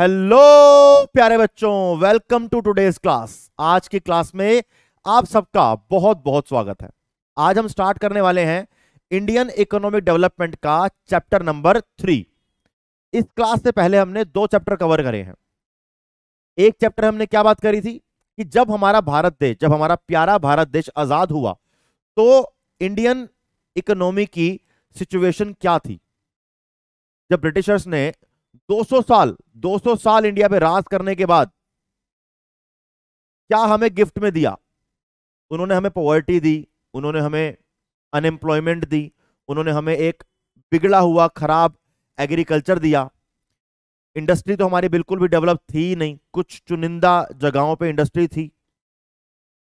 Hello प्यारे बच्चों welcome to today's class आज की क्लास में आप सबका बहुत बहुत स्वागत है आज हम स्टार्ट करने वाले हैं इंडियन इकोनॉमिक डेवलपमेंट का चैप्टर नंबर थ्री इस क्लास से पहले हमने दो चैप्टर कवर करे हैं एक चैप्टर हमने क्या बात करी थी कि जब हमारा भारत देश जब हमारा प्यारा भारत देश आजाद हुआ तो इंडियन इकोनॉमी की सिचुएशन क्या थी जब ब्रिटिशर्स ने 200 साल 200 साल इंडिया पे राज करने के बाद क्या हमें गिफ्ट में दिया उन्होंने हमें पॉवर्टी दी उन्होंने हमें अनएम्प्लॉयमेंट दी उन्होंने हमें एक बिगड़ा हुआ खराब एग्रीकल्चर दिया इंडस्ट्री तो हमारी बिल्कुल भी डेवलप थी नहीं कुछ चुनिंदा जगहों पे इंडस्ट्री थी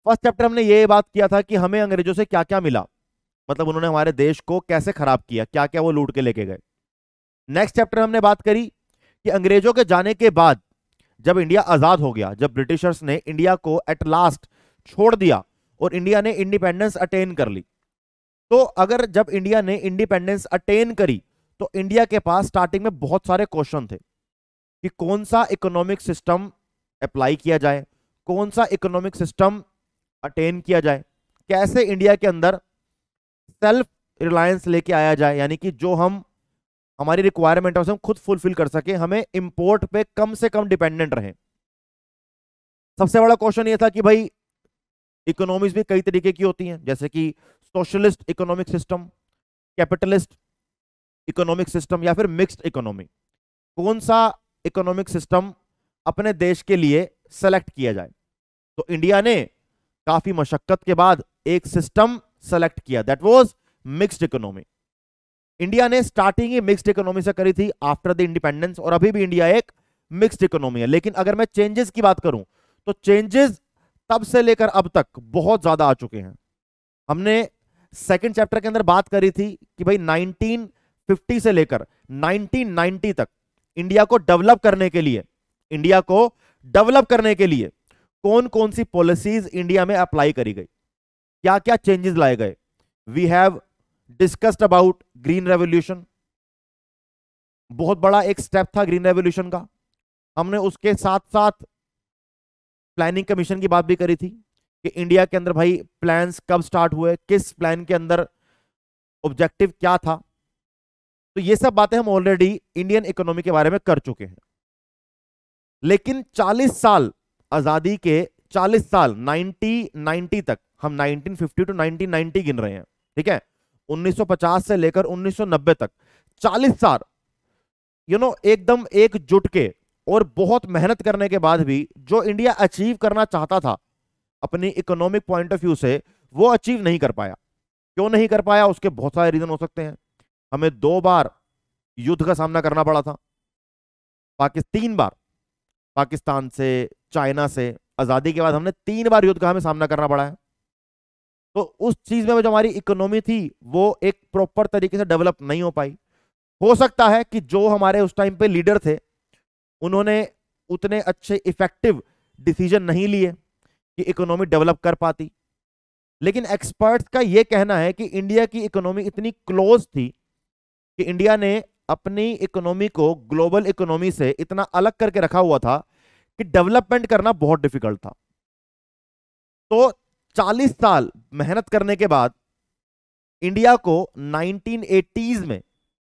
फर्स्ट चैप्टर हमने ये बात किया था कि हमें अंग्रेजों से क्या क्या मिला मतलब उन्होंने हमारे देश को कैसे खराब किया क्या क्या वो लूट के लेके गए नेक्स्ट चैप्टर हमने बात करी कि अंग्रेजों के जाने के बाद जब इंडिया आजाद हो गया जब ब्रिटिशर्स ने इंडिया को एट लास्ट छोड़ दिया और इंडिया ने इंडिपेंडेंस अटेन कर ली तो अगर जब इंडिया ने इंडिपेंडेंस अटेन करी तो इंडिया के पास स्टार्टिंग में बहुत सारे क्वेश्चन थे कि कौन सा इकोनॉमिक सिस्टम अप्लाई किया जाए कौन सा इकोनॉमिक सिस्टम अटेन किया जाए कैसे इंडिया के अंदर सेल्फ रिलायंस लेके आया जाए यानी कि जो हम हमारी रिक्वायरमेंट हम खुद फुलफिल कर सके हमें इंपोर्ट पे कम से कम डिपेंडेंट रहे सबसे बड़ा क्वेश्चन ये था कि भाई इकोनॉमिक्स भी कई तरीके की होती हैं जैसे कि socialist economic system capitalist economic system या फिर मिक्स्ड इकोनॉमी कौन सा इकोनॉमिक सिस्टम अपने देश के लिए सेलेक्ट किया जाए तो इंडिया ने काफी मशक्कत के बाद एक सिस्टम सेलेक्ट किया that was mixed economy India ने स्टार्टिंग ही मिक्स्ड इकोनॉमी से करी थी आफ्टर द इंडिपेंडेंस और अभी भी इंडिया एक मिक्स्ड इकोनॉमी है लेकिन अगर मैं चेंजेस की बात करूं तो चेंजेस तब से लेकर अब तक बहुत ज्यादा आ चुके हैं हमने सेकेंड चैप्टर के अंदर बात करी थी कि भाई नाइनटीन से लेकर नाइनटीन तक इंडिया को डेवलप करने के लिए इंडिया को डेवलप करने के लिए कौन कौन सी पॉलिसीज इंडिया में अप्लाई करी गई क्या क्या चेंजेस लाए गए we have discussed about green revolution बहुत बड़ा एक स्टेप था ग्रीन रेवोल्यूशन का हमने उसके साथ साथ प्लानिंग कमीशन की बात भी करी थी कि इंडिया के अंदर भाई प्लान्स कब स्टार्ट हुए किस प्लान के अंदर ऑब्जेक्टिव क्या था तो ये सब बातें हम ऑलरेडी इंडियन इकोनॉमी के बारे में कर चुके हैं लेकिन 40 साल आज़ादी के 40 साल 1990 तक हम 1950 टू 1990 गिन रहे हैं ठीक है 1950 से लेकर 1990 तक 40 साल यू नो एकदम एक जुट के और बहुत मेहनत करने के बाद भी जो इंडिया अचीव करना चाहता था अपनी इकोनॉमिक पॉइंट ऑफ व्यू से वो अचीव नहीं कर पाया क्यों नहीं कर पाया उसके बहुत सारे रीजन हो सकते हैं हमें दो बार युद्ध का सामना करना पड़ा था पाकिस्तान तीन बार पाकिस्तान से चाइना से आजादी के बाद हमने तीन बार युद्ध का हमें सामना करना पड़ा है तो उस चीज में जो हमारी इकोनॉमी थी वो एक प्रॉपर तरीके से डेवलप नहीं हो पाई हो सकता है कि जो हमारे उस टाइम पे लीडर थे उन्होंने उतने अच्छे इफेक्टिव डिसीजन नहीं लिए कि इकोनॉमी डेवलप कर पाती लेकिन एक्सपर्ट्स का ये कहना है कि इंडिया की इकोनॉमी इतनी क्लोज थी कि इंडिया ने अपनी इकोनॉमी को ग्लोबल इकोनॉमी से इतना अलग करके रखा हुआ था कि डेवलपमेंट करना बहुत डिफिकल्ट था तो चालीस साल मेहनत करने के बाद इंडिया को एटीज में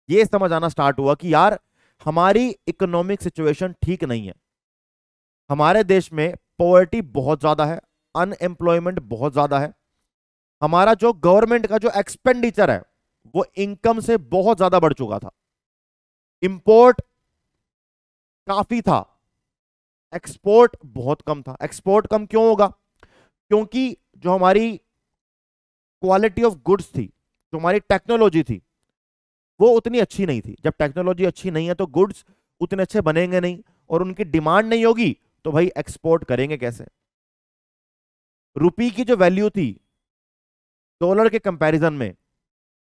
यह समझ आना स्टार्ट हुआ कि यार हमारी इकोनॉमिक सिचुएशन ठीक नहीं है हमारे देश में पॉवर्टी बहुत ज़्यादा है अनएम्प्लॉयमेंट बहुत ज़्यादा है हमारा जो गवर्नमेंट का जो एक्सपेंडिचर है वो इनकम से बहुत ज़्यादा बढ़ चुका था इंपोर्ट काफ़ी था एक्सपोर्ट बहुत कम था एक्सपोर्ट कम क्यों होगा क्योंकि जो हमारी क्वालिटी ऑफ गुड्स थी जो हमारी टेक्नोलॉजी थी वो उतनी अच्छी नहीं थी जब टेक्नोलॉजी अच्छी नहीं है तो गुड्स उतने अच्छे बनेंगे नहीं और उनकी डिमांड नहीं होगी तो भाई एक्सपोर्ट करेंगे कैसे रुपी की जो वैल्यू थी डॉलर के कंपैरिजन में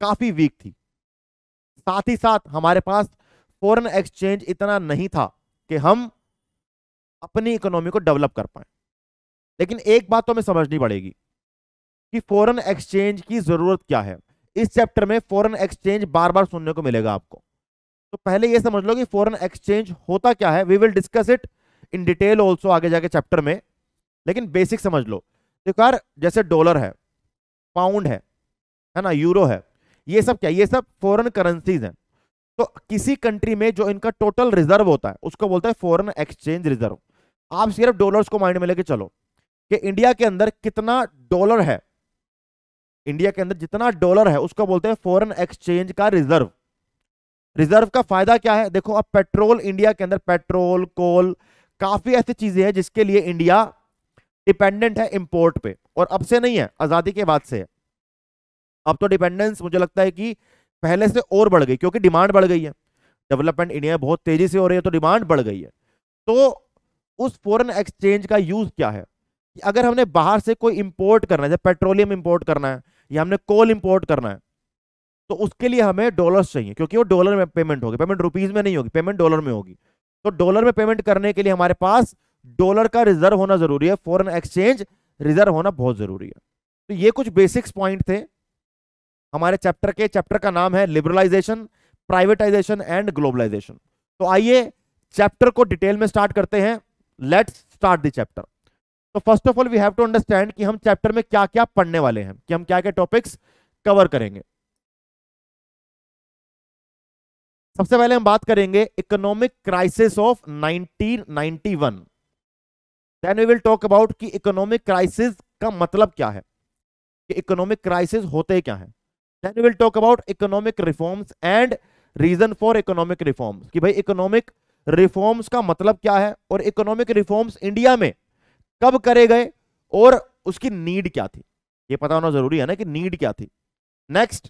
काफी वीक थी साथ ही साथ हमारे पास फॉरेन एक्सचेंज इतना नहीं था कि हम अपनी इकोनॉमी को डेवलप कर पाए लेकिन एक बात तो हमें समझनी पड़ेगी कि फॉरेन एक्सचेंज की जरूरत क्या है इस चैप्टर में फॉरेन एक्सचेंज बार बार सुनने को मिलेगा आपको तो पहले यह समझ लो कि फॉरन एक्सचेंज होता क्या है we will discuss it in detail also आगे जाके चैप्टर में लेकिन बेसिक समझ लो देखो यार जैसे डॉलर है पाउंड है है ना यूरो है ये सब क्या ये सब फॉरेन करेंसीज हैं तो किसी कंट्री में जो इनका टोटल रिजर्व होता है उसको बोलता है फॉरेन एक्सचेंज रिजर्व आप सिर्फ डॉलर्स को माइंड में लेके चलो कि इंडिया के अंदर कितना डॉलर है इंडिया के अंदर जितना डॉलर है उसको बोलते हैं फॉरेन एक्सचेंज का रिजर्व रिजर्व का फायदा क्या है देखो अब पेट्रोल इंडिया के अंदर पेट्रोल कोल काफी ऐसी चीजें हैं जिसके लिए इंडिया डिपेंडेंट है इंपोर्ट पे और अब से नहीं है आजादी के बाद से है अब तो डिपेंडेंस मुझे लगता है कि पहले से और बढ़ गई क्योंकि डिमांड बढ़ गई है डेवलपमेंट इंडिया बहुत तेजी से हो रही है तो डिमांड बढ़ गई है तो उस फॉरन एक्सचेंज का यूज क्या है अगर हमने बाहर से कोई इंपोर्ट करना है जैसे पेट्रोलियम इंपोर्ट करना है या हमने कोल इंपोर्ट करना है तो उसके लिए हमें डॉलर्स चाहिए क्योंकि वो डॉलर में पेमेंट होगी पेमेंट रुपीज में नहीं होगी पेमेंट डॉलर में होगी तो डॉलर में पेमेंट करने के लिए हमारे पास डॉलर का रिजर्व होना जरूरी है फॉरन एक्सचेंज रिजर्व होना बहुत जरूरी है तो ये कुछ बेसिक्स पॉइंट थे हमारे चैप्टर के चैप्टर का नाम है लिबरलाइजेशन प्राइवेटाइजेशन एंड ग्लोबलाइजेशन तो आइए चैप्टर को डिटेल में स्टार्ट करते हैं लेट्स स्टार्ट द चैप्टर तो first of all we have to understand कि हम चैप्टर में क्या क्या पढ़ने वाले हैं कि हम क्या क्या टॉपिक्स कवर करेंगे सबसे पहले हम बात करेंगे economic crisis of 1991 then we will talk about कि इकोनॉमिक क्राइसिस का मतलब क्या है कि इकोनॉमिक क्राइसिस होते क्या है then we will talk about economic reforms and reason for economic reforms कि भाई इकोनॉमिक रिफॉर्म्स का मतलब क्या है और इकोनॉमिक रिफॉर्म्स इंडिया में कब करे गए और उसकी नीड क्या थी ये पता होना जरूरी है ना कि नीड क्या थी next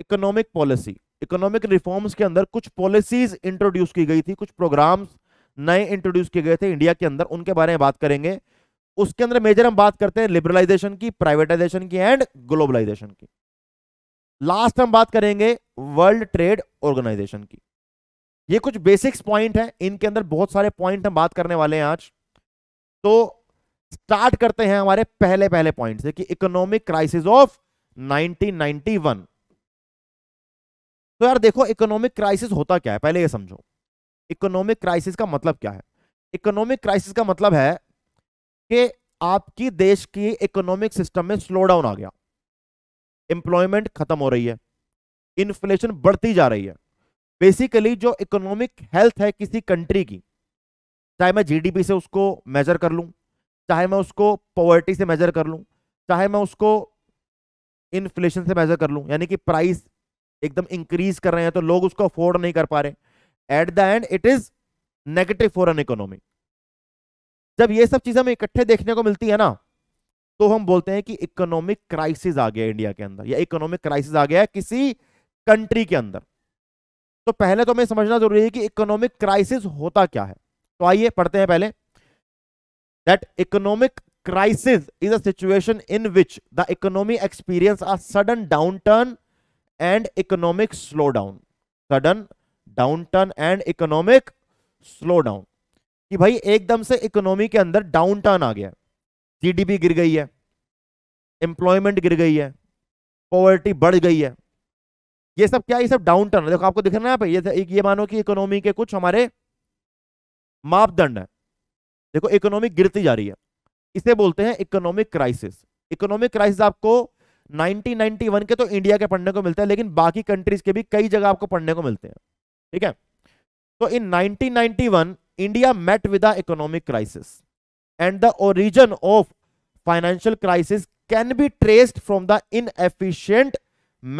economic policy economic reforms के अंदर कुछ पॉलिसीज इंट्रोड्यूस की गई थी कुछ प्रोग्राम्स नए इंट्रोड्यूस किए गए थे इंडिया के अंदर उनके बारे में बात करेंगे उसके अंदर मेजर हम बात करते हैं लिबरलाइजेशन की प्राइवेटाइजेशन की एंड ग्लोबलाइजेशन की लास्ट हम बात करेंगे वर्ल्ड ट्रेड ऑर्गेनाइजेशन की ये कुछ बेसिक्स पॉइंट हैं इनके अंदर बहुत सारे पॉइंट हम बात करने वाले हैं आज तो स्टार्ट करते हैं हमारे पहले पहले पॉइंट से कि इकोनॉमिक क्राइसिस ऑफ 1991 तो यार देखो इकोनॉमिक क्राइसिस होता क्या है पहले ये समझो इकोनॉमिक क्राइसिस का मतलब क्या है इकोनॉमिक क्राइसिस का मतलब है कि आपकी देश की इकोनॉमिक सिस्टम में स्लो डाउन आ गया एम्प्लॉयमेंट खत्म हो रही है इन्फ्लेशन बढ़ती जा रही है बेसिकली जो इकोनॉमिक हेल्थ है किसी कंट्री की चाहे मैं जीडीपी से उसको मेजर कर लूँ चाहे मैं उसको पॉवर्टी से मेजर कर लूँ चाहे मैं उसको इन्फ्लेशन से मेजर कर लूँ यानी कि प्राइस एकदम इंक्रीज कर रहे हैं तो लोग उसको अफोर्ड नहीं कर पा रहे at the end it is negative for an economy जब ये सब चीज़ हमें इकट्ठे देखने को मिलती है ना तो हम बोलते हैं कि इकोनॉमिक क्राइसिस आ गया इंडिया के अंदर या इकोनॉमिक क्राइसिस आ गया किसी कंट्री के अंदर तो पहले तो हमें समझना जरूरी है कि इकोनॉमिक क्राइसिस होता क्या है तो आइए पढ़ते हैं पहले that economic crisis is a situation in which the economy experience a sudden downturn and economic slow down sudden downturn and economic slow down कि भाई एकदम से इकोनॉमी के अंदर डाउन टर्न आ गया जीडीपी गिर गई है एम्प्लॉयमेंट गिर गई है पॉवर्टी बढ़ गई है ये सब क्या ये सब डाउन टर्न देखो आपको दिख रहा है ये ये मानो कि इकोनॉमी के कुछ हमारे मापदंड है देखो इकोनॉमी गिरती जा रही है इसे बोलते हैं इकोनॉमिक क्राइसिस इकोनॉमिक क्राइसिस आपको 1991 के तो इंडिया के पढ़ने को मिलते हैं लेकिन बाकी कंट्रीज के भी कई जगह आपको पढ़ने को मिलते हैं ठीक है तो in 1991 India met with economic crisis and the origin of financial crisis can be traced from the inefficient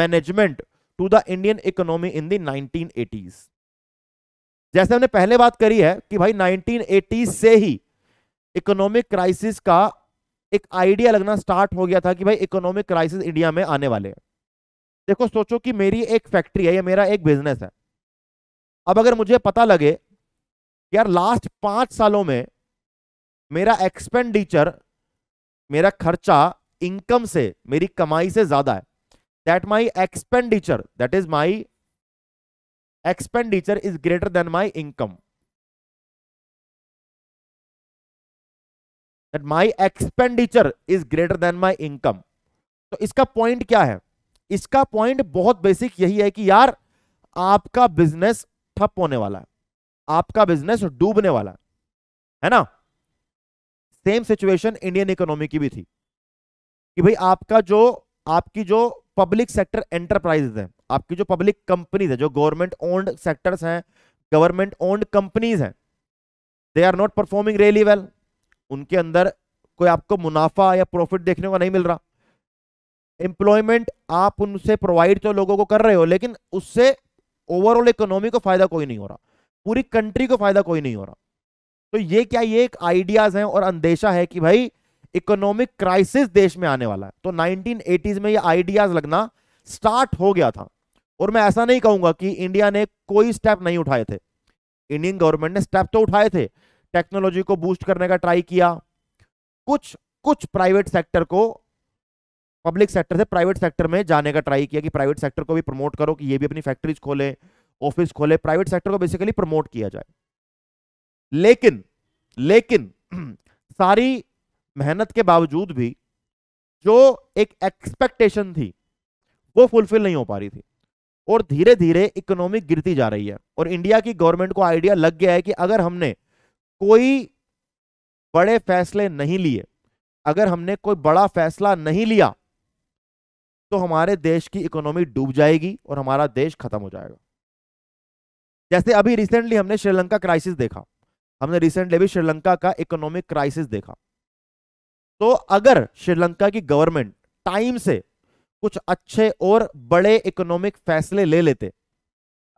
management to the Indian economy in the eighties जैसे हमने पहले बात करी है कि भाई एटीज से ही इकोनॉमिक क्राइसिस का एक आइडिया लगना स्टार्ट हो गया था कि भाई इकोनॉमिक क्राइसिस इंडिया में आने वाले हैं देखो सोचो कि मेरी एक फैक्ट्री है या मेरा एक बिजनेस है अब अगर मुझे पता लगे यार लास्ट पांच सालों में मेरा एक्सपेंडिचर मेरा खर्चा इनकम से मेरी कमाई से ज्यादा है that my expenditure that is my expenditure is greater than my income that my expenditure is greater than my income तो इसका पॉइंट क्या है इसका पॉइंट बहुत बेसिक यही है कि यार आपका बिजनेस ठप होने वाला है आपका बिजनेस डूबने वाला है, है ना सेम सिचुएशन इंडियन इकोनॉमी की भी थी कि भाई आपका जो आपकी जो पब्लिक सेक्टर एंटरप्राइजेज हैं आपकी जो पब्लिक कंपनीज है जो गवर्नमेंट ओन्ड सेक्टर्स हैं गवर्नमेंट ओन्ड कंपनीज हैं they are not performing really well उनके अंदर कोई आपको मुनाफा या प्रॉफिट देखने को नहीं मिल रहा एम्प्लॉयमेंट आप उनसे प्रोवाइड तो लोगों को कर रहे हो लेकिन उससे ओवरऑल इकोनॉमी को फायदा कोई नहीं हो रहा पूरी कंट्री को फायदा कोई नहीं हो रहा तो ये क्या ये एक आइडियाज हैं और अंदेशा है कि भाई इकोनॉमिक क्राइसिस देश में आने वाला है तो 1980s में ये आइडियाज लगना स्टार्ट हो गया था और मैं ऐसा नहीं कहूंगा कि इंडिया ने कोई स्टेप नहीं उठाए थे इंडियन गवर्नमेंट ने स्टेप तो उठाए थे टेक्नोलॉजी को बूस्ट करने का ट्राई किया कुछ कुछ प्राइवेट सेक्टर को पब्लिक सेक्टर से प्राइवेट सेक्टर में जाने का ट्राई किया कि प्राइवेट सेक्टर को भी प्रमोट करो कि ये भी अपनी फैक्ट्रीज खोले ऑफिस खोले प्राइवेट सेक्टर को बेसिकली प्रमोट किया जाए लेकिन लेकिन सारी मेहनत के बावजूद भी जो एक एक्सपेक्टेशन थी वो फुलफिल नहीं हो पा रही थी और धीरे धीरे इकोनॉमी गिरती जा रही है और इंडिया की गवर्नमेंट को आइडिया लग गया है कि अगर हमने कोई बड़े फैसले नहीं लिए अगर हमने कोई बड़ा फैसला नहीं लिया तो हमारे देश की इकोनॉमी डूब जाएगी और हमारा देश खत्म हो जाएगा जैसे अभी रिसेंटली हमने श्रीलंका क्राइसिस देखा हमने रिसेंटली भी श्रीलंका का इकोनॉमिक क्राइसिस देखा तो अगर श्रीलंका की गवर्नमेंट टाइम से कुछ अच्छे और बड़े इकोनॉमिक फैसले ले लेते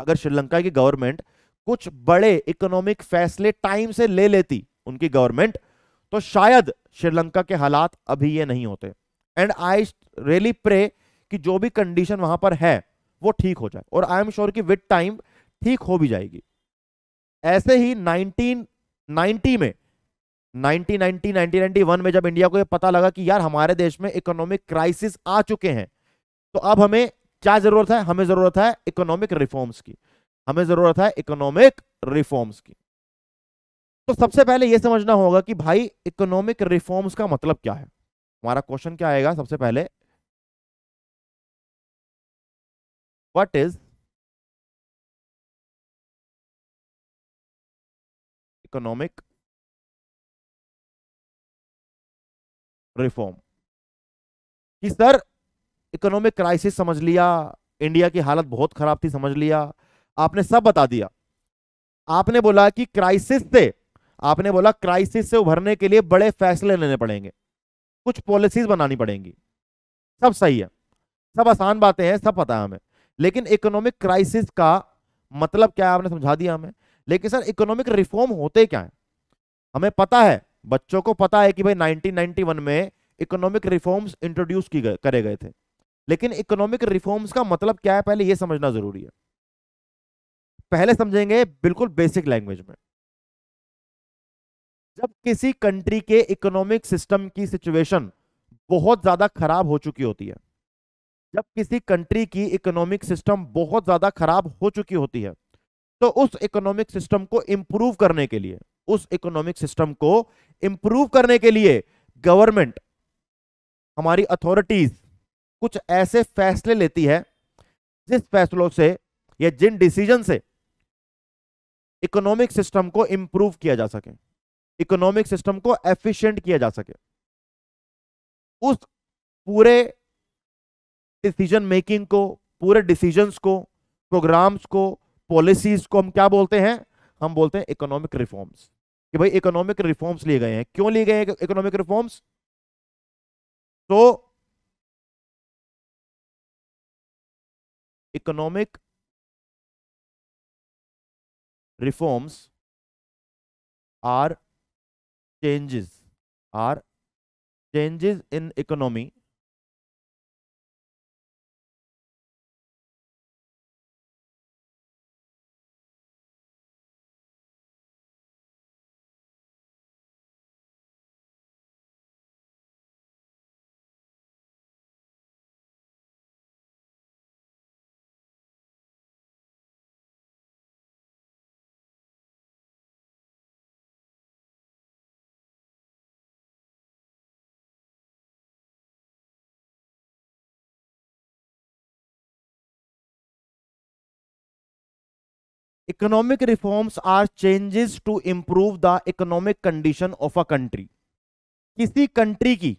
अगर श्रीलंका की गवर्नमेंट कुछ बड़े इकोनॉमिक फैसले टाइम से ले लेती उनकी गवर्नमेंट तो शायद श्रीलंका के हालात अभी ये नहीं होते एंड आई रियली प्रे कि जो भी कंडीशन वहां पर है वो ठीक हो जाए और आई एम श्योर कि विद टाइम ठीक हो भी जाएगी ऐसे ही 1990 में 1990 1991 में जब इंडिया को ये पता लगा कि यार हमारे देश में इकोनॉमिक क्राइसिस आ चुके हैं तो अब हमें क्या जरूरत है हमें जरूरत है इकोनॉमिक रिफॉर्म्स की हमें जरूरत है इकोनॉमिक रिफॉर्म्स की तो सबसे पहले यह समझना होगा कि भाई इकोनॉमिक रिफॉर्म्स का मतलब क्या है हमारा क्वेश्चन क्या आएगा सबसे पहले वट इज इकोनॉमिक रिफॉर्म कि सर इकोनॉमिक क्राइसिस समझ लिया इंडिया की हालत बहुत खराब थी समझ लिया आपने सब बता दिया आपने बोला कि क्राइसिस से आपने बोला क्राइसिस से उभरने के लिए बड़े फैसले लेने पड़ेंगे कुछ पॉलिसीज बनानी पड़ेंगी सब सही है सब आसान बातें हैं सब पता है हमें लेकिन इकोनॉमिक क्राइसिस का मतलब क्या है आपने समझा दिया हमें लेकिन सर इकोनॉमिक रिफॉर्म होते क्या है हमें पता है बच्चों को पता है कि भाई 1991 में इकोनॉमिक रिफॉर्म्स इंट्रोड्यूस की गए करे गए थे लेकिन इकोनॉमिक रिफॉर्म्स का मतलब क्या है पहले ये समझना जरूरी है पहले समझेंगे बिल्कुल बेसिक लैंग्वेज में जब किसी कंट्री के इकोनॉमिक सिस्टम की सिचुएशन बहुत ज्यादा खराब हो चुकी होती है जब किसी कंट्री की इकोनॉमिक सिस्टम बहुत ज्यादा खराब हो चुकी होती है तो उस इकोनॉमिक सिस्टम को इंप्रूव करने के लिए उस इकोनॉमिक सिस्टम को इंप्रूव करने के लिए गवर्नमेंट हमारी अथॉरिटीज कुछ ऐसे फैसले लेती है जिस फैसलों से या जिन डिसीजन से इकोनॉमिक सिस्टम को इंप्रूव किया जा सके इकोनॉमिक सिस्टम को एफिशिएंट किया जा सके उस पूरे डिसीजन मेकिंग को पूरे डिसीजंस को प्रोग्राम्स को पॉलिसीज को हम क्या बोलते हैं हम बोलते हैं इकोनॉमिक रिफॉर्म्स कि भाई इकोनॉमिक रिफॉर्म्स लिए गए हैं क्यों लिए गए हैं इकोनॉमिक रिफॉर्म्स तो economic reforms are changes are changes in economy economic reforms are changes to improve the economic condition of a country किसी कंट्री की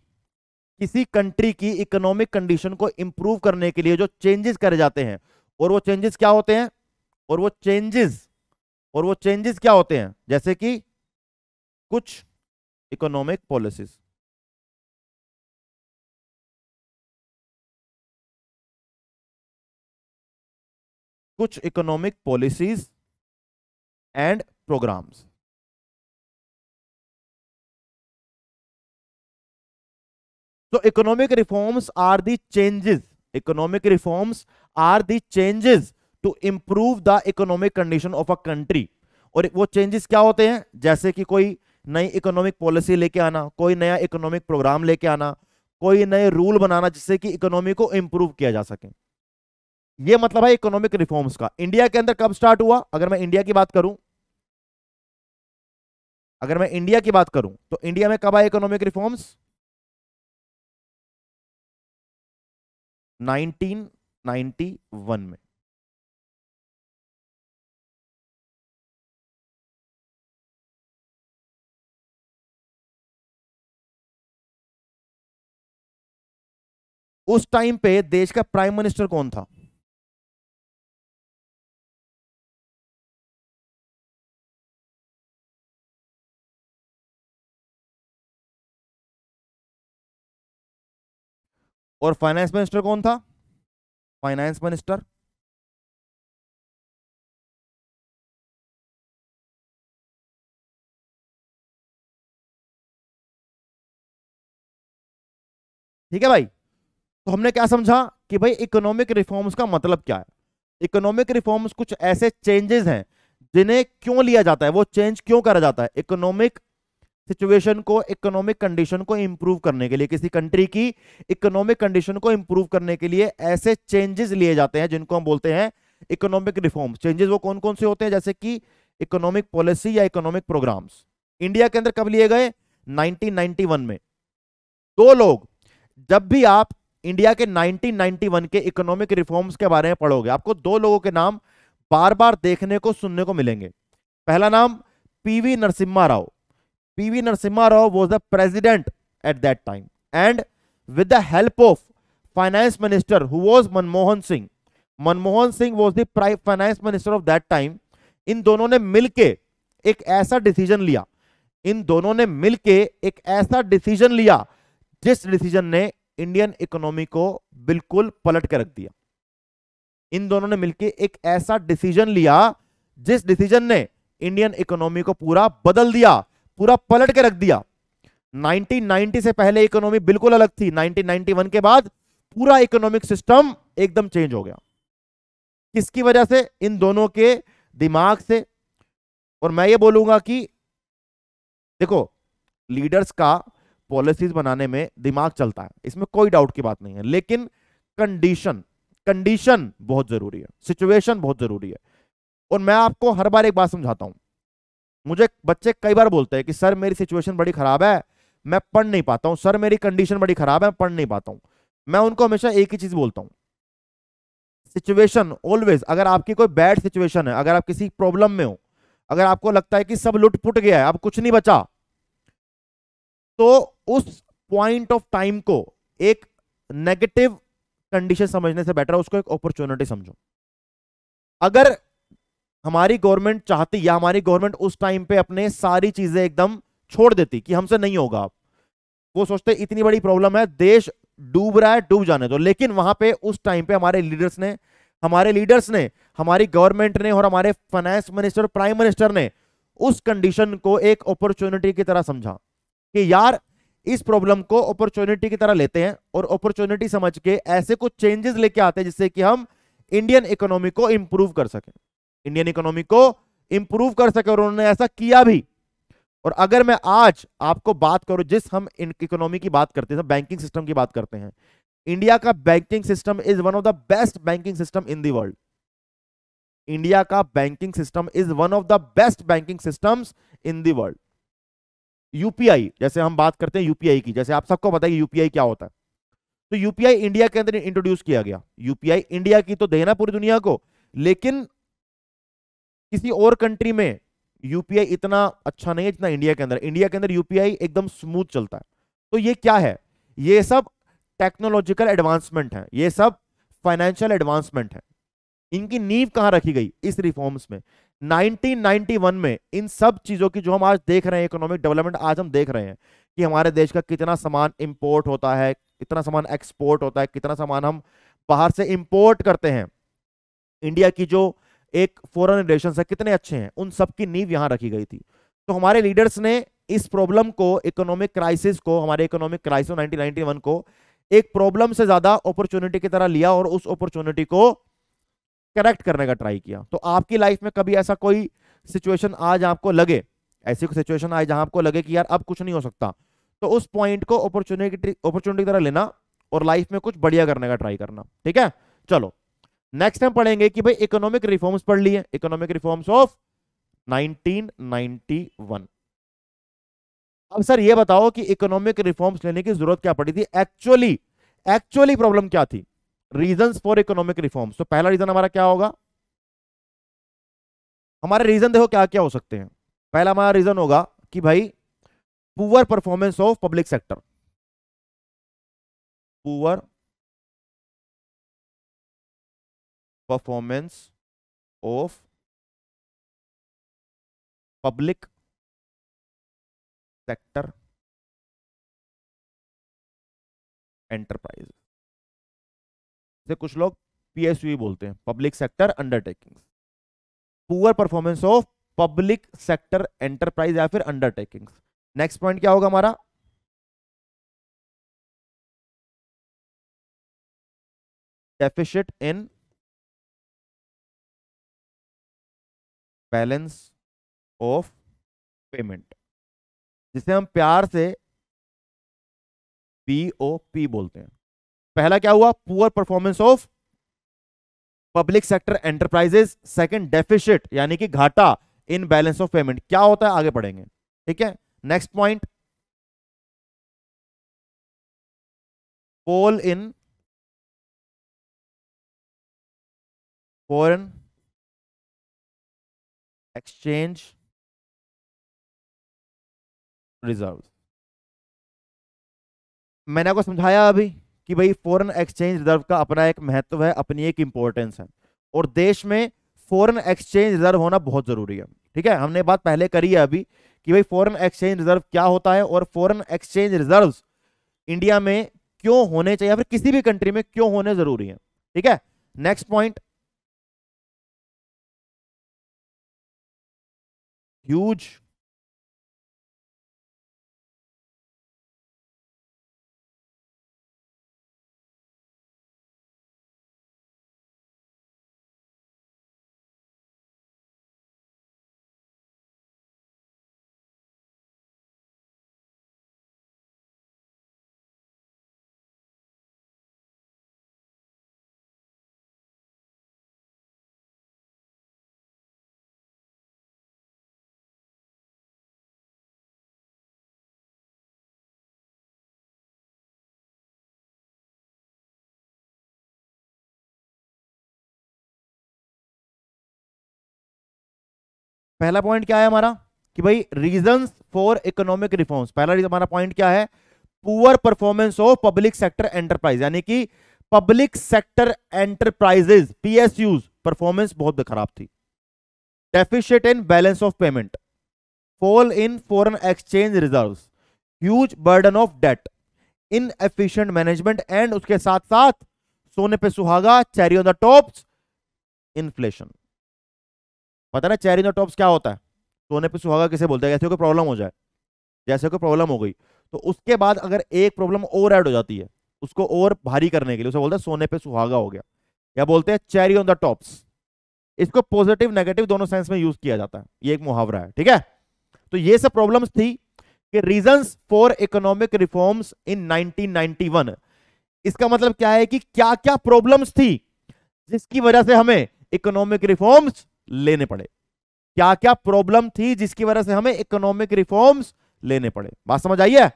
किसी कंट्री की इकोनॉमिक कंडीशन को इंप्रूव करने के लिए जो चेंजेस करे जाते हैं और वो चेंजेस क्या होते हैं और वो चेंजेस और वो चेंजेस क्या होते हैं जैसे कि कुछ इकोनॉमिक पॉलिसीज कुछ इकोनॉमिक पॉलिसीज़ एंड प्रोग्राम्स तो economic reforms are the changes economic reforms are the changes to improve the economic condition of a country और वो चेंजेस क्या होते हैं जैसे कि कोई नई इकोनॉमिक पॉलिसी लेके आना कोई नया इकोनॉमिक प्रोग्राम लेके आना कोई नए रूल बनाना जिससे कि इकोनॉमी को इंप्रूव किया जा सके ये मतलब है इकोनॉमिक रिफॉर्म्स का इंडिया के अंदर कब स्टार्ट हुआ अगर मैं इंडिया की बात करूं अगर मैं इंडिया की बात करूं तो इंडिया में कब आए इकोनॉमिक रिफॉर्म्स 1991 में उस टाइम पे देश का प्राइम मिनिस्टर कौन था और फाइनेंस मिनिस्टर कौन था फाइनेंस मिनिस्टर ठीक है भाई तो हमने क्या समझा कि भाई इकोनॉमिक रिफॉर्म्स का मतलब क्या है इकोनॉमिक रिफॉर्म्स कुछ ऐसे चेंजेस हैं जिन्हें क्यों लिया जाता है वो चेंज क्यों करा जाता है इकोनॉमिक सिचुएशन को इकोनॉमिक कंडीशन को इंप्रूव करने के लिए किसी कंट्री की इकोनॉमिक कंडीशन को इंप्रूव करने के लिए ऐसे चेंजेस लिए जाते हैं जिनको हम बोलते हैं इकोनॉमिक रिफॉर्म चेंजेस वो कौन कौन से होते हैं जैसे कि इकोनॉमिक पॉलिसी या इकोनॉमिक प्रोग्राम्स इंडिया के अंदर कब लिए गए 1991 में दो लोग जब भी आप इंडिया के 1991 के इकोनॉमिक रिफॉर्म्स के बारे में पढ़ोगे आपको दो लोगों के नाम बार बार देखने को सुनने को मिलेंगे पहला नाम PV Narasimha Rao PV Narasimha Rao was the president at that time. And with the help of finance minister who was Manmohan Singh, Manmohan Singh was the finance minister of that time. इन दोनों ने मिलके एक ऐसा डिसीजन लिया इन दोनों ने मिलके एक ऐसा डिसीजन लिया जिस डिसीजन ने इंडियन इकोनॉमी को बिल्कुल पलट के रख दिया इन दोनों ने मिलके एक ऐसा डिसीजन लिया जिस डिसीजन ने इंडियन इकोनॉमी को पूरा बदल दिया पूरा पलट के रख दिया 1990 से पहले इकोनॉमी बिल्कुल अलग थी 1991 के बाद पूरा इकोनॉमिक सिस्टम एकदम चेंज हो गया किसकी वजह से इन दोनों के दिमाग से और मैं ये बोलूंगा कि देखो लीडर्स का पॉलिसीज बनाने में दिमाग चलता है इसमें कोई डाउट की बात नहीं है लेकिन कंडीशन कंडीशन बहुत जरूरी है सिचुएशन बहुत जरूरी है और मैं आपको हर बार एक बात समझाता हूं मुझे बच्चे कई बार बोलते हैं कि सर मेरी सिचुएशन बड़ी खराब है मैं पढ़ नहीं पाता हूं सर मेरी कंडीशन बड़ी खराब है मैं पढ़ नहीं पाता हूं मैं उनको हमेशा एक ही चीज बोलता हूं सिचुएशन ऑलवेज अगर आपकी कोई बैड सिचुएशन है अगर आप किसी प्रॉब्लम में हो अगर आपको लगता है कि सब लुट पुट गया है अब कुछ नहीं बचा तो उस पॉइंट ऑफ टाइम को एक नेगेटिव कंडीशन समझने से बेटर है उसको एक अपॉर्चुनिटी समझो अगर हमारी गवर्नमेंट चाहती या हमारी गवर्नमेंट उस टाइम पे अपने सारी चीजें एकदम छोड़ देती कि हमसे नहीं होगा वो सोचते इतनी बड़ी प्रॉब्लम है देश डूब रहा है डूब जाने दो लेकिन वहां पे उस टाइम पे हमारे लीडर्स ने हमारे लीडर्स ने हमारी गवर्नमेंट ने और हमारे फाइनेंस मिनिस्टर प्राइम मिनिस्टर ने उस कंडीशन को एक अपॉर्चुनिटी की तरह समझा कि यार इस प्रॉब्लम को अपॉर्चुनिटी की तरह लेते हैं और अपॉर्चुनिटी समझ के ऐसे कुछ चेंजेस लेके आते हैं जिससे कि हम इंडियन इकोनॉमी को इंप्रूव कर सकें इंडियन इकोनॉमी को इंप्रूव कर सके और उन्होंने ऐसा किया भी और अगर मैं आज आपको बात करूं जिस हम इकोनॉमी की बात करते हैं बैंकिंग सिस्टम की बात करते हैं इंडिया का banking system is one of the best banking system in the world India का banking system is one of the best banking system in the world UPI जैसे हम बात करते हैं यूपीआई की जैसे आप सबको पता है यूपीआई क्या होता है तो यूपीआई इंडिया के अंदर इंट्रोड्यूस किया गया यूपीआई इंडिया की तो देना पूरी दुनिया को लेकिन किसी और कंट्री में यूपीआई इतना अच्छा नहीं है जितना इंडिया के अंदर इंडिया के अंदर यूपीआई एकदम स्मूथ चलता है तो ये क्या है ये सब टेक्नोलॉजिकल एडवांसमेंट है ये सब फाइनेंशियल एडवांसमेंट है इनकी नींव कहां रखी गई इस रिफॉर्म्स में 1991 में इन सब चीजों की जो हम आज देख रहे हैं इकोनॉमिक डेवलपमेंट आज हम देख रहे हैं कि हमारे देश का कितना सामान इंपोर्ट होता है कितना सामान एक्सपोर्ट होता है कितना सामान हम बाहर से इंपोर्ट करते हैं इंडिया की जो एक फॉरन रिलेशन है कितने अच्छे हैं उन सबकी नींव यहां रखी गई थी तो हमारे लीडर्स ने इस प्रॉब्लम को इकोनॉमिक क्राइसिस को हमारे इकोनॉमिक क्राइसिस 1991 को एक प्रॉब्लम से ज्यादा अपॉर्चुनिटी की तरह लिया और उस अपॉर्चुनिटी को करेक्ट करने का ट्राई किया तो आपकी लाइफ में कभी ऐसा कोई सिचुएशन आज आपको लगे ऐसी कोई सिचुएशन आए जहां आपको लगे कि यार अब कुछ नहीं हो सकता तो उस पॉइंट को अपॉर्चुनिटी अपॉर्चुनिटी की तरह लेना और लाइफ में कुछ बढ़िया करने का ट्राई करना ठीक है चलो नेक्स्ट हम पढ़ेंगे कि भाई इकोनॉमिक रिफॉर्म्स पढ़ लिए इकोनॉमिक रिफॉर्म्स ऑफ 1991 अब सर ये बताओ कि इकोनॉमिक रिफॉर्म्स लेने की जरूरत क्या पड़ी थी एक्चुअली एक्चुअली प्रॉब्लम क्या थी रीजंस फॉर इकोनॉमिक रिफॉर्म्स तो पहला रीजन हमारा क्या होगा हमारे रीजन देखो क्या क्या हो सकते हैं पहला हमारा रीजन होगा कि भाई poor performance of public sector poor performance of public sector enterprise से कुछ लोग पीएसयू e बोलते हैं public sector undertaking poor performance of public sector enterprise या फिर अंडरटेकिंग नेक्स्ट पॉइंट क्या होगा हमारा deficit in balance of payment जिसे हम प्यार से पी बोलते हैं पहला क्या हुआ poor performance of public sector enterprises second deficit यानी कि घाटा इन बैलेंस ऑफ पेमेंट क्या होता है आगे पढ़ेंगे ठीक है next point fall in foreign exchange reserve मैंने आपको समझाया अभी कि भाई फॉरेन एक्सचेंज रिजर्व का अपना एक महत्व है अपनी एक इंपॉर्टेंस है और देश में फॉरेन एक्सचेंज रिजर्व होना बहुत जरूरी है ठीक है हमने बात पहले करी है अभी कि भाई फॉरेन एक्सचेंज रिजर्व क्या होता है और फॉरेन एक्सचेंज रिजर्व इंडिया में क्यों होने चाहिए या फिर किसी भी कंट्री में क्यों होने जरूरी है ठीक है नेक्स्ट पॉइंट huge पहला पॉइंट क्या है हमारा कि भाई रीजन फॉर इकोनॉमिक रिफॉर्म्स पहला रीजन हमारा पॉइंट क्या है poor performance of public sector enterprise यानी कि public sector enterprises PSUs performance बहुत खराब थी deficit in balance of payment fall in foreign exchange reserve huge burden of debt inefficient management and उसके साथ साथ सोने पे सुहागा cherry on the top inflation पता ना चेरी चेरिनोटॉप्स क्या होता है सोने पे सुहागा किसे बोलते हैं जैसे कोई प्रॉब्लम हो जाए जैसे कोई प्रॉब्लम हो गई तो उसके बाद अगर एक प्रॉब्लम ओवर एड हो जाती है उसको और भारी करने के लिए उसे बोलते हैं सोने पे सुहागा हो गया या बोलते हैं चेरी ऑन द टॉप्स इसको पॉजिटिव नेगेटिव दोनों सेंस में यूज किया जाता है ये एक मुहावरा है ठीक है तो ये सब प्रॉब्लम थी कि reason for economic reforms in nineteen इसका मतलब क्या है कि क्या क्या प्रॉब्लम्स थी जिसकी वजह से हमें इकोनॉमिक रिफॉर्म्स लेने पड़े क्या क्या प्रॉब्लम थी जिसकी वजह से हमें इकोनॉमिक रिफॉर्म्स लेने पड़े बात समझ आई है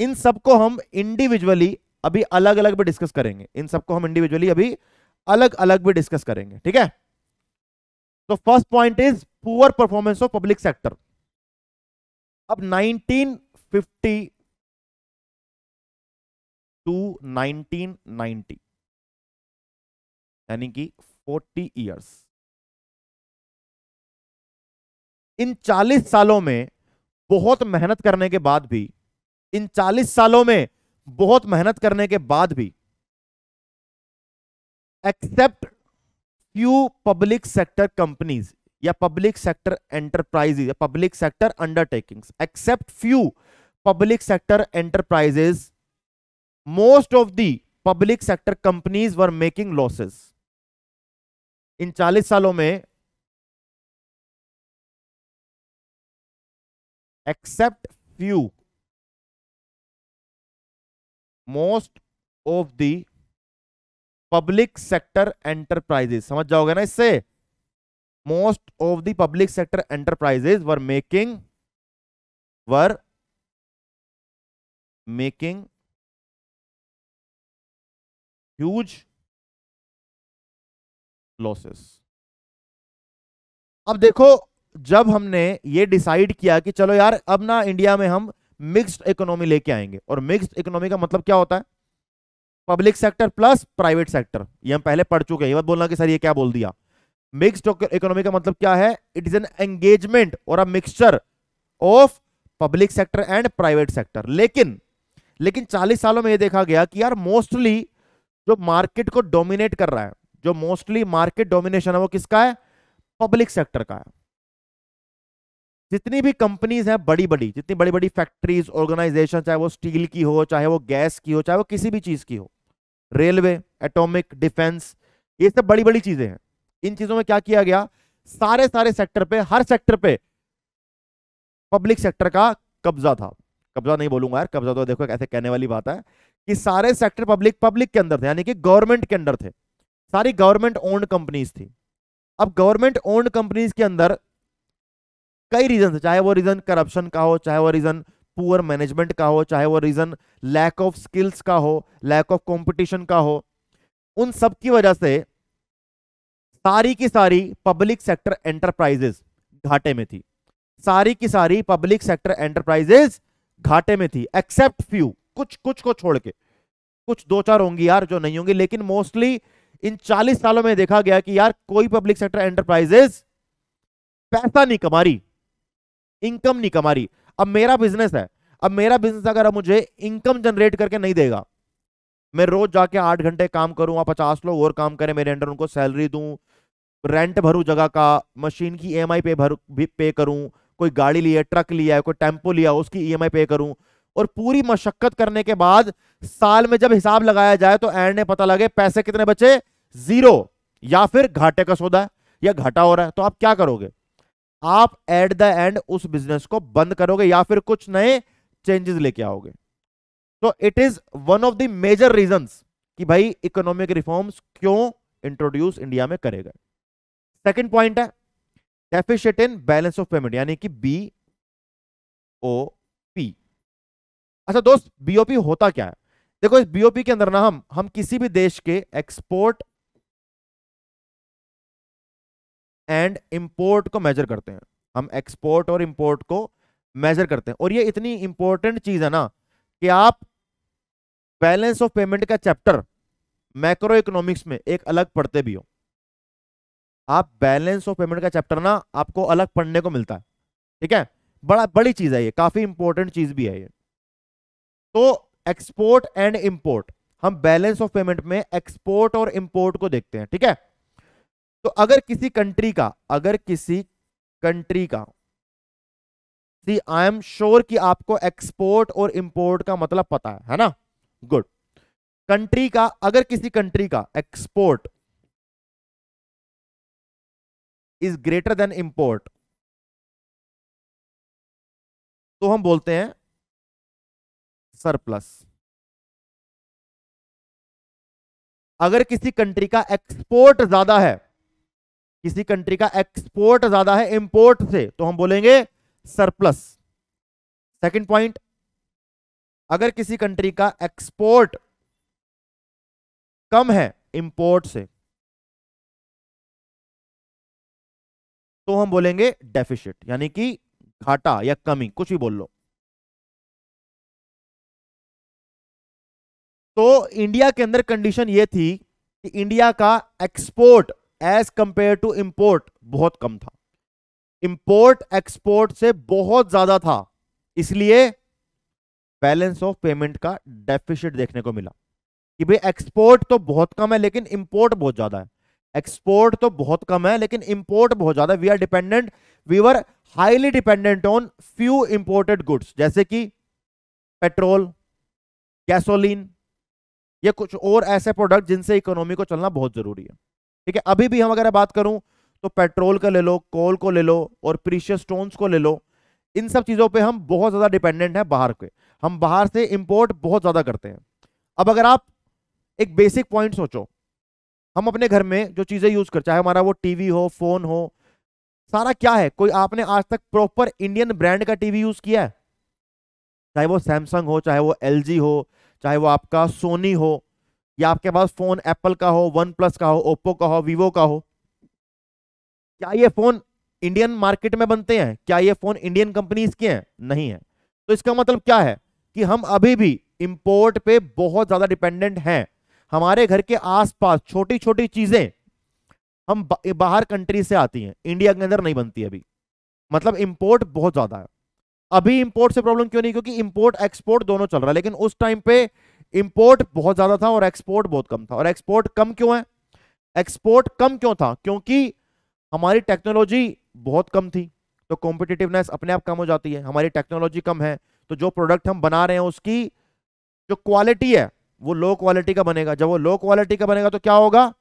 इन सबको हम इंडिविजुअली अभी अलग अलग भी डिस्कस करेंगे इन सबको हम इंडिविजुअली अभी अलग अलग भी डिस्कस करेंगे ठीक है तो first point is poor performance of public sector अब 1950 टू 1990 यानी कि 40 इयर्स इन 40 सालों में बहुत मेहनत करने के बाद भी इन 40 सालों में बहुत मेहनत करने के बाद भी except few public sector companies या पब्लिक सेक्टर एंटरप्राइजेज या public sector undertakings except few public sector enterprises most of the public sector companies were making losses इन 40 सालों में except few most of the public sector enterprises समझ जाओगे ना इससे most of the public sector enterprises were making were making huge losses अब देखो जब हमने ये डिसाइड किया कि चलो यार अब ना इंडिया में हम मिक्स्ड इकोनॉमी लेके आएंगे और मिक्स्ड इकोनॉमी का मतलब क्या होता है public sector plus private sector ये हम पहले पढ़ चुके हैं ये बात बोलना कि सर ये क्या बोल दिया मिक्स्ड इकोनॉमी का मतलब क्या है इट इज एन एंगेजमेंट और a mixture of public sector and private sector लेकिन लेकिन 40 सालों में यह देखा गया कि यार मोस्टली जो मार्केट को डोमिनेट कर रहा है जो मोस्टली मार्केट डोमिनेशन है वो किसका है पब्लिक सेक्टर का है जितनी भी कंपनीज हैं बड़ी बड़ी जितनी बड़ी बड़ी फैक्ट्रीज ऑर्गेनाइजेशन चाहे वो स्टील की हो चाहे वो गैस की हो चाहे वो किसी भी चीज़ की हो रेलवे एटॉमिक डिफेंस ये सब बड़ी बड़ी चीज़ें हैं इन चीज़ों में क्या किया गया सारे सारे सेक्टर पे हर सेक्टर पे पब्लिक सेक्टर का कब्जा था कब्जा नहीं बोलूंगा यार कब्जा तो देखो ऐसे कहने वाली बात है कि सारे सेक्टर पब्लिक पब्लिक के अंदर थे यानी कि गवर्नमेंट के अंदर थे सारी गवर्नमेंट ओन्ड कंपनीज थी अब गवर्नमेंट ओन्ड कंपनीज के अंदर कई रीजन चाहे वो रीजन करप्शन का हो चाहे वो रीजन पुअर मैनेजमेंट का हो चाहे वो रीजन लैक ऑफ स्किल्स का हो लैक ऑफ कॉम्पिटिशन का हो उन सब की वजह से सारी की सारी पब्लिक सेक्टर एंटरप्राइजेस घाटे में थी सारी की सारी पब्लिक सेक्टर एंटरप्राइजेस घाटे में थी एक्सेप्ट फ्यू कुछ कुछ को छोड़ के कुछ दो चार होंगी यार जो नहीं होंगी लेकिन मोस्टली इन 40 सालों में देखा गया कि यार कोई पब्लिक सेक्टर एंटरप्राइजेस पैसा नहीं कमा रही इनकम नहीं कमा रही अब मेरा बिजनेस है अब मेरा बिजनेस अगर मुझे इनकम जनरेट करके नहीं देगा मैं रोज जाके आठ घंटे काम करूं और पचास लोग और काम करें मेरे अंडर उनको सैलरी दूं रेंट भरूं जगह का मशीन की ई e पे भर पे करूं कोई गाड़ी लिया ट्रक लिया कोई टेम्पो लिया उसकी ई e पे करूं और पूरी मशक्कत करने के बाद साल में जब हिसाब लगाया जाए तो एंड ने पता लगे पैसे कितने बचे जीरो या फिर घाटे का सौदा है या घाटा हो रहा है तो आप क्या करोगे आप एट द एंड उस बिजनेस को बंद करोगे या फिर कुछ नए चेंजेस लेके आओगे तो it is one of the major reason कि भाई इकोनॉमिक रिफॉर्म्स क्यों इंट्रोड्यूस इंडिया में करेगा सेकेंड पॉइंट है deficit in balance of payment यानी कि बी ओ पी अच्छा दोस्त बीओपी होता क्या है देखो इस बीओपी के अंदर ना हम हम किसी भी देश के एक्सपोर्ट एंड इम्पोर्ट को मेजर करते हैं हम एक्सपोर्ट और इम्पोर्ट को मेजर करते हैं और ये इतनी इंपॉर्टेंट चीज है ना कि आप बैलेंस ऑफ पेमेंट का चैप्टर मैक्रो इकोनॉमिक्स में एक अलग पढ़ते भी हो आप बैलेंस ऑफ पेमेंट का चैप्टर ना आपको अलग पढ़ने को मिलता है ठीक है बड़ा बड़ी चीज है ये काफी इंपॉर्टेंट चीज भी है ये तो एक्सपोर्ट एंड इंपोर्ट हम बैलेंस ऑफ पेमेंट में एक्सपोर्ट और इंपोर्ट को देखते हैं ठीक है थीके? तो अगर किसी कंट्री का अगर किसी कंट्री का सी आई एम श्योर कि आपको एक्सपोर्ट और इंपोर्ट का मतलब पता है है ना गुड कंट्री का अगर किसी कंट्री का export is greater than import तो हम बोलते हैं सरप्लस अगर किसी कंट्री का एक्सपोर्ट ज्यादा है किसी कंट्री का एक्सपोर्ट ज्यादा है इंपोर्ट से तो हम बोलेंगे सरप्लस सेकंड पॉइंट अगर किसी कंट्री का एक्सपोर्ट कम है इंपोर्ट से तो हम बोलेंगे डेफिशिट यानी कि घाटा या कमी कुछ भी बोल लो तो इंडिया के अंदर कंडीशन यह थी कि इंडिया का export as compare to import बहुत कम था इंपोर्ट एक्सपोर्ट से बहुत ज्यादा था इसलिए बैलेंस ऑफ पेमेंट का डेफिशिट देखने को मिला कि भाई एक्सपोर्ट तो बहुत कम है लेकिन इंपोर्ट बहुत ज्यादा है एक्सपोर्ट तो बहुत कम है लेकिन इंपोर्ट बहुत ज्यादा we are dependent we were highly dependent on few imported goods जैसे कि पेट्रोल गैसोलीन या कुछ और ऐसे प्रोडक्ट जिनसे इकोनॉमी को चलना बहुत जरूरी है ठीक है अभी भी हम अगर बात करूं तो पेट्रोल का ले लो कोल को ले लो और प्रीशियस स्टोन्स को ले लो इन सब चीज़ों पे हम बहुत ज़्यादा डिपेंडेंट हैं बाहर के हम बाहर से इंपोर्ट बहुत ज़्यादा करते हैं अब अगर आप एक बेसिक पॉइंट सोचो हम अपने घर में जो चीज़ें यूज़ कर चाहे हमारा वो टीवी हो फ़ोन हो सारा क्या है कोई आपने आज तक प्रॉपर इंडियन ब्रांड का टीवी यूज़ किया है चाहे वो सैमसंग हो चाहे वो एल हो चाहे वो आपका सोनी हो या आपके पास फोन एप्पल का हो वन प्लस का हो ओप्पो का हो वीवो का हो क्या ये फोन इंडियन मार्केट में बनते हैं क्या ये फोन इंडियन कंपनीज के हैं नहीं है तो इसका मतलब क्या है कि हम अभी भी इंपोर्ट पे बहुत ज्यादा डिपेंडेंट हैं हमारे घर के आसपास छोटी छोटी चीजें हम बाहर कंट्री से आती हैं इंडिया के अंदर नहीं बनती अभी मतलब इंपोर्ट बहुत ज्यादा है अभी इंपोर्ट से प्रॉब्लम क्यों नहीं क्योंकि इंपोर्ट एक्सपोर्ट दोनों चल रहा है लेकिन उस टाइम पे इंपोर्ट बहुत ज्यादा था और एक्सपोर्ट बहुत कम था और एक्सपोर्ट कम क्यों है एक्सपोर्ट कम क्यों था क्योंकि हमारी टेक्नोलॉजी बहुत कम थी तो कॉम्पिटिटिवनेस अपने आप कम हो जाती है हमारी टेक्नोलॉजी कम है तो जो प्रोडक्ट हम बना रहे हैं उसकी जो क्वालिटी है वो लो क्वालिटी का बनेगा जब वो लो क्वालिटी का बनेगा तो क्या होगा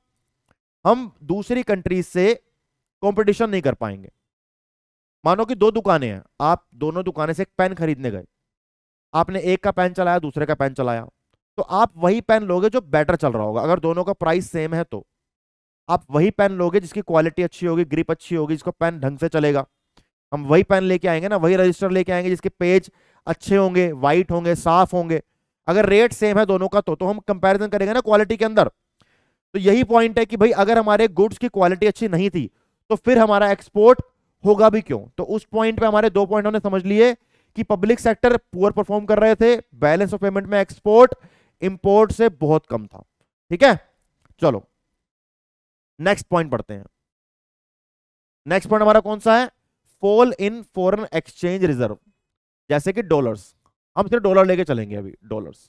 हम दूसरी कंट्रीज से कंपटीशन नहीं कर पाएंगे मानो कि दो दुकानें हैं आप दोनों दुकानें से एक पेन खरीदने गए आपने एक का पेन चलाया दूसरे का पेन चलाया तो आप वही पेन लोगे जो बेटर चल रहा होगा अगर दोनों का प्राइस सेम है तो आप वही पेन लोगे जिसकी क्वालिटी अच्छी होगी ग्रिप अच्छी होगी जिसका पेन ढंग से चलेगा हम वही पेन लेके आएंगे ना वही रजिस्टर लेके आएंगे जिसके पेज अच्छे होंगे वाइट होंगे साफ होंगे अगर रेट सेम है दोनों का तो तो हम कंपैरिजन करेंगे ना क्वालिटी के अंदर तो यही पॉइंट है कि भाई अगर हमारे गुड्स की क्वालिटी अच्छी नहीं थी तो फिर हमारा एक्सपोर्ट होगा भी क्यों तो उस पॉइंट पे हमारे दो पॉइंट हमने समझ लिए कि पब्लिक सेक्टर पुअर परफॉर्म कर रहे थे बैलेंस ऑफ पेमेंट में एक्सपोर्ट इंपोर्ट से बहुत कम था ठीक है चलो नेक्स्ट पॉइंट पढ़ते हैं नेक्स्ट पॉइंट हमारा कौन सा है fall in foreign exchange reserve जैसे कि डॉलर्स हम सिर्फ डॉलर लेके चलेंगे अभी डॉलर्स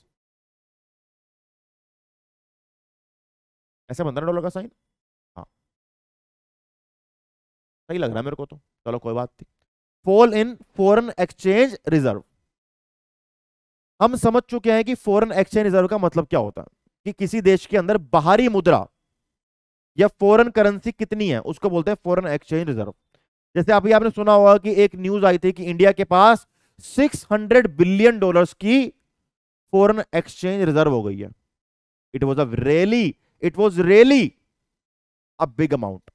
ऐसे बनता डॉलर का साइन हाँ सही लग रहा है मेरे को तो चलो कोई बात नहीं fall in foreign exchange reserve हम समझ चुके हैं कि फॉरेन एक्सचेंज रिजर्व का मतलब क्या होता है कि किसी देश के अंदर बाहरी मुद्रा या फॉरेन करेंसी कितनी है उसको बोलते हैं फॉरेन एक्सचेंज रिजर्व जैसे अभी आपने सुना होगा कि एक न्यूज आई थी कि इंडिया के पास 600 बिलियन डॉलर्स की फॉरेन एक्सचेंज रिजर्व हो गई है it was a really it was really a big amount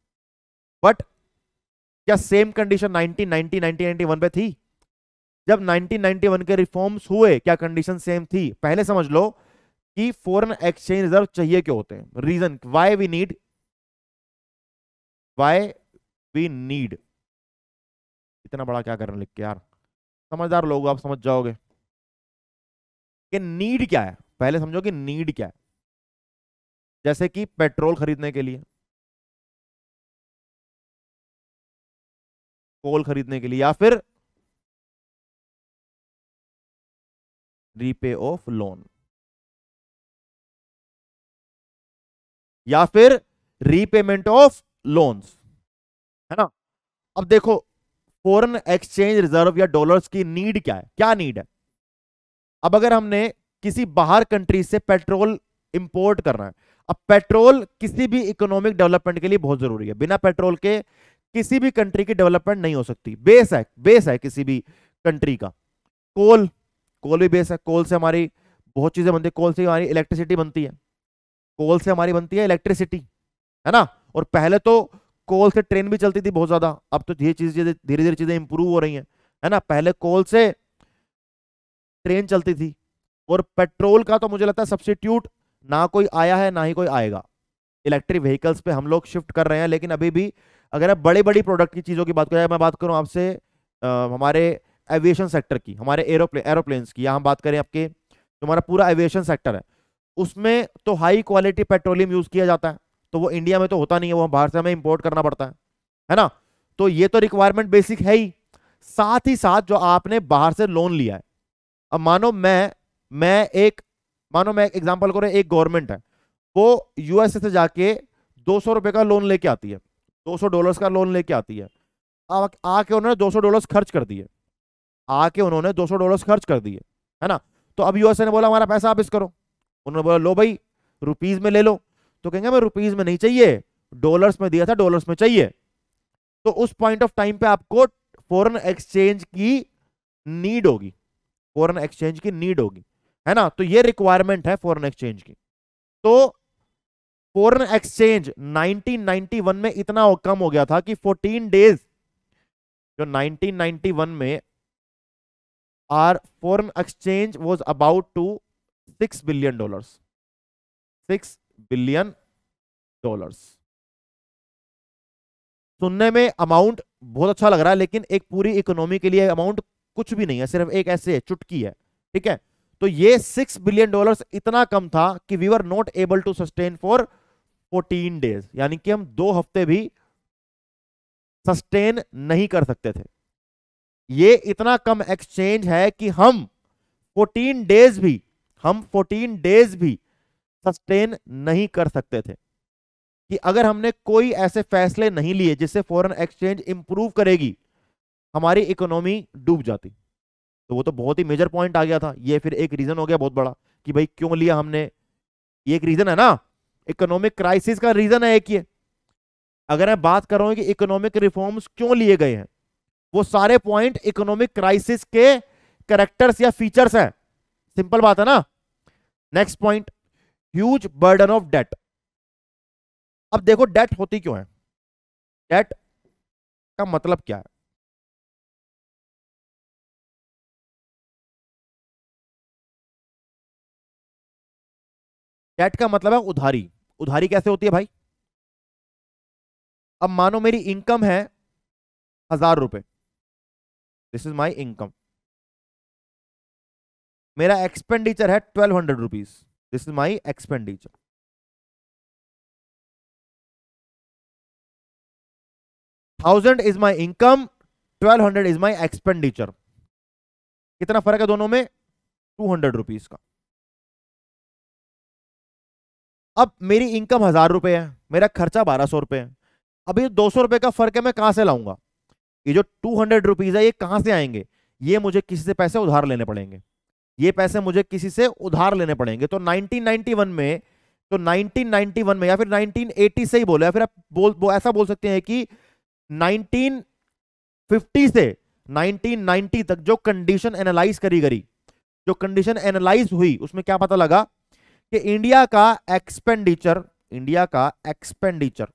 but क्या सेम कंडीशन 1990 1991 पे थी जब 1991 के रिफॉर्म्स हुए क्या कंडीशन सेम थी पहले समझ लो कि फॉरेन एक्सचेंज रिजर्व चाहिए क्यों होते हैं reason why we need why we need इतना बड़ा क्या करना लिख के यार समझदार लोग आप समझ जाओगे कि नीड क्या है पहले समझो कि नीड क्या है जैसे कि पेट्रोल खरीदने के लिए कोल खरीदने के लिए या फिर रीपे ऑफ लोन या फिर रीपेमेंट ऑफ लोन्स है ना अब देखो फॉरेन एक्सचेंज रिजर्व या डॉलर्स की नीड क्या है क्या नीड है अब अगर हमने किसी बाहर कंट्री से पेट्रोल इंपोर्ट करना है अब पेट्रोल किसी भी इकोनॉमिक डेवलपमेंट के लिए बहुत जरूरी है बिना पेट्रोल के किसी भी कंट्री की डेवलपमेंट नहीं हो सकती बेस है बेस है किसी भी कंट्री का कोल कोल भी बेस है कोल से हमारी बहुत चीज़ें बनती है कोल से हमारी इलेक्ट्रिसिटी बनती है कोल से हमारी बनती है इलेक्ट्रिसिटी है ना और पहले तो कोल से ट्रेन भी चलती थी बहुत ज़्यादा अब तो ये चीज धीरे धीरे चीज़ें इंप्रूव हो रही हैं है ना पहले कोल से ट्रेन चलती थी और पेट्रोल का तो मुझे लगता है सब्सिट्यूट ना कोई आया है ना ही कोई आएगा इलेक्ट्रिक व्हीकल्स पे हम लोग शिफ्ट कर रहे हैं लेकिन अभी भी अगर आप बड़ी बड़ी प्रोडक्ट की चीज़ों की बात करें मैं बात करूँ आपसे हमारे एविएशन सेक्टर की हमारे एरोप्लेन एरोप्लेन्स की यहाँ बात करें आपके जो हमारा पूरा एविएशन सेक्टर है उसमें तो हाई क्वालिटी पेट्रोलियम यूज़ किया जाता है तो वो इंडिया में तो होता नहीं है वो बाहर से हमें इम्पोर्ट करना पड़ता है है ना तो ये तो रिक्वायरमेंट बेसिक है ही साथ ही साथ जो आपने बाहर से लोन लिया है अब मानो मैं मैं एक मानो मैं एग्जाम्पल करूँ एक गवर्नमेंट है वो यूएसए से जाके दो सौ का लोन लेके आती है दो सौ डॉलर्स का लोन लेके आती है आके उन्होंने दो सौ खर्च कर दिए आके उन्होंने 200 डॉलर्स खर्च कर दिए है ना तो अब यूएसए ने बोला हमारा पैसा वापस करो उन्होंने बोला लो भाई रुपीज में ले लो तो कहेंगे हमें रुपीज में नहीं चाहिए डॉलर्स में दिया था डॉलर्स में चाहिए तो उस पॉइंट ऑफ टाइम पे आपको फॉरेन एक्सचेंज की नीड होगी फॉरेन एक्सचेंज की नीड होगी है ना तो ये रिक्वायरमेंट है फॉरेन एक्सचेंज की तो फॉरेन एक्सचेंज 1991 में इतना कम हो गया था कि 14 डेज जो 1991 में our foreign exchange was about to 6 billion dollars 6 billion dollars सुनने में अमाउंट बहुत अच्छा लग रहा है लेकिन एक पूरी इकोनॉमी के लिए अमाउंट कुछ भी नहीं है सिर्फ एक ऐसे है चुटकी है ठीक है तो ये सिक्स बिलियन डॉलर्स इतना कम था कि we are not able to sustain for fourteen days यानी कि हम दो हफ्ते भी सस्टेन नहीं कर सकते थे ये इतना कम एक्सचेंज है कि हम 14 डेज भी हम 14 डेज भी सस्टेन नहीं कर सकते थे कि अगर हमने कोई ऐसे फैसले नहीं लिए जिससे फॉरेन एक्सचेंज इंप्रूव करेगी हमारी इकोनॉमी डूब जाती तो वो तो बहुत ही मेजर पॉइंट आ गया था ये फिर एक रीजन हो गया बहुत बड़ा कि भाई क्यों लिया हमने ये एक रीजन है ना इकोनॉमिक क्राइसिस का रीजन है एक ये अगर मैं बात कर रहा हूं कि इकोनॉमिक रिफॉर्म्स क्यों लिए गए हैं वो सारे पॉइंट इकोनॉमिक क्राइसिस के करेक्टर्स या फीचर्स हैं सिंपल बात है ना next point huge burden of debt अब देखो डेट होती क्यों है डेट का मतलब क्या है डेट का मतलब है उधारी उधारी कैसे होती है भाई अब मानो मेरी इनकम है हजार रुपए दिस इज माई इनकम मेरा एक्सपेंडिचर है twelve hundred rupees this is my expenditure thousand is my income twelve hundred is my expenditure कितना फर्क है दोनों में टू हंड्रेड रुपीज का अब मेरी इनकम हजार रुपए है मेरा खर्चा बारह सौ रुपए है अभी दो सौ रुपए का फर्क है मैं कहां से लाऊंगा ये जो टू हंड्रेड रुपीज है ये कहां से आएंगे ये मुझे किसी से पैसे उधार लेने पड़ेंगे ये पैसे मुझे किसी से उधार लेने पड़ेंगे तो 1991 में तो 1991 में या फिर 1980 से ही बोले या फिर आप बोल वो ऐसा बोल सकते हैं कि 1950 से 1990 तक जो कंडीशन एनालाइज करी गई जो कंडीशन एनालाइज हुई उसमें क्या पता लगा कि इंडिया का एक्सपेंडिचर इंडिया का expenditure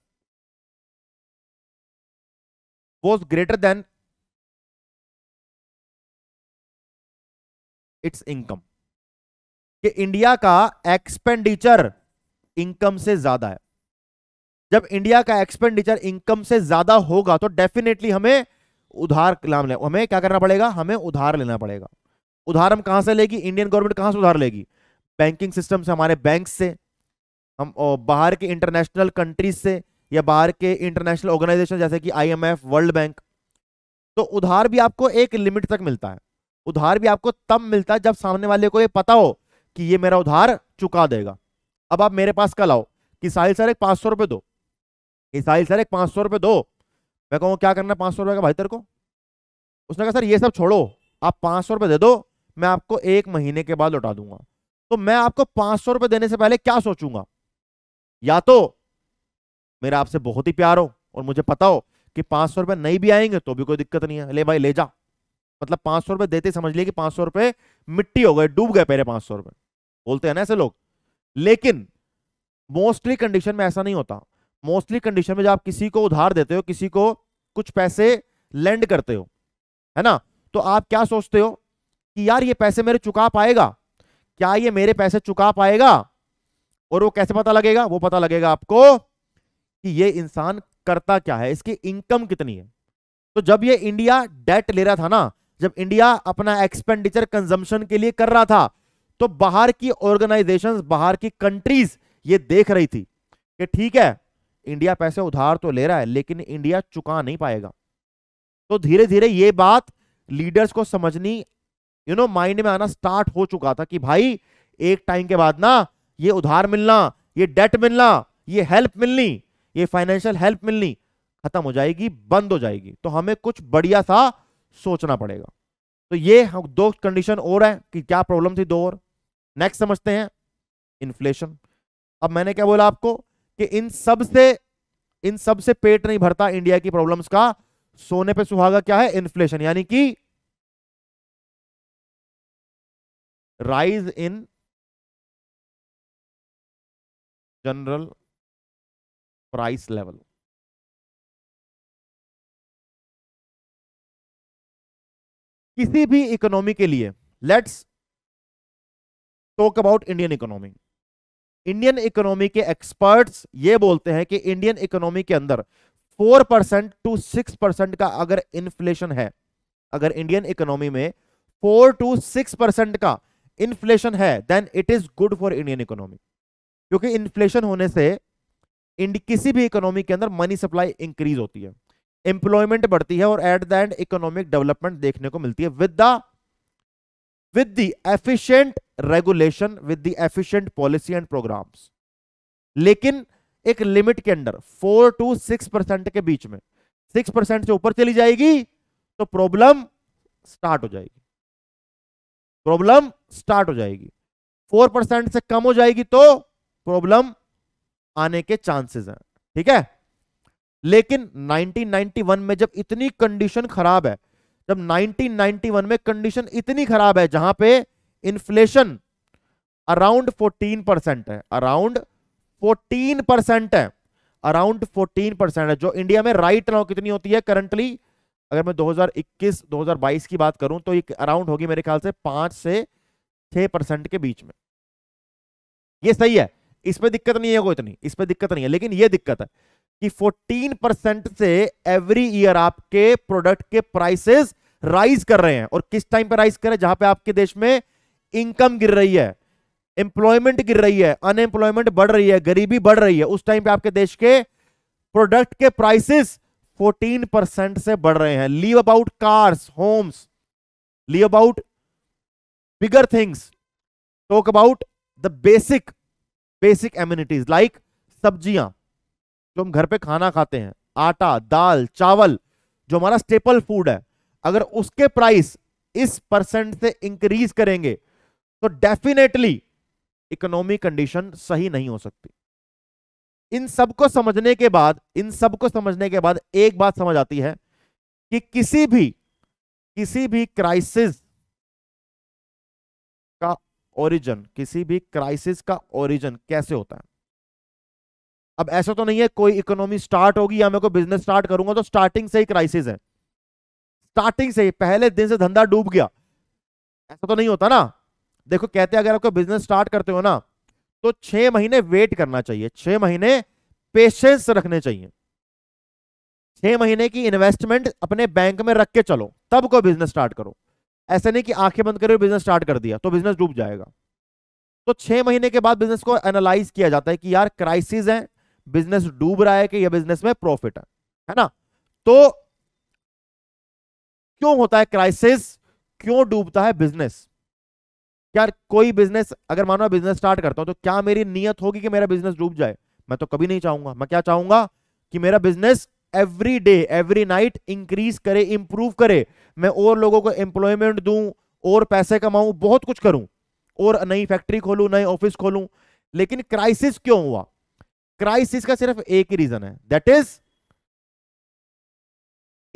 was greater than its income कि इंडिया का एक्सपेंडिचर इनकम से ज्यादा है जब इंडिया का एक्सपेंडिचर इनकम से ज्यादा होगा तो डेफिनेटली हमें उधार नाम ले हमें क्या करना पड़ेगा हमें उधार लेना पड़ेगा उधार हम कहां से लेगी इंडियन गवर्नमेंट कहां से उधार लेगी बैंकिंग सिस्टम से हमारे बैंक से हम बाहर के इंटरनेशनल कंट्रीज से या बाहर के इंटरनेशनल ऑर्गेनाइजेशन जैसे कि आईएमएफ वर्ल्ड बैंक तो उधार भी आपको एक लिमिट तक मिलता है उधार भी आपको तब मिलता है जब सामने वाले को ये पता हो कि ये मेरा उधार चुका देगा अब आप मेरे पास कल आओ कि साहिल सर एक पाँच सौ रुपये दो कि साहिल सर एक पाँच सौ रुपये दो मैं कहूँ क्या करना पाँच सौ रुपये का भाई तेरे को उसने कहा सर ये सब छोड़ो आप पाँच सौ रुपये दे दो मैं आपको एक महीने के बाद लौटा दूंगा तो मैं आपको पाँच सौ रुपये देने से पहले क्या सोचूंगा या तो मेरा आपसे बहुत ही प्यार हो और मुझे पता हो कि पांच सौ रुपए नहीं भी आएंगे तो भी कोई दिक्कत नहीं है ले भाई ले जा मतलब पांच सौ रुपए देते समझ लिए कि पांच सौ रुपए मिट्टी हो गए डूब गए पहले पांच सौ रुपए बोलते हैं ना ऐसे लोग लेकिन मोस्टली कंडीशन में ऐसा नहीं होता मोस्टली कंडीशन में जब आप किसी को उधार देते हो किसी को कुछ पैसे लेंड करते हो है ना तो आप क्या सोचते हो कि यार ये पैसे मेरे चुका पाएगा क्या ये मेरे पैसे चुका पाएगा और वो कैसे पता लगेगा वो पता लगेगा आपको कि ये इंसान करता क्या है इसकी इनकम कितनी है तो जब ये इंडिया डेट ले रहा था ना जब इंडिया अपना एक्सपेंडिचर कंजम्पशन के लिए कर रहा था तो बाहर की ऑर्गेनाइजेशंस बाहर की कंट्रीज ये देख रही थी कि ठीक है इंडिया पैसे उधार तो ले रहा है लेकिन इंडिया चुका नहीं पाएगा तो धीरे धीरे ये बात लीडर्स को समझनी यू नो माइंड में आना स्टार्ट हो चुका था कि भाई एक टाइम के बाद ना ये उधार मिलना ये डेट मिलना ये हेल्प मिलनी ये फाइनेंशियल हेल्प मिलनी खत्म हो जाएगी बंद हो जाएगी तो हमें कुछ बढ़िया सा सोचना पड़ेगा तो ये दो कंडीशन और है कि क्या प्रॉब्लम थी दो और नेक्स्ट समझते हैं इन्फ्लेशन अब मैंने क्या बोला आपको कि इन सब से इन सब से पेट नहीं भरता इंडिया की प्रॉब्लम्स का सोने पे सुहागा क्या है इन्फ्लेशन यानी कि rise in general price level किसी भी इकोनॉमी के लिए let's talk about Indian economy Indian economy के एक्सपर्ट्स ये बोलते हैं कि इंडियन इकोनॉमी के अंदर four percent to six percent का अगर इन्फ्लेशन है अगर इंडियन इकोनॉमी में फोर टू सिक्स परसेंट का इन्फ्लेशन है then it is good for Indian economy क्योंकि इन्फ्लेशन होने से किसी भी इकोनॉमी के अंदर मनी सप्लाई इंक्रीज होती है एम्प्लॉयमेंट बढ़ती है और at the end economic development देखने को मिलती है with the with the efficient regulation with the efficient policy and programs लेकिन एक लिमिट के अंदर फोर टू सिक्स परसेंट के बीच में सिक्स परसेंट से ऊपर चली जाएगी तो प्रॉब्लम स्टार्ट हो जाएगी प्रॉब्लम स्टार्ट हो जाएगी फोर परसेंट से कम हो जाएगी तो प्रॉब्लम आने के चांसेस हैं ठीक है लेकिन 1991 में जब इतनी कंडीशन खराब है जब 1991 में कंडीशन इतनी खराब है जहां पे इन्फ्लेशन अराउंड 14 परसेंट है अराउंड 14 परसेंट है अराउंड 14 परसेंट है जो इंडिया में राइट नाउ कितनी होती है करंटली अगर मैं 2021 2022 की बात करूं तो एक अराउंड होगी मेरे ख्याल से पांच से छह परसेंट के बीच में ये सही है इस इसमें दिक्कत नहीं है कोई इतनी तो इस इसमें दिक्कत नहीं है लेकिन यह दिक्कत है कि 14 परसेंट से एवरी ईयर आपके प्रोडक्ट के प्राइसेस राइज कर रहे हैं और किस टाइम पर राइज कर रहे हैं जहां पे आपके देश में इनकम गिर रही है एम्प्लॉयमेंट गिर रही है अनएम्प्लॉयमेंट बढ़ रही है गरीबी बढ़ रही है उस टाइम पे आपके देश के प्रोडक्ट के प्राइसेस 14 से बढ़ रहे हैं leave about cars homes leave about bigger things talk about the basic basic amenities like सब्जियां जो हम घर पे खाना खाते हैं आटा दाल चावल जो हमारा स्टेपल फूड है अगर उसके प्राइस इस परसेंट से इंक्रीज करेंगे तो डेफिनेटली इकोनॉमी कंडीशन सही नहीं हो सकती इन सबको समझने के बाद इन सबको समझने के बाद एक बात समझ आती है कि किसी भी किसी भी क्राइसिस ओरिजन किसी भी क्राइसिस का ओरिजन कैसे होता है अब ऐसा तो नहीं है कोई इकोनॉमी स्टार्ट होगी या मैं कोई बिजनेस स्टार्ट करूंगा तो स्टार्टिंग से ही क्राइसिस है स्टार्टिंग से ही पहले दिन से धंधा डूब गया ऐसा तो नहीं होता ना देखो कहते हैं अगर आपको बिजनेस स्टार्ट करते हो ना तो छह महीने वेट करना चाहिए छह महीने पेशेंस रखने चाहिए छह महीने की इन्वेस्टमेंट अपने बैंक में रख के चलो तब कोई बिजनेस स्टार्ट करो ऐसा नहीं कि आंखें बंद करके बिजनेस स्टार्ट कर दिया तो बिजनेस डूब जाएगा तो छह महीने के बाद बिजनेस को एनालाइज किया जाता है कि यार क्राइसिस है बिजनेस डूब रहा है कि यह बिजनेस में प्रॉफिट है है ना तो क्यों होता है क्राइसिस क्यों डूबता है बिजनेस यार कोई बिजनेस अगर मानो बिजनेस स्टार्ट करता हूं तो क्या मेरी नीयत होगी कि मेरा बिजनेस डूब जाए मैं तो कभी नहीं चाहूंगा मैं क्या चाहूंगा कि मेरा business every day every night increase करे इंप्रूव करे मैं और लोगों को एम्प्लॉयमेंट दू और पैसे कमाऊं बहुत कुछ करूं और नई फैक्ट्री खोलूं नई ऑफिस खोलूं लेकिन क्राइसिस क्यों हुआ क्राइसिस का सिर्फ एक ही रीजन है that is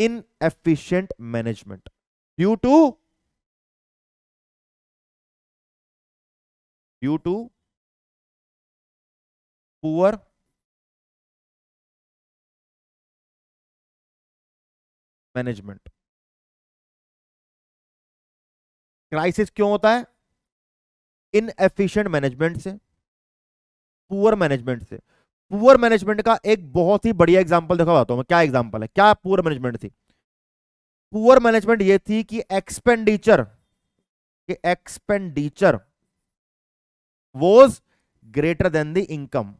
inefficient management due to due to poor management crisis क्यों होता है इन एफिशियंट मैनेजमेंट से पुअर मैनेजमेंट से पुअर मैनेजमेंट का एक बहुत ही बढ़िया एग्जांपल देखा बताता हूँ क्या एग्जांपल है क्या पुअर मैनेजमेंट थी पुअर मैनेजमेंट ये थी कि expenditure expenditure was greater than the income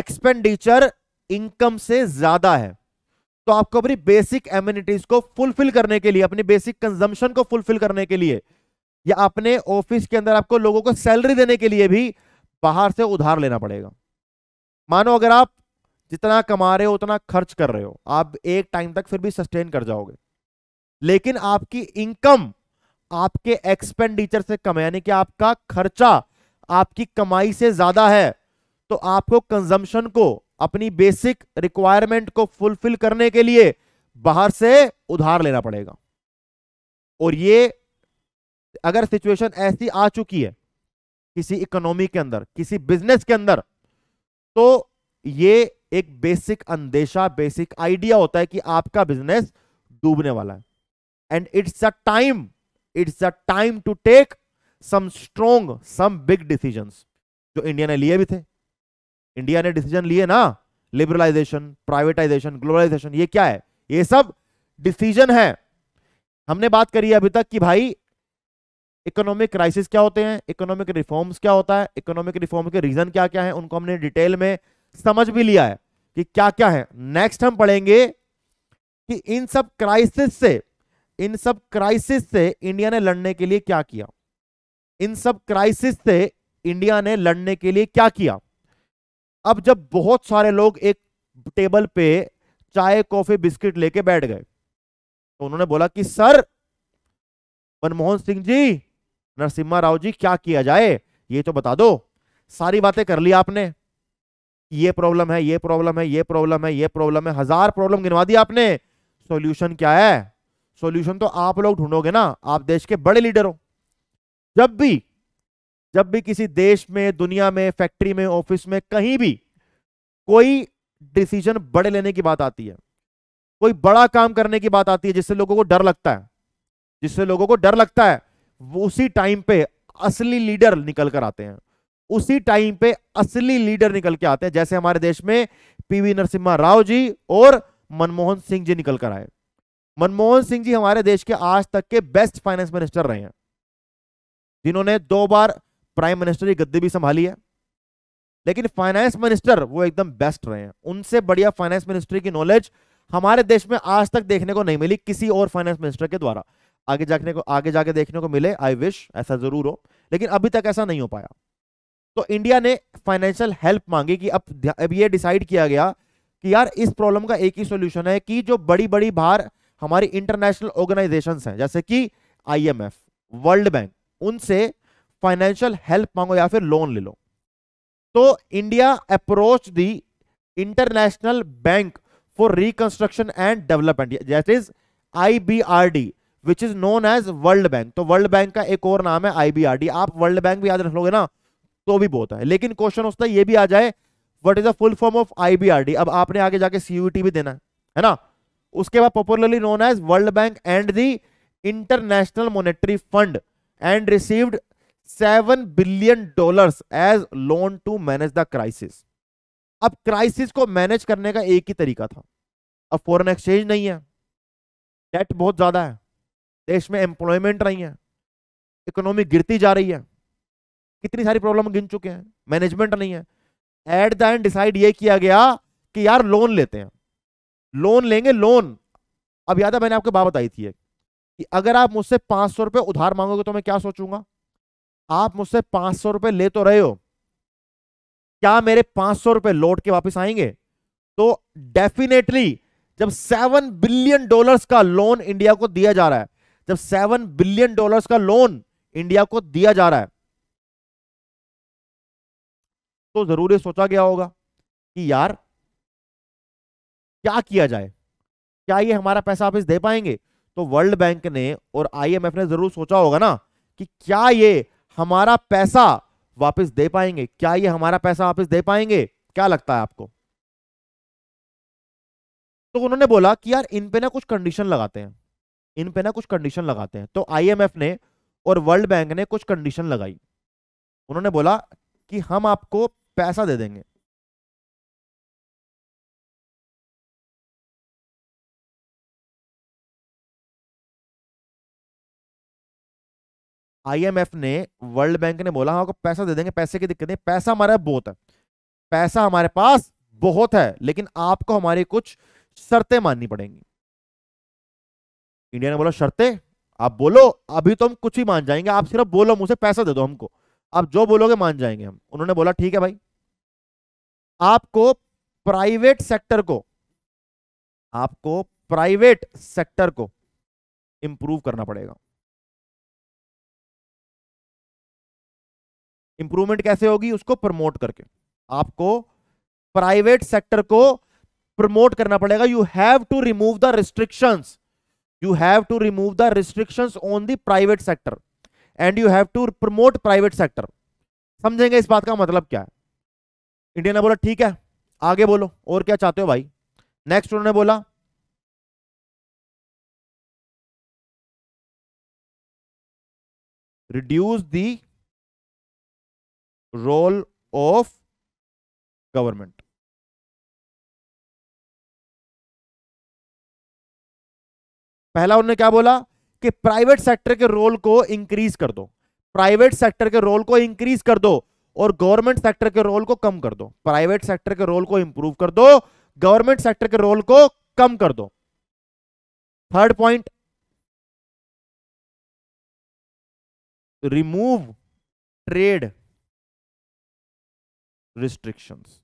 expenditure income से ज्यादा है तो आपको अपनी बेसिक एम्यूनिटीज को फुलफिल करने के लिए अपनी बेसिक कंजम्पशन को फुलफिल करने के लिए या अपने ऑफिस के अंदर आपको लोगों को सैलरी देने के लिए भी बाहर से उधार लेना पड़ेगा मानो अगर आप जितना कमा रहे हो उतना खर्च कर रहे हो आप एक टाइम तक फिर भी सस्टेन कर जाओगे लेकिन आपकी इनकम आपके एक्सपेंडिचर से कम है यानी कि आपका खर्चा आपकी कमाई से ज्यादा है तो आपको कंजम्पशन को अपनी बेसिक रिक्वायरमेंट को फुलफिल करने के लिए बाहर से उधार लेना पड़ेगा और ये अगर सिचुएशन ऐसी आ चुकी है किसी इकोनॉमी के अंदर किसी बिजनेस के अंदर तो ये एक बेसिक अंदेशा बेसिक आइडिया होता है कि आपका बिजनेस डूबने वाला है and it's a time it's a time to take some strong some big decisions जो इंडिया ने लिए भी थे इंडिया ने डिसीजन लिए ना लिबरलाइजेशन प्राइवेटाइजेशन ग्लोबलाइजेशन ये क्या है ये सब डिसीजन है हमने बात करी अभी तक कि भाई इकोनॉमिक क्राइसिस क्या होते हैं इकोनॉमिक रिफॉर्म्स क्या होता है इकोनॉमिक रिफॉर्म के रीजन क्या क्या है उनको हमने डिटेल में समझ भी लिया है कि क्या क्या है नेक्स्ट हम पढ़ेंगे कि इन सब क्राइसिस से इन सब क्राइसिस से इंडिया ने लड़ने के लिए क्या किया इन सब क्राइसिस से इंडिया ने लड़ने के लिए क्या किया अब जब बहुत सारे लोग एक टेबल पे चाय कॉफी बिस्किट लेके बैठ गए तो उन्होंने बोला कि सर मनमोहन सिंह जी नरसिम्हा राव जी क्या किया जाए ये तो बता दो सारी बातें कर ली आपने ये प्रॉब्लम है ये प्रॉब्लम है ये प्रॉब्लम है ये प्रॉब्लम है हजार प्रॉब्लम गिनवा दी आपने सॉल्यूशन क्या है सॉल्यूशन तो आप लोग ढूंढोगे ना आप देश के बड़े लीडर हो जब भी जब भी किसी देश में दुनिया में फैक्ट्री में ऑफिस में कहीं भी कोई डिसीजन बड़े लेने की बात आती है कोई बड़ा काम करने की बात आती है जिससे लोगों को डर लगता है जिससे लोगों को डर लगता है वो उसी टाइम पे असली लीडर निकल कर आते हैं उसी टाइम पे असली लीडर निकल के आते हैं जैसे हमारे देश में पीवी नरसिम्हा राव जी और मनमोहन सिंह जी निकल कर आए मनमोहन सिंह जी हमारे देश के आज तक के बेस्ट फाइनेंस मिनिस्टर रहे हैं जिन्होंने दो बार प्राइम मिनिस्टर की गद्दी भी संभाली है लेकिन फाइनेंस मिनिस्टर वो एकदम बेस्ट रहे हैं उनसे बढ़िया फाइनेंस मिनिस्ट्री की नॉलेज हमारे देश में आज तक देखने को नहीं मिली किसी और फाइनेंस मिनिस्टर के द्वारा आगे जाने को आगे जाके देखने को मिले आई विश ऐसा जरूर हो लेकिन अभी तक ऐसा नहीं हो पाया तो इंडिया ने फाइनेंशियल हेल्प मांगी कि अब अब ये डिसाइड किया गया कि यार इस प्रॉब्लम का एक ही सोल्यूशन है कि जो बड़ी बड़ी बाहर हमारी इंटरनेशनल ऑर्गेनाइजेशन हैं जैसे कि आईएमएफ वर्ल्ड बैंक उनसे फाइनेंशियल हेल्प मांगो या फिर लोन ले लो तो India approach the international bank for reconstruction and development that is IBRD which is known as world bank तो वर्ल्ड बैंक का एक और नाम है आईबीआरडी आप वर्ल्ड बैंक भी याद रख लोगे ना तो भी बहुत है लेकिन क्वेश्चन उसका ये भी आ जाए what is the full form of IBRD अब आपने आगे जाके सीयूटी भी देना है, है ना उसके बाद popularly known as world bank and the international monetary fund and received seven billion dollars as loan to manage the crisis अब क्राइसिस को मैनेज करने का एक ही तरीका था अब फॉरेन एक्सचेंज नहीं है डेट बहुत ज्यादा है देश में एम्प्लॉयमेंट नहीं है इकोनॉमी गिरती जा रही है कितनी सारी प्रॉब्लम गिन चुके हैं मैनेजमेंट नहीं है एट द एंड डिसाइड ये किया गया कि यार लोन लेते हैं लोन लेंगे लोन अब याद है मैंने आपको बात बताई थी कि अगर आप मुझसे पांच सौ रुपये उधार मांगोगे तो मैं क्या सोचूंगा आप मुझसे पांच सौ रुपए ले तो रहे हो क्या मेरे पांच सौ रुपए लौट के वापस आएंगे तो डेफिनेटली जब सेवन बिलियन डॉलर्स का लोन इंडिया को दिया जा रहा है जब सेवन बिलियन डॉलर्स का लोन इंडिया को दिया जा रहा है तो जरूर सोचा गया होगा कि यार क्या किया जाए क्या ये हमारा पैसा वापिस दे पाएंगे तो वर्ल्ड बैंक ने और आईएमएफ ने जरूर सोचा होगा ना कि क्या ये हमारा पैसा वापस दे पाएंगे क्या ये हमारा पैसा वापस दे पाएंगे क्या लगता है आपको तो उन्होंने बोला कि यार इन पे ना कुछ कंडीशन लगाते हैं इन पे ना कुछ कंडीशन लगाते हैं तो आईएमएफ ने और वर्ल्ड बैंक ने कुछ कंडीशन लगाई उन्होंने बोला कि हम आपको पैसा दे देंगे आईएमएफ ने वर्ल्ड बैंक ने बोला हाँ पैसा दे देंगे पैसे की दिक्कत नहीं पैसा हमारे बहुत है पैसा हमारे पास बहुत है लेकिन आपको हमारी कुछ शर्तें माननी पड़ेंगी इंडिया ने बोला शर्तें आप बोलो अभी तो हम कुछ ही मान जाएंगे आप सिर्फ बोलो मुझे पैसा दे दो हमको आप जो बोलोगे मान जाएंगे हम उन्होंने बोला ठीक है भाई आपको प्राइवेट सेक्टर को आपको प्राइवेट सेक्टर को इंप्रूव करना पड़ेगा इंप्रूवमेंट कैसे होगी उसको प्रमोट करके आपको प्राइवेट सेक्टर को प्रमोट करना पड़ेगा you have to remove the restriction you have to remove the restriction on the private sector and you have to promote private sector समझेंगे इस बात का मतलब क्या है इंडिया ने बोला ठीक है आगे बोलो और क्या चाहते हो भाई नेक्स्ट उन्होंने बोला reduce the role of government. पहला उन्होंने क्या बोला कि प्राइवेट सेक्टर के रोल को इंक्रीज कर दो प्राइवेट सेक्टर के रोल को इंक्रीज कर दो और गवर्नमेंट सेक्टर के रोल को कम कर दो प्राइवेट सेक्टर के रोल को इंप्रूव कर दो गवर्नमेंट सेक्टर के रोल को कम कर दो third point remove trade restrictions.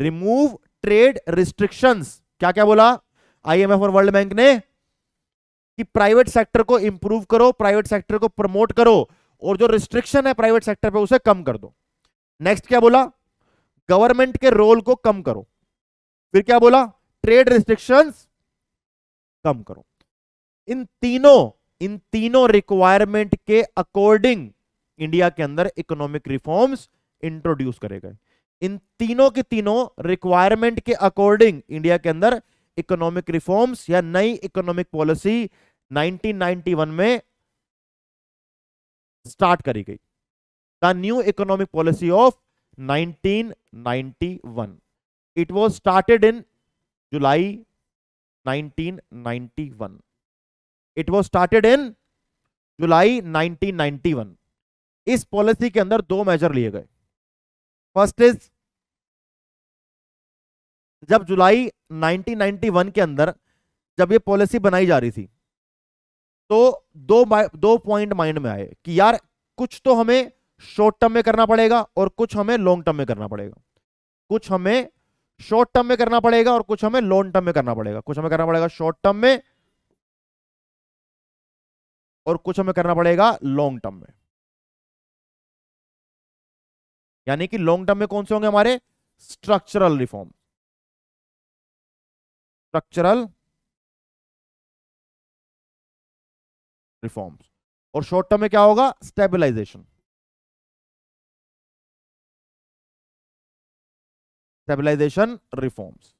Remove trade restrictions क्या क्या बोला आईएमएफ और वर्ल्ड बैंक ने कि प्राइवेट सेक्टर को इंप्रूव करो प्राइवेट सेक्टर को प्रमोट करो और जो रिस्ट्रिक्शन है प्राइवेट सेक्टर पे उसे कम कर दो नेक्स्ट क्या बोला गवर्नमेंट के रोल को कम करो फिर क्या बोला ट्रेड रिस्ट्रिक्शंस कम करो इन तीनों इन तीनों रिक्वायरमेंट के अकॉर्डिंग इंडिया के अंदर इकोनॉमिक रिफॉर्म्स इंट्रोड्यूस करे गए इन तीनों के तीनों रिक्वायरमेंट के अकॉर्डिंग इंडिया के अंदर इकोनॉमिक रिफॉर्म्स या नई इकोनॉमिक पॉलिसी 1991 में स्टार्ट करी गई the new economic policy of 1991 it was started in July 1991 it was started in July 1991 इस पॉलिसी के अंदर दो मेजर लिए गए फर्स्ट इज जब जुलाई 1991 के अंदर जब ये पॉलिसी बनाई जा रही थी तो दो दो पॉइंट माइंड में आए कि यार कुछ तो हमें शॉर्ट टर्म में करना पड़ेगा और कुछ हमें लॉन्ग टर्म में करना पड़ेगा कुछ हमें शॉर्ट टर्म में करना पड़ेगा और कुछ हमें लॉन्ग टर्म में करना पड़ेगा कुछ हमें करना पड़ेगा शॉर्ट टर्म में और कुछ हमें करना पड़ेगा लॉन्ग टर्म में यानी कि लॉन्ग टर्म में कौन से होंगे हमारे स्ट्रक्चरल रिफॉर्म स्ट्रक्चरल रिफॉर्म्स और शॉर्ट टर्म में क्या होगा स्टेबिलाइजेशन स्टेबिलाइजेशन रिफॉर्म्स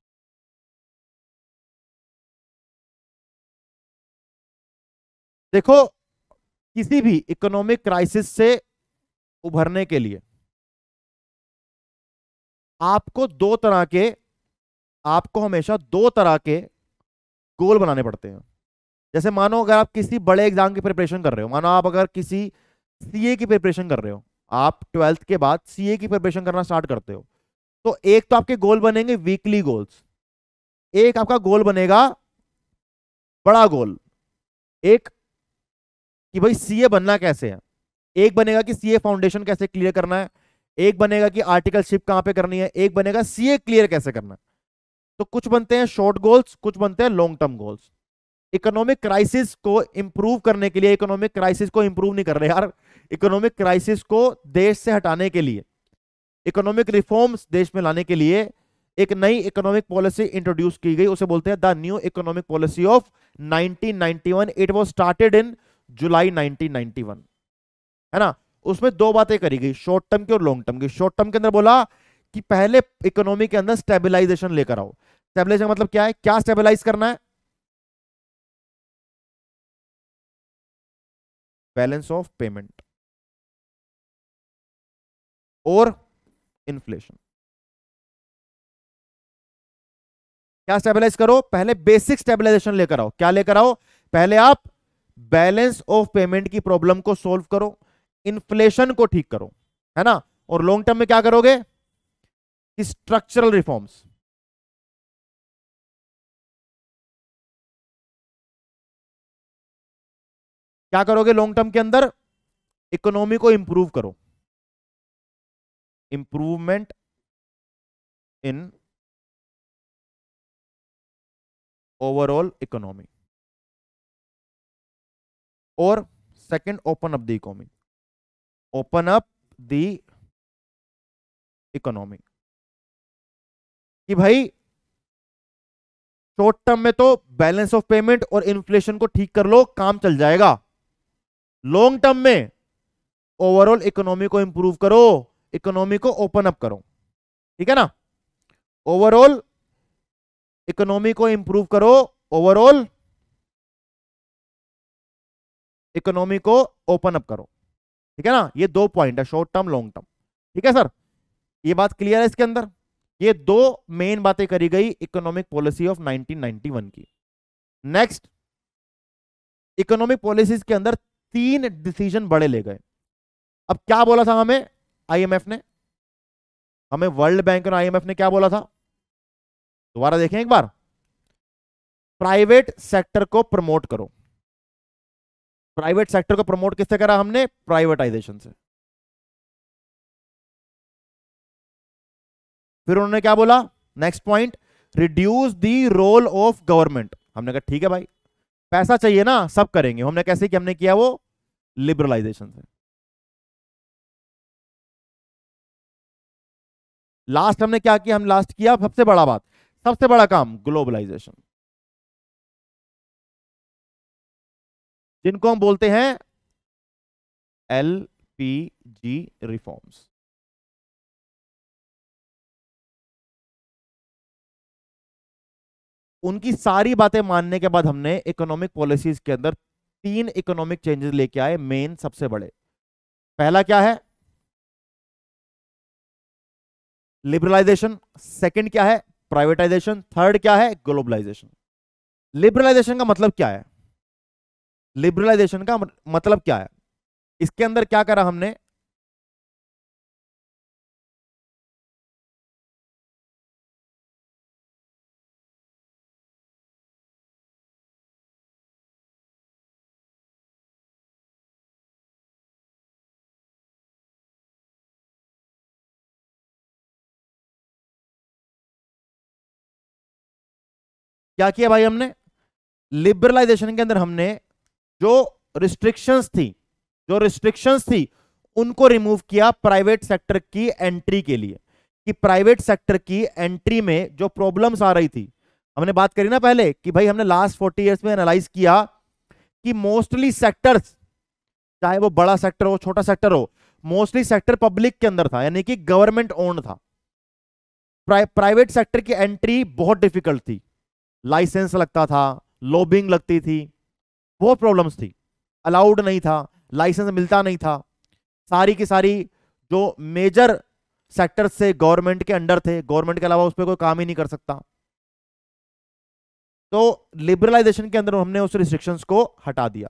देखो किसी भी इकोनॉमिक क्राइसिस से उभरने के लिए आपको दो तरह के आपको हमेशा दो तरह के गोल बनाने पड़ते हैं जैसे मानो अगर आप किसी बड़े एग्जाम की प्रिपरेशन कर रहे हो मानो आप अगर किसी सीए की प्रिपरेशन कर रहे हो आप ट्वेल्थ के बाद सीए की प्रिपरेशन करना स्टार्ट करते हो तो एक तो आपके गोल बनेंगे वीकली गोल्स एक आपका गोल बनेगा बड़ा गोल एक कि भाई सीए बनना कैसे है एक बनेगा कि सीए फाउंडेशन कैसे क्लियर करना है एक बनेगा कि आर्टिकल शिप कहां पे करनी है एक बनेगा सीए क्लियर कैसे करना है तो कुछ बनते हैं शॉर्ट गोल्स कुछ बनते हैं long term goals economic crisis को इंप्रूव करने के लिए इकोनॉमिक क्राइसिस को इंप्रूव नहीं कर रहे यार इकोनॉमिक क्राइसिस को देश से हटाने के लिए इकोनॉमिक रिफॉर्म्स देश में लाने के लिए एक नई इकोनॉमिक पॉलिसी इंट्रोड्यूस की गई उसे बोलते हैं the new economic policy of 1991 it was started in July 1991 है ना उसमें दो बातें करी गई शॉर्ट टर्म की और लॉन्ग टर्म की शॉर्ट टर्म के अंदर बोला कि पहले इकोनॉमी के अंदर स्टेबिलाईजेशन लेकर आओ स्टेबिलाईजेशन मतलब क्या है क्या स्टेबिलाईज करना है बैलेंस ऑफ पेमेंट और इन्फ्लेशन क्या स्टेबलाइज करो पहले बेसिक स्टेबलाइजेशन लेकर आओ क्या लेकर आओ पहले आप बैलेंस ऑफ पेमेंट की प्रॉब्लम को सोल्व करो इन्फ्लेशन को ठीक करो है ना और लॉन्ग टर्म में क्या करोगे स्ट्रक्चरल रिफॉर्म्स क्या करोगे लॉन्ग टर्म के अंदर इकोनॉमी को इंप्रूव करो इंप्रूवमेंट इन ओवरऑल इकोनॉमी और second open up the economy open up the economy कि भाई शॉर्ट टर्म में तो बैलेंस ऑफ पेमेंट और इन्फ्लेशन को ठीक कर लो काम चल जाएगा लॉन्ग टर्म में ओवरऑल इकोनॉमी को इंप्रूव करो इकोनॉमी को ओपन अप करो ठीक है ना ओवरऑल इकोनॉमी को इंप्रूव करो ओवरऑल इकोनॉमी को ओपन अप करो ठीक है ना ये दो पॉइंट है शॉर्ट टर्म लॉन्ग टर्म ठीक है सर ये बात क्लियर है इसके अंदर ये दो मेन बातें करी गई इकोनॉमिक पॉलिसी ऑफ 1991 की नेक्स्ट इकोनॉमिक पॉलिसीज के अंदर तीन डिसीजन बड़े ले गए अब क्या बोला था हमें आईएमएफ ने हमें वर्ल्ड बैंक और आईएमएफ ने क्या बोला था दोबारा देखें एक बार प्राइवेट सेक्टर को प्रमोट करो प्राइवेट सेक्टर को प्रमोट किससे करा हमने प्राइवेटाइजेशन से फिर उन्होंने क्या बोला next point reduce the role of government हमने कहा ठीक है भाई पैसा चाहिए ना सब करेंगे हमने कैसे कि हमने किया वो लिबरलाइजेशन से लास्ट हमने क्या किया हम लास्ट किया सबसे बड़ा बात सबसे बड़ा काम ग्लोबलाइजेशन जिनको हम बोलते हैं एल पी जी रिफॉर्म्स उनकी सारी बातें मानने के बाद हमने इकोनॉमिक पॉलिसीज के अंदर तीन इकोनॉमिक चेंजेस लेके आए मेन सबसे बड़े पहला क्या है लिबरलाइजेशन सेकंड क्या है प्राइवेटाइजेशन थर्ड क्या है ग्लोबलाइजेशन लिबरलाइजेशन का मतलब क्या है लिबरलाइजेशन का मतलब क्या है इसके अंदर क्या करा हमने क्या किया भाई हमने लिबरलाइजेशन के अंदर हमने जो रिस्ट्रिक्शंस थी जो रिस्ट्रिक्शंस थी उनको रिमूव किया प्राइवेट सेक्टर की एंट्री के लिए कि प्राइवेट सेक्टर की एंट्री में जो प्रॉब्लम्स आ रही थी हमने बात करी ना पहले कि भाई हमने लास्ट फोर्टी ईयर्स में एनालाइज किया कि मोस्टली सेक्टर्स चाहे वो बड़ा सेक्टर हो छोटा सेक्टर हो मोस्टली सेक्टर पब्लिक के अंदर था यानी कि गवर्नमेंट ओन था प्राइवेट सेक्टर की एंट्री बहुत डिफिकल्ट थी लाइसेंस लगता था लोबिंग लगती थी बहुत प्रॉब्लम्स थी अलाउड नहीं था लाइसेंस मिलता नहीं था सारी की सारी जो मेजर सेक्टर से गवर्नमेंट के अंडर थे गवर्नमेंट के अलावा उस पर कोई काम ही नहीं कर सकता तो लिबरलाइजेशन के अंदर हमने उस रिस्ट्रिक्शंस को हटा दिया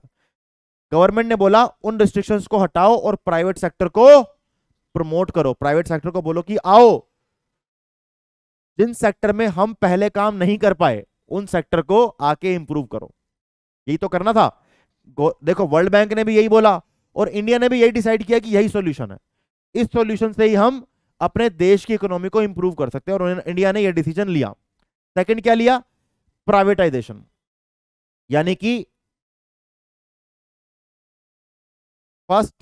गवर्नमेंट ने बोला उन रिस्ट्रिक्शंस को हटाओ और प्राइवेट सेक्टर को प्रमोट करो प्राइवेट सेक्टर को बोलो कि आओ जिन सेक्टर में हम पहले काम नहीं कर पाए उन सेक्टर को आके इंप्रूव करो यही तो करना था देखो वर्ल्ड बैंक ने भी यही बोला और इंडिया ने भी यही डिसाइड किया कि यही सोल्यूशन है इस सोल्यूशन से ही हम अपने देश की इकोनॉमी को इंप्रूव कर सकते हैं और इंडिया ने यह डिसीजन लिया सेकेंड क्या लिया प्राइवेटाइजेशन यानी कि first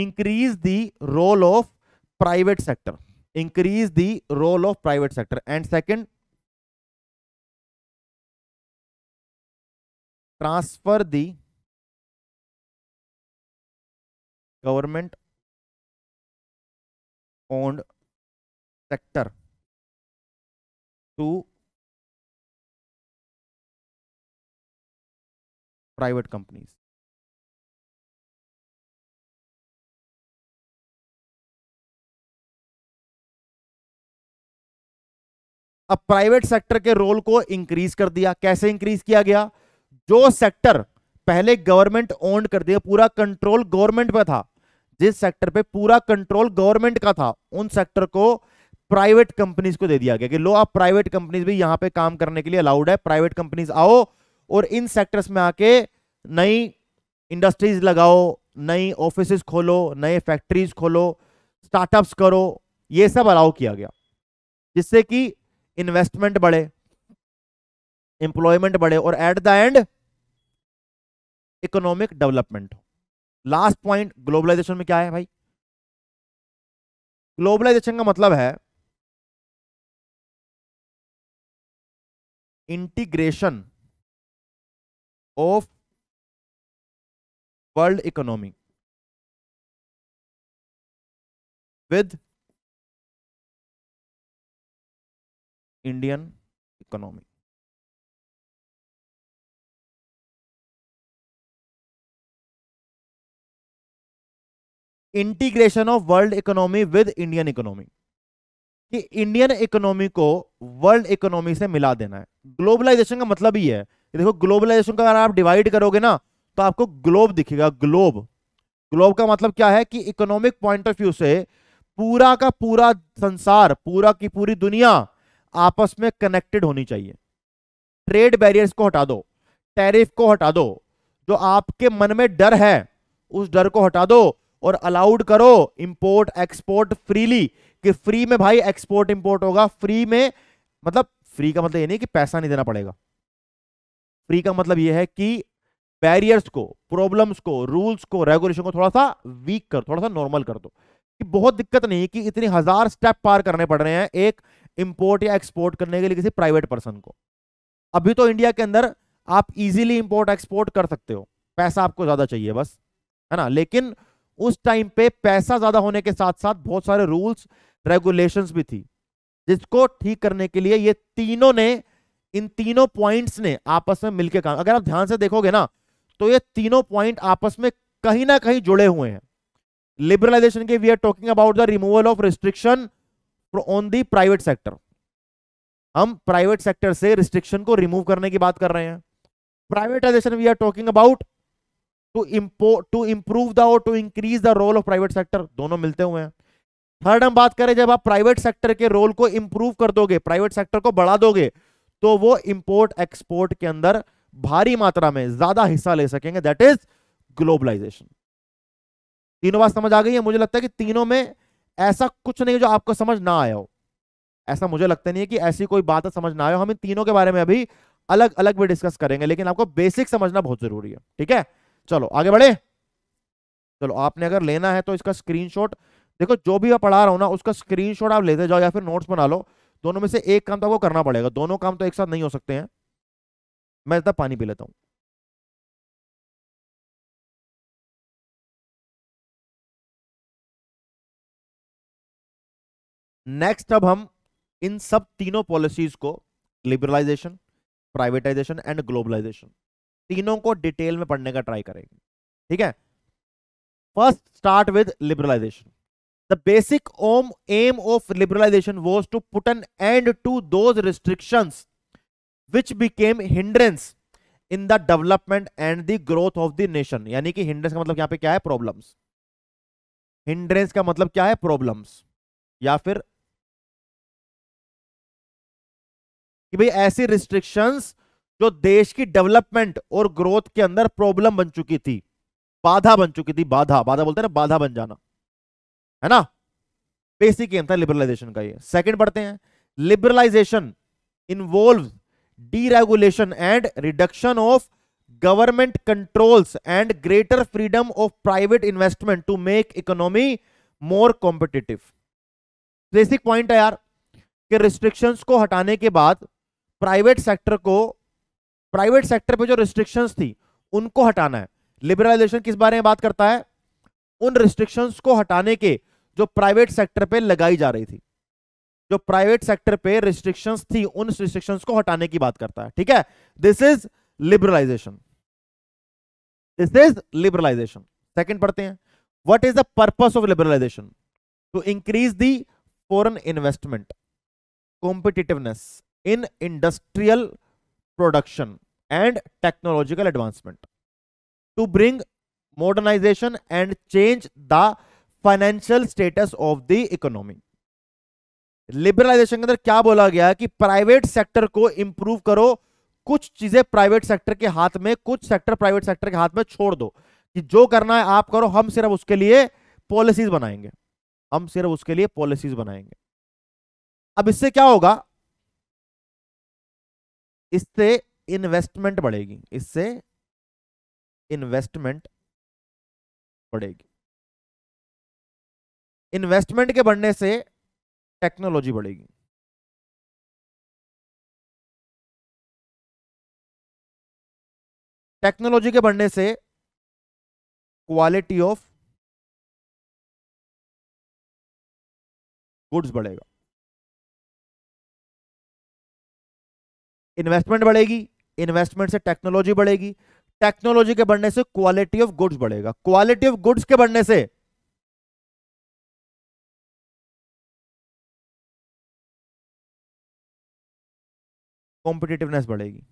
increase the role of private sector increase the role of private sector and second transfer the government owned sector to private companies अब प्राइवेट सेक्टर के रोल को इंक्रीज कर दिया कैसे इंक्रीज किया गया जो सेक्टर पहले गवर्नमेंट ओन्ड कर दिया पूरा कंट्रोल गवर्नमेंट पर था जिस सेक्टर पे पूरा कंट्रोल गवर्नमेंट का था उन सेक्टर को प्राइवेट कंपनीज को दे दिया गया कि लो आप प्राइवेट कंपनीज भी यहां पे काम करने के लिए अलाउड है प्राइवेट कंपनीज आओ और इन सेक्टर्स में आके नई इंडस्ट्रीज लगाओ नई ऑफिस खोलो नए फैक्ट्रीज खोलो स्टार्टअप्स करो ये सब अलाउ किया गया जिससे कि इन्वेस्टमेंट बढ़े एम्प्लॉयमेंट बढ़े और at the end economic development last point globalisation में क्या है भाई ग्लोबलाइजेशन का मतलब है integration of world economy with Indian economy integration of world economy with Indian economy कि इंडियन इकोनॉमी को वर्ल्ड इकोनॉमी से मिला देना है ग्लोबलाइजेशन का मतलब ही है देखो ग्लोबलाइजेशन का अगर आप डिवाइड करोगे ना तो आपको ग्लोब दिखेगा ग्लोब ग्लोब का मतलब क्या है कि इकोनॉमिक पॉइंट ऑफ व्यू से पूरा का पूरा संसार पूरा की पूरी दुनिया आपस में कनेक्टेड होनी चाहिए ट्रेड बैरियर्स को हटा दो टैरिफ को हटा दो जो आपके मन में डर है उस डर को हटा दो और अलाउड करो इंपोर्ट एक्सपोर्ट फ्रीली कि फ्री में भाई एक्सपोर्ट इंपोर्ट होगा फ्री में मतलब फ्री का मतलब ये नहीं कि पैसा नहीं देना पड़ेगा फ्री का मतलब ये है कि बैरियर्स को प्रॉब्लम्स को रूल्स को रेगुलेशन को थोड़ा सा वीक कर थोड़ा सा नॉर्मल कर दो कि बहुत दिक्कत नहीं कि इतनी हजार स्टेप पार करने पड़ रहे हैं एक इंपोर्ट या एक्सपोर्ट करने के लिए किसी प्राइवेट पर्सन को अभी तो इंडिया के अंदर आप इजीली इंपोर्ट एक्सपोर्ट कर सकते हो पैसा आपको ज्यादा चाहिए बस है ना लेकिन उस टाइम पे पैसा ज्यादा होने के साथ साथ बहुत सारे रूल्स रेगुलेशंस भी थी जिसको ठीक करने के लिए ये तीनों ने इन तीनों पॉइंट्स ने आपस में मिलकर काम अगर आप ध्यान से देखोगे ना तो ये तीनों पॉइंट आपस में कहीं ना कहीं जुड़े हुए हैं लिबरलाइजेशन के we are talking about the removal of restriction on the private sector हम प्राइवेट सेक्टर से रिस्ट्रिक्शन को रिमूव करने की बात कर रहे हैं privatisation we are talking about to इम्पो टू इंप्रूव द और to increase the role of private sector दोनों मिलते हुए हैं थर्ड हम बात करें जब आप प्राइवेट सेक्टर के रोल को इंप्रूव कर दोगे प्राइवेट सेक्टर को बढ़ा दोगे तो वो इंपोर्ट एक्सपोर्ट के अंदर भारी मात्रा में ज्यादा हिस्सा ले सकेंगे दैट इज ग्लोबलाइजेशन तीनों बात समझ आ गई है मुझे लगता है कि तीनों में ऐसा कुछ नहीं जो आपको समझ ना आया हो ऐसा मुझे लगता नहीं है कि ऐसी कोई बात समझ ना आए हो हम इन तीनों के बारे में अभी अलग अलग भी डिस्कस करेंगे लेकिन आपको बेसिक समझना बहुत जरूरी है ठीक है चलो आगे बढ़े चलो आपने अगर लेना है तो इसका स्क्रीन देखो जो भी मैं पढ़ा रहा हूं ना उसका स्क्रीन आप लेते जाओ या फिर नोट्स बना लो दोनों में से एक काम तो आपको करना पड़ेगा दोनों काम तो एक साथ नहीं हो सकते हैं मैं इतना पानी पी लेता हूं नेक्स्ट अब हम इन सब तीनों पॉलिसीज को लिबरलाइजेशन प्राइवेटाइजेशन एंड ग्लोबलाइजेशन तीनों को डिटेल में पढ़ने का ट्राई करेंगे ठीक है first start with liberalisation the basic um aim of liberalisation was to put an end to those restrictions which became hindrance in the development and the growth of the nation यानी कि hindrance का मतलब यहाँ पे क्या है problems hindrance का मतलब क्या है प्रॉब्लम्स या फिर कि भाई ऐसी रिस्ट्रिक्शंस जो देश की डेवलपमेंट और ग्रोथ के अंदर प्रॉब्लम बन चुकी थी बाधा बन चुकी थी बाधा बाधा बोलते हैं ना बाधा बन जाना है ना बेसिक एम था लिबरलाइजेशन का ये सेकंड पढ़ते हैं liberalisation involve deregulation and reduction of government controls and greater freedom of private investment to make economy more competitive basic point है यार कि रिस्ट्रिक्शंस को हटाने के बाद प्राइवेट सेक्टर को प्राइवेट सेक्टर पे जो रिस्ट्रिक्शंस थी उनको हटाना है लिबरलाइजेशन किस बारे में बात करता है उन रिस्ट्रिक्शंस को हटाने के जो प्राइवेट सेक्टर पे लगाई जा रही थी जो प्राइवेट सेक्टर पे रिस्ट्रिक्शंस थी उन रिस्ट्रिक्शंस को हटाने की बात करता है ठीक है this is liberalisation this is liberalisation second पढ़ते हैं what is the purpose of liberalisation to increase the investment competitiveness in industrial production and technological advancement to bring modernisation and change the financial status of the economy liberalisation के अंदर क्या बोला गया कि private sector को improve करो कुछ चीजें प्राइवेट सेक्टर के हाथ में कुछ सेक्टर प्राइवेट सेक्टर के हाथ में छोड़ दो कि जो करना है आप करो हम सिर्फ उसके लिए पॉलिसीज बनाएंगे हम सिर्फ उसके लिए पॉलिसीज बनाएंगे अब इससे क्या होगा इससे इन्वेस्टमेंट बढ़ेगी इससे इन्वेस्टमेंट बढ़ेगी इन्वेस्टमेंट के बढ़ने से टेक्नोलॉजी बढ़ेगी टेक्नोलॉजी के बढ़ने से क्वालिटी ऑफ गुड्स बढ़ेगा इन्वेस्टमेंट बढ़ेगी इन्वेस्टमेंट से टेक्नोलॉजी बढ़ेगी टेक्नोलॉजी के बढ़ने से क्वालिटी ऑफ गुड्स बढ़ेगा क्वालिटी ऑफ गुड्स के बढ़ने से कॉम्पिटिटिवनेस बढ़ेगी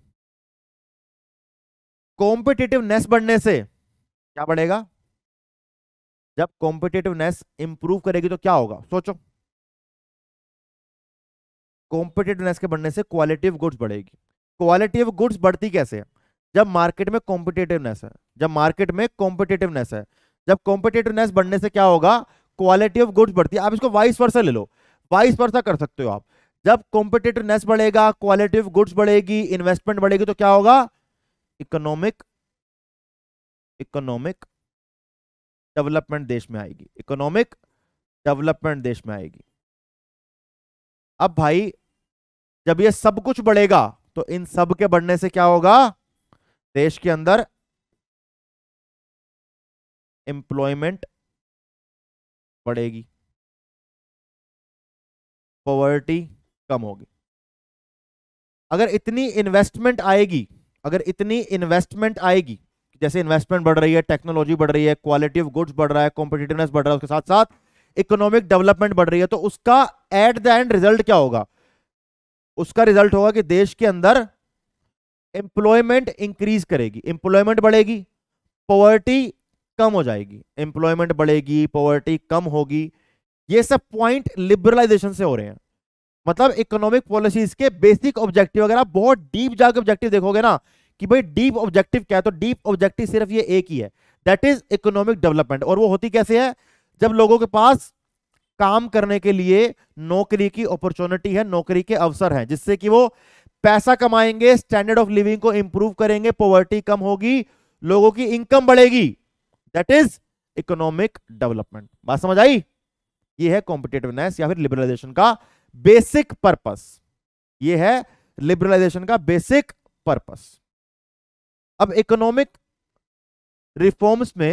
कॉम्पिटिटिवनेस बढ़ने से क्या बढ़ेगा जब कॉम्पिटिटिवनेस इंप्रूव करेगी तो क्या होगा सोचो कॉम्पिटेटिवनेस के बढ़ने से क्वालिटी ऑफ गुड्स बढ़ेगी क्वालिटी ऑफ गुड्स बढ़ती कैसे है जब मार्केट में कॉम्पिटेटिवनेस है जब मार्केट में कॉम्पिटेटिवनेस है जब कॉम्पिटेटिवनेस बढ़ने से क्या होगा क्वालिटी ऑफ गुड्स बढ़ती है आप इसको वाइस वर्षा ले लो वाइस वर्षा कर सकते हो आप जब कॉम्पिटेटिवनेस बढ़ेगा क्वालिटी ऑफ गुड्स बढ़ेगी इन्वेस्टमेंट बढ़ेगी तो क्या होगा इकोनॉमिक इकोनॉमिक डेवलपमेंट देश में आएगी इकोनॉमिक डेवलपमेंट देश में आएगी अब भाई जब ये सब कुछ बढ़ेगा तो इन सब के बढ़ने से क्या होगा देश के अंदर एम्प्लॉयमेंट बढ़ेगी पॉवर्टी कम होगी अगर इतनी इन्वेस्टमेंट आएगी अगर इतनी इन्वेस्टमेंट आएगी जैसे इन्वेस्टमेंट बढ़ रही है टेक्नोलॉजी बढ़ रही है क्वालिटी ऑफ गुड्स बढ़ रहा है कॉम्पिटेटिवनेस बढ़ रहा है उसके साथ साथ इकोनॉमिक डेवलपमेंट बढ़ रही है तो उसका एट द एंड रिजल्ट क्या होगा उसका रिजल्ट होगा कि देश के अंदर एम्प्लॉयमेंट इंक्रीज करेगी एम्प्लॉयमेंट बढ़ेगी पॉवर्टी कम हो जाएगी एम्प्लॉयमेंट बढ़ेगी पॉवर्टी कम होगी ये सब पॉइंट लिबरलाइजेशन से हो रहे हैं मतलब इकोनॉमिक पॉलिसीज के बेसिक ऑब्जेक्टिव अगर आप बहुत डीप जाकर ऑब्जेक्टिव देखोगे ना कि भाई डीप ऑब्जेक्टिव क्या है तो डीप ऑब्जेक्टिव सिर्फ ये एक ही है दैट इज इकोनॉमिक डेवलपमेंट और वो होती कैसे है जब लोगों के पास काम करने के लिए नौकरी की अपॉर्चुनिटी है नौकरी के अवसर है जिससे कि वो पैसा कमाएंगे स्टैंडर्ड ऑफ लिविंग को इंप्रूव करेंगे पॉवर्टी कम होगी लोगों की इनकम बढ़ेगी दैट इज इकोनॉमिक डेवलपमेंट बात समझ आई ये है कॉम्पिटेटिवनेस या फिर लिबरलाइजेशन का बेसिक पर्पस ये है लिबरलाइजेशन का बेसिक पर्पस अब इकोनॉमिक रिफॉर्म्स में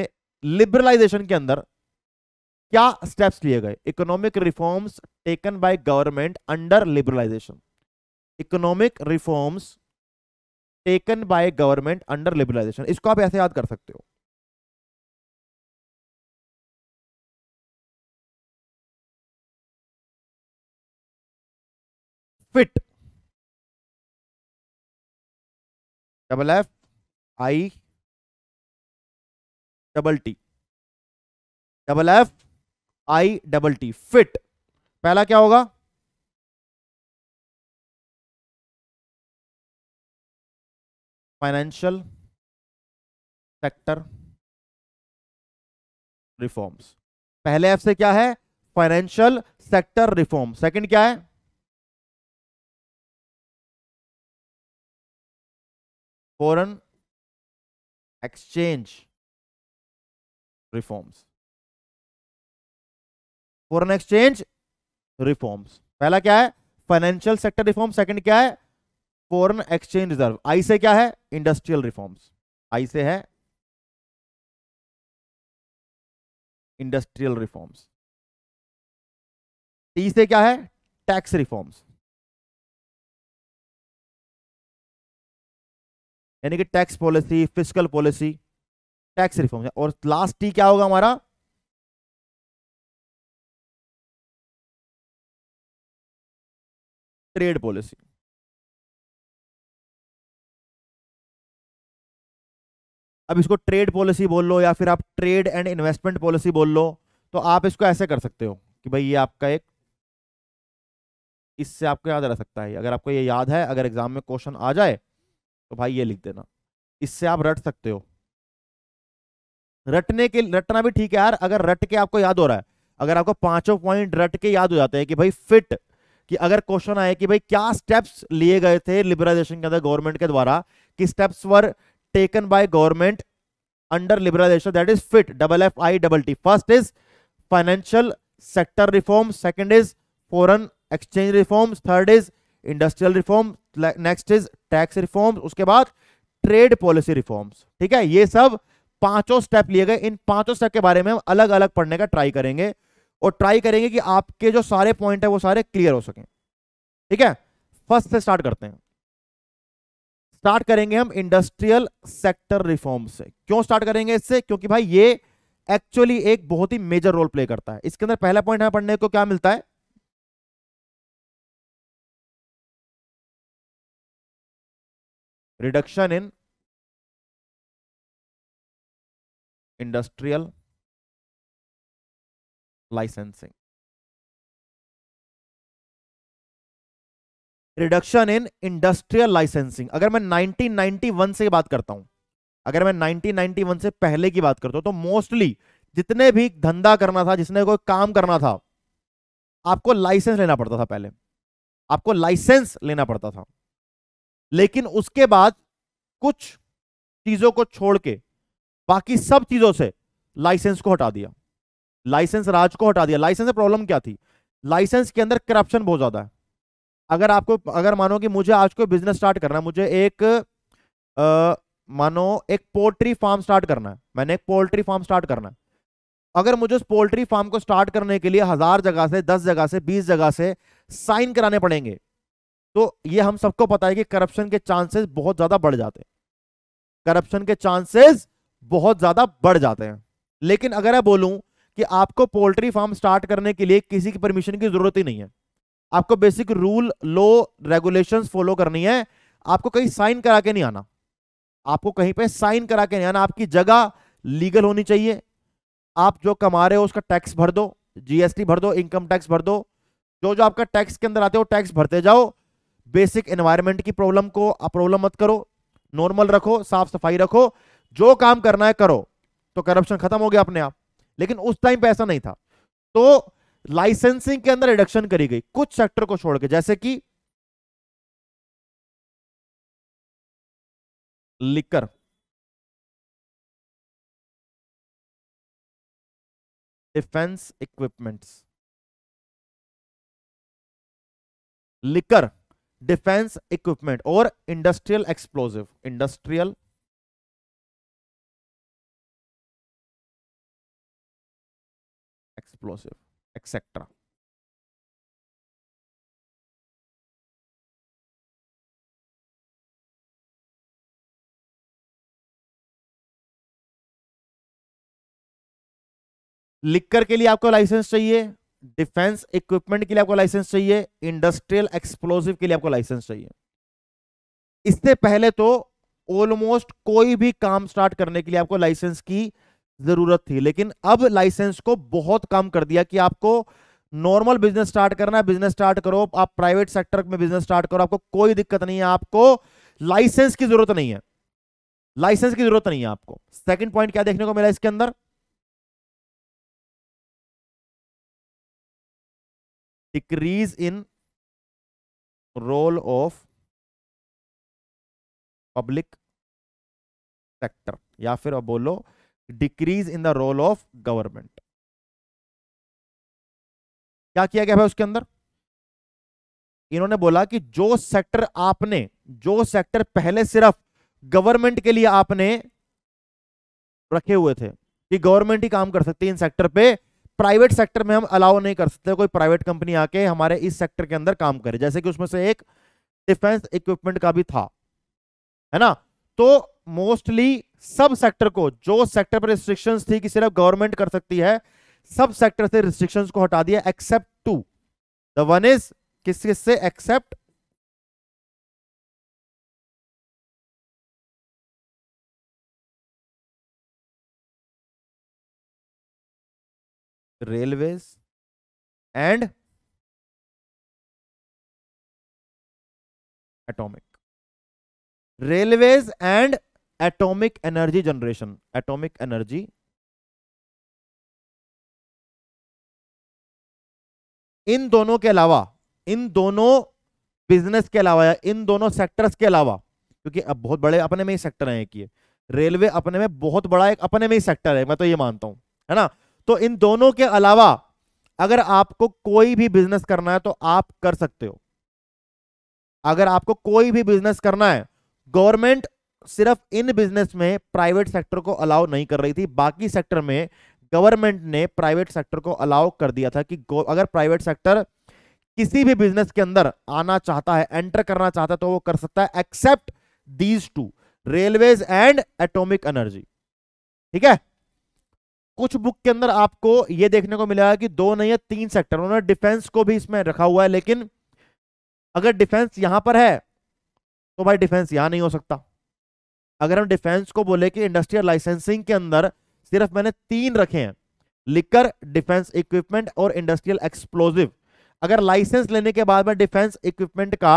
लिबरलाइजेशन के अंदर क्या स्टेप्स लिए गए economic reforms taken by government under liberalisation economic reforms taken by government under liberalisation इसको आप ऐसे याद कर सकते हो FIT double F I double T double F I double T FIT पहला क्या होगा फाइनेंशियल सेक्टर रिफॉर्म्स पहले एफ से क्या है फाइनेंशियल सेक्टर रिफॉर्म सेकंड क्या है फॉरेन एक्सचेंज रिफॉर्म्स फॉरन एक्सचेंज रिफॉर्म्स पहला क्या है फाइनेंशियल सेक्टर रिफॉर्म सेकंड क्या है फॉरन एक्सचेंज रिजर्व आई से क्या है इंडस्ट्रियल रिफॉर्म्स आई से है इंडस्ट्रियल रिफॉर्म्स टी से क्या है टैक्स रिफॉर्म्स यानी कि tax policy physical policy tax reform और लास्ट टी क्या होगा हमारा ट्रेड पॉलिसी अब इसको ट्रेड पॉलिसी बोल लो या फिर आप ट्रेड एंड इन्वेस्टमेंट पॉलिसी बोल लो तो आप इसको ऐसे कर सकते हो कि भाई ये आपका एक इससे आपको याद रह सकता है अगर आपको ये याद है अगर एग्जाम में क्वेश्चन आ जाए तो भाई ये लिख देना इससे आप रट सकते हो रटने के रटना भी ठीक है यार अगर रट के आपको याद हो रहा है अगर आपको पांचों पॉइंट रट के याद हो जाते हैं कि भाई फिट कि अगर क्वेश्चन आए कि भाई क्या स्टेप्स लिए गए थे लिबरलाइजेशन के अंदर गवर्नमेंट के द्वारा कि steps were taken by government under liberalisation that is FIT double F I double T first is financial sector reform second is foreign exchange reform third is industrial reform next is tax reform उसके बाद trade policy reforms ठीक है ये सब पांचों step लिए गए इन पांचों स्टेप के बारे में हम अलग अलग पढ़ने का ट्राई करेंगे और ट्राई करेंगे कि आपके जो सारे पॉइंट है वो सारे क्लियर हो सके ठीक है फर्स्ट से स्टार्ट करते हैं स्टार्ट करेंगे हम इंडस्ट्रियल सेक्टर रिफॉर्म से क्यों स्टार्ट करेंगे इससे क्योंकि भाई ये एक्चुअली एक बहुत ही मेजर रोल प्ले करता है इसके अंदर पहला पॉइंट हमें पढ़ने को क्या मिलता है reduction in industrial licensing. Reduction in industrial licensing अगर मैं 1991 से बात करता हूं अगर मैं 1991 से पहले की बात करता हूं तो मोस्टली जितने भी धंधा करना था जिसने कोई काम करना था आपको लाइसेंस लेना पड़ता था पहले आपको लाइसेंस लेना पड़ता था लेकिन उसके बाद कुछ चीजों को छोड़ के बाकी सब चीजों से लाइसेंस को हटा दिया लाइसेंस राज को हटा दिया लाइसेंस प्रॉब्लम क्या थी लाइसेंस के अंदर करप्शन बहुत ज्यादा है अगर आपको अगर मानो कि मुझे आज को बिजनेस स्टार्ट करना है मुझे एक आ, मानो एक पोल्ट्री फार्म स्टार्ट करना है मैंने एक पोल्ट्री फार्म स्टार्ट करना है अगर मुझे उस पोल्ट्री फार्म को स्टार्ट करने के लिए हजार जगह से दस जगह से बीस जगह से साइन कराने पड़ेंगे तो ये हम सबको पता है कि करप्शन के चांसेस बहुत ज्यादा बढ़ जाते हैं करप्शन के चांसेस बहुत ज्यादा बढ़ जाते हैं लेकिन अगर मैं बोलूं कि आपको पोल्ट्री फार्म स्टार्ट करने के लिए किसी की परमिशन की जरूरत ही नहीं है आपको basic rule law regulation follow करनी है आपको कहीं साइन करा के नहीं आना आपको कहीं पे साइन करा के नहीं आना आपकी जगह लीगल होनी चाहिए आप जो कमा रहे हो उसका टैक्स भर दो जीएसटी भर दो इनकम टैक्स भर दो जो जो आपका टैक्स के अंदर आते हो टैक्स भरते जाओ बेसिक एनवायरमेंट की प्रॉब्लम को आप प्रॉब्लम मत करो नॉर्मल रखो साफ सफाई रखो जो काम करना है करो तो करप्शन खत्म हो गया अपने आप लेकिन उस टाइम पे ऐसा नहीं था तो लाइसेंसिंग के अंदर रिडक्शन करी गई कुछ सेक्टर को छोड़ के जैसे कि liquor defence equipments liquor defence equipment और industrial explosive industrial explosive, etc. Liquor के लिए आपको लाइसेंस चाहिए डिफेंस इक्विपमेंट के लिए आपको लाइसेंस चाहिए इंडस्ट्रियल एक्सप्लोजिव के लिए आपको लाइसेंस चाहिए इससे पहले तो ऑलमोस्ट कोई भी काम स्टार्ट करने के लिए आपको लाइसेंस की जरूरत थी लेकिन अब लाइसेंस को बहुत कम कर दिया कि आपको नॉर्मल बिजनेस स्टार्ट करना है बिजनेस स्टार्ट करो आप प्राइवेट सेक्टर में बिजनेस स्टार्ट करो आपको कोई दिक्कत नहीं है आपको लाइसेंस की जरूरत नहीं है लाइसेंस की जरूरत नहीं है आपको सेकंड पॉइंट क्या देखने को मिला इसके अंदर decrease in role of public sector या फिर अब बोलो decrease in the role of government क्या किया गया भाई उसके अंदर इन्होंने बोला कि जो सेक्टर आपने जो सेक्टर पहले सिर्फ गवर्नमेंट के लिए आपने रखे हुए थे कि गवर्नमेंट ही काम कर सकती है इन सेक्टर पे प्राइवेट सेक्टर में हम अलाउ नहीं कर सकते कोई प्राइवेट कंपनी आके हमारे इस सेक्टर के अंदर काम करे जैसे कि उसमें से एक डिफेंस इक्विपमेंट का भी था है ना तो मोस्टली सब सेक्टर को जो सेक्टर पर रिस्ट्रिक्शंस थी कि सिर्फ गवर्नमेंट कर सकती है सब सेक्टर से रिस्ट्रिक्शंस को हटा दिया except two the one is किस किस से except railways and atomic railways and atomic energy generation atomic energy इन दोनों के अलावा इन दोनों बिजनेस के अलावा या इन दोनों सेक्टर्स के अलावा क्योंकि अब बहुत बड़े अपने में ही सेक्टर है एक ये रेलवे अपने में बहुत बड़ा एक अपने में ही सेक्टर है मैं तो ये मानता हूं है ना तो इन दोनों के अलावा अगर आपको कोई भी बिजनेस करना है तो आप कर सकते हो अगर आपको कोई भी बिजनेस करना है गवर्नमेंट सिर्फ इन बिजनेस में प्राइवेट सेक्टर को अलाउ नहीं कर रही थी बाकी सेक्टर में गवर्नमेंट ने प्राइवेट सेक्टर को अलाउ कर दिया था कि अगर प्राइवेट सेक्टर किसी भी बिजनेस के अंदर आना चाहता है एंटर करना चाहता है तो वो कर सकता है except these two railways and atomic energy ठीक है कुछ बुक के अंदर आपको यह देखने को मिलेगा कि दो नहीं है तीन सेक्टर उन्होंने डिफेंस को भी इसमें रखा हुआ है लेकिन अगर डिफेंस यहां पर है तो भाई डिफेंस यहां नहीं हो सकता अगर हम डिफेंस को बोले कि इंडस्ट्रियल लाइसेंसिंग के अंदर सिर्फ मैंने तीन रखे हैं लिकर डिफेंस इक्विपमेंट और इंडस्ट्रियल एक्सप्लोजिव अगर लाइसेंस लेने के बाद मैं डिफेंस इक्विपमेंट का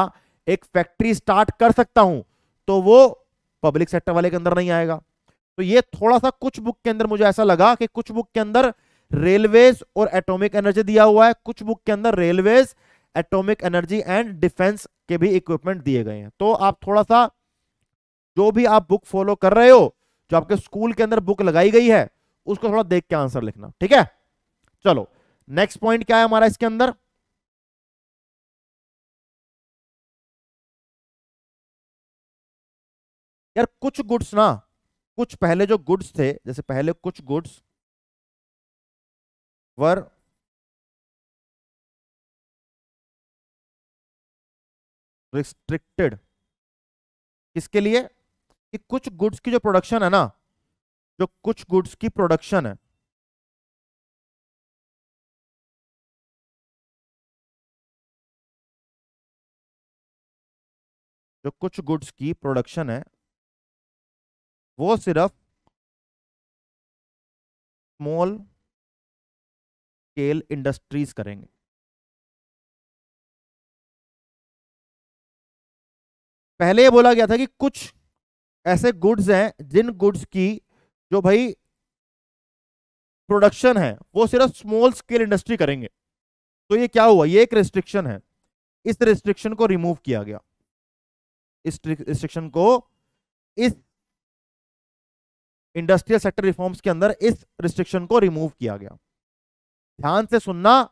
एक फैक्ट्री स्टार्ट कर सकता हूं तो वो पब्लिक सेक्टर वाले के अंदर नहीं आएगा तो ये थोड़ा सा कुछ बुक के अंदर मुझे ऐसा लगा कि कुछ बुक के अंदर रेलवेज और एटॉमिक एनर्जी दिया हुआ है कुछ बुक के अंदर railways atomic energy and defence के भी इक्विपमेंट दिए गए हैं तो आप थोड़ा सा जो भी आप बुक फॉलो कर रहे हो जो आपके स्कूल के अंदर बुक लगाई गई है उसको थोड़ा देख के आंसर लिखना ठीक है चलो नेक्स्ट पॉइंट क्या है हमारा इसके अंदर यार कुछ गुड्स ना कुछ पहले जो गुड्स थे जैसे पहले कुछ गुड्स वर रिस्ट्रिक्टेड किसके लिए कि कुछ गुड्स की जो प्रोडक्शन है ना जो कुछ गुड्स की प्रोडक्शन है जो कुछ गुड्स की प्रोडक्शन है वो सिर्फ स्मॉल स्केल इंडस्ट्रीज करेंगे पहले ये बोला गया था कि कुछ ऐसे गुड्स हैं जिन गुड्स की जो भाई प्रोडक्शन है वो सिर्फ स्मॉल स्केल इंडस्ट्री करेंगे तो ये क्या हुआ ये एक रिस्ट्रिक्शन है इस रिस्ट्रिक्शन को रिमूव किया गया इस रिस्ट्रिक्शन को इस इंडस्ट्रियल सेक्टर रिफॉर्म्स के अंदर इस रिस्ट्रिक्शन को रिमूव किया गया ध्यान से सुनना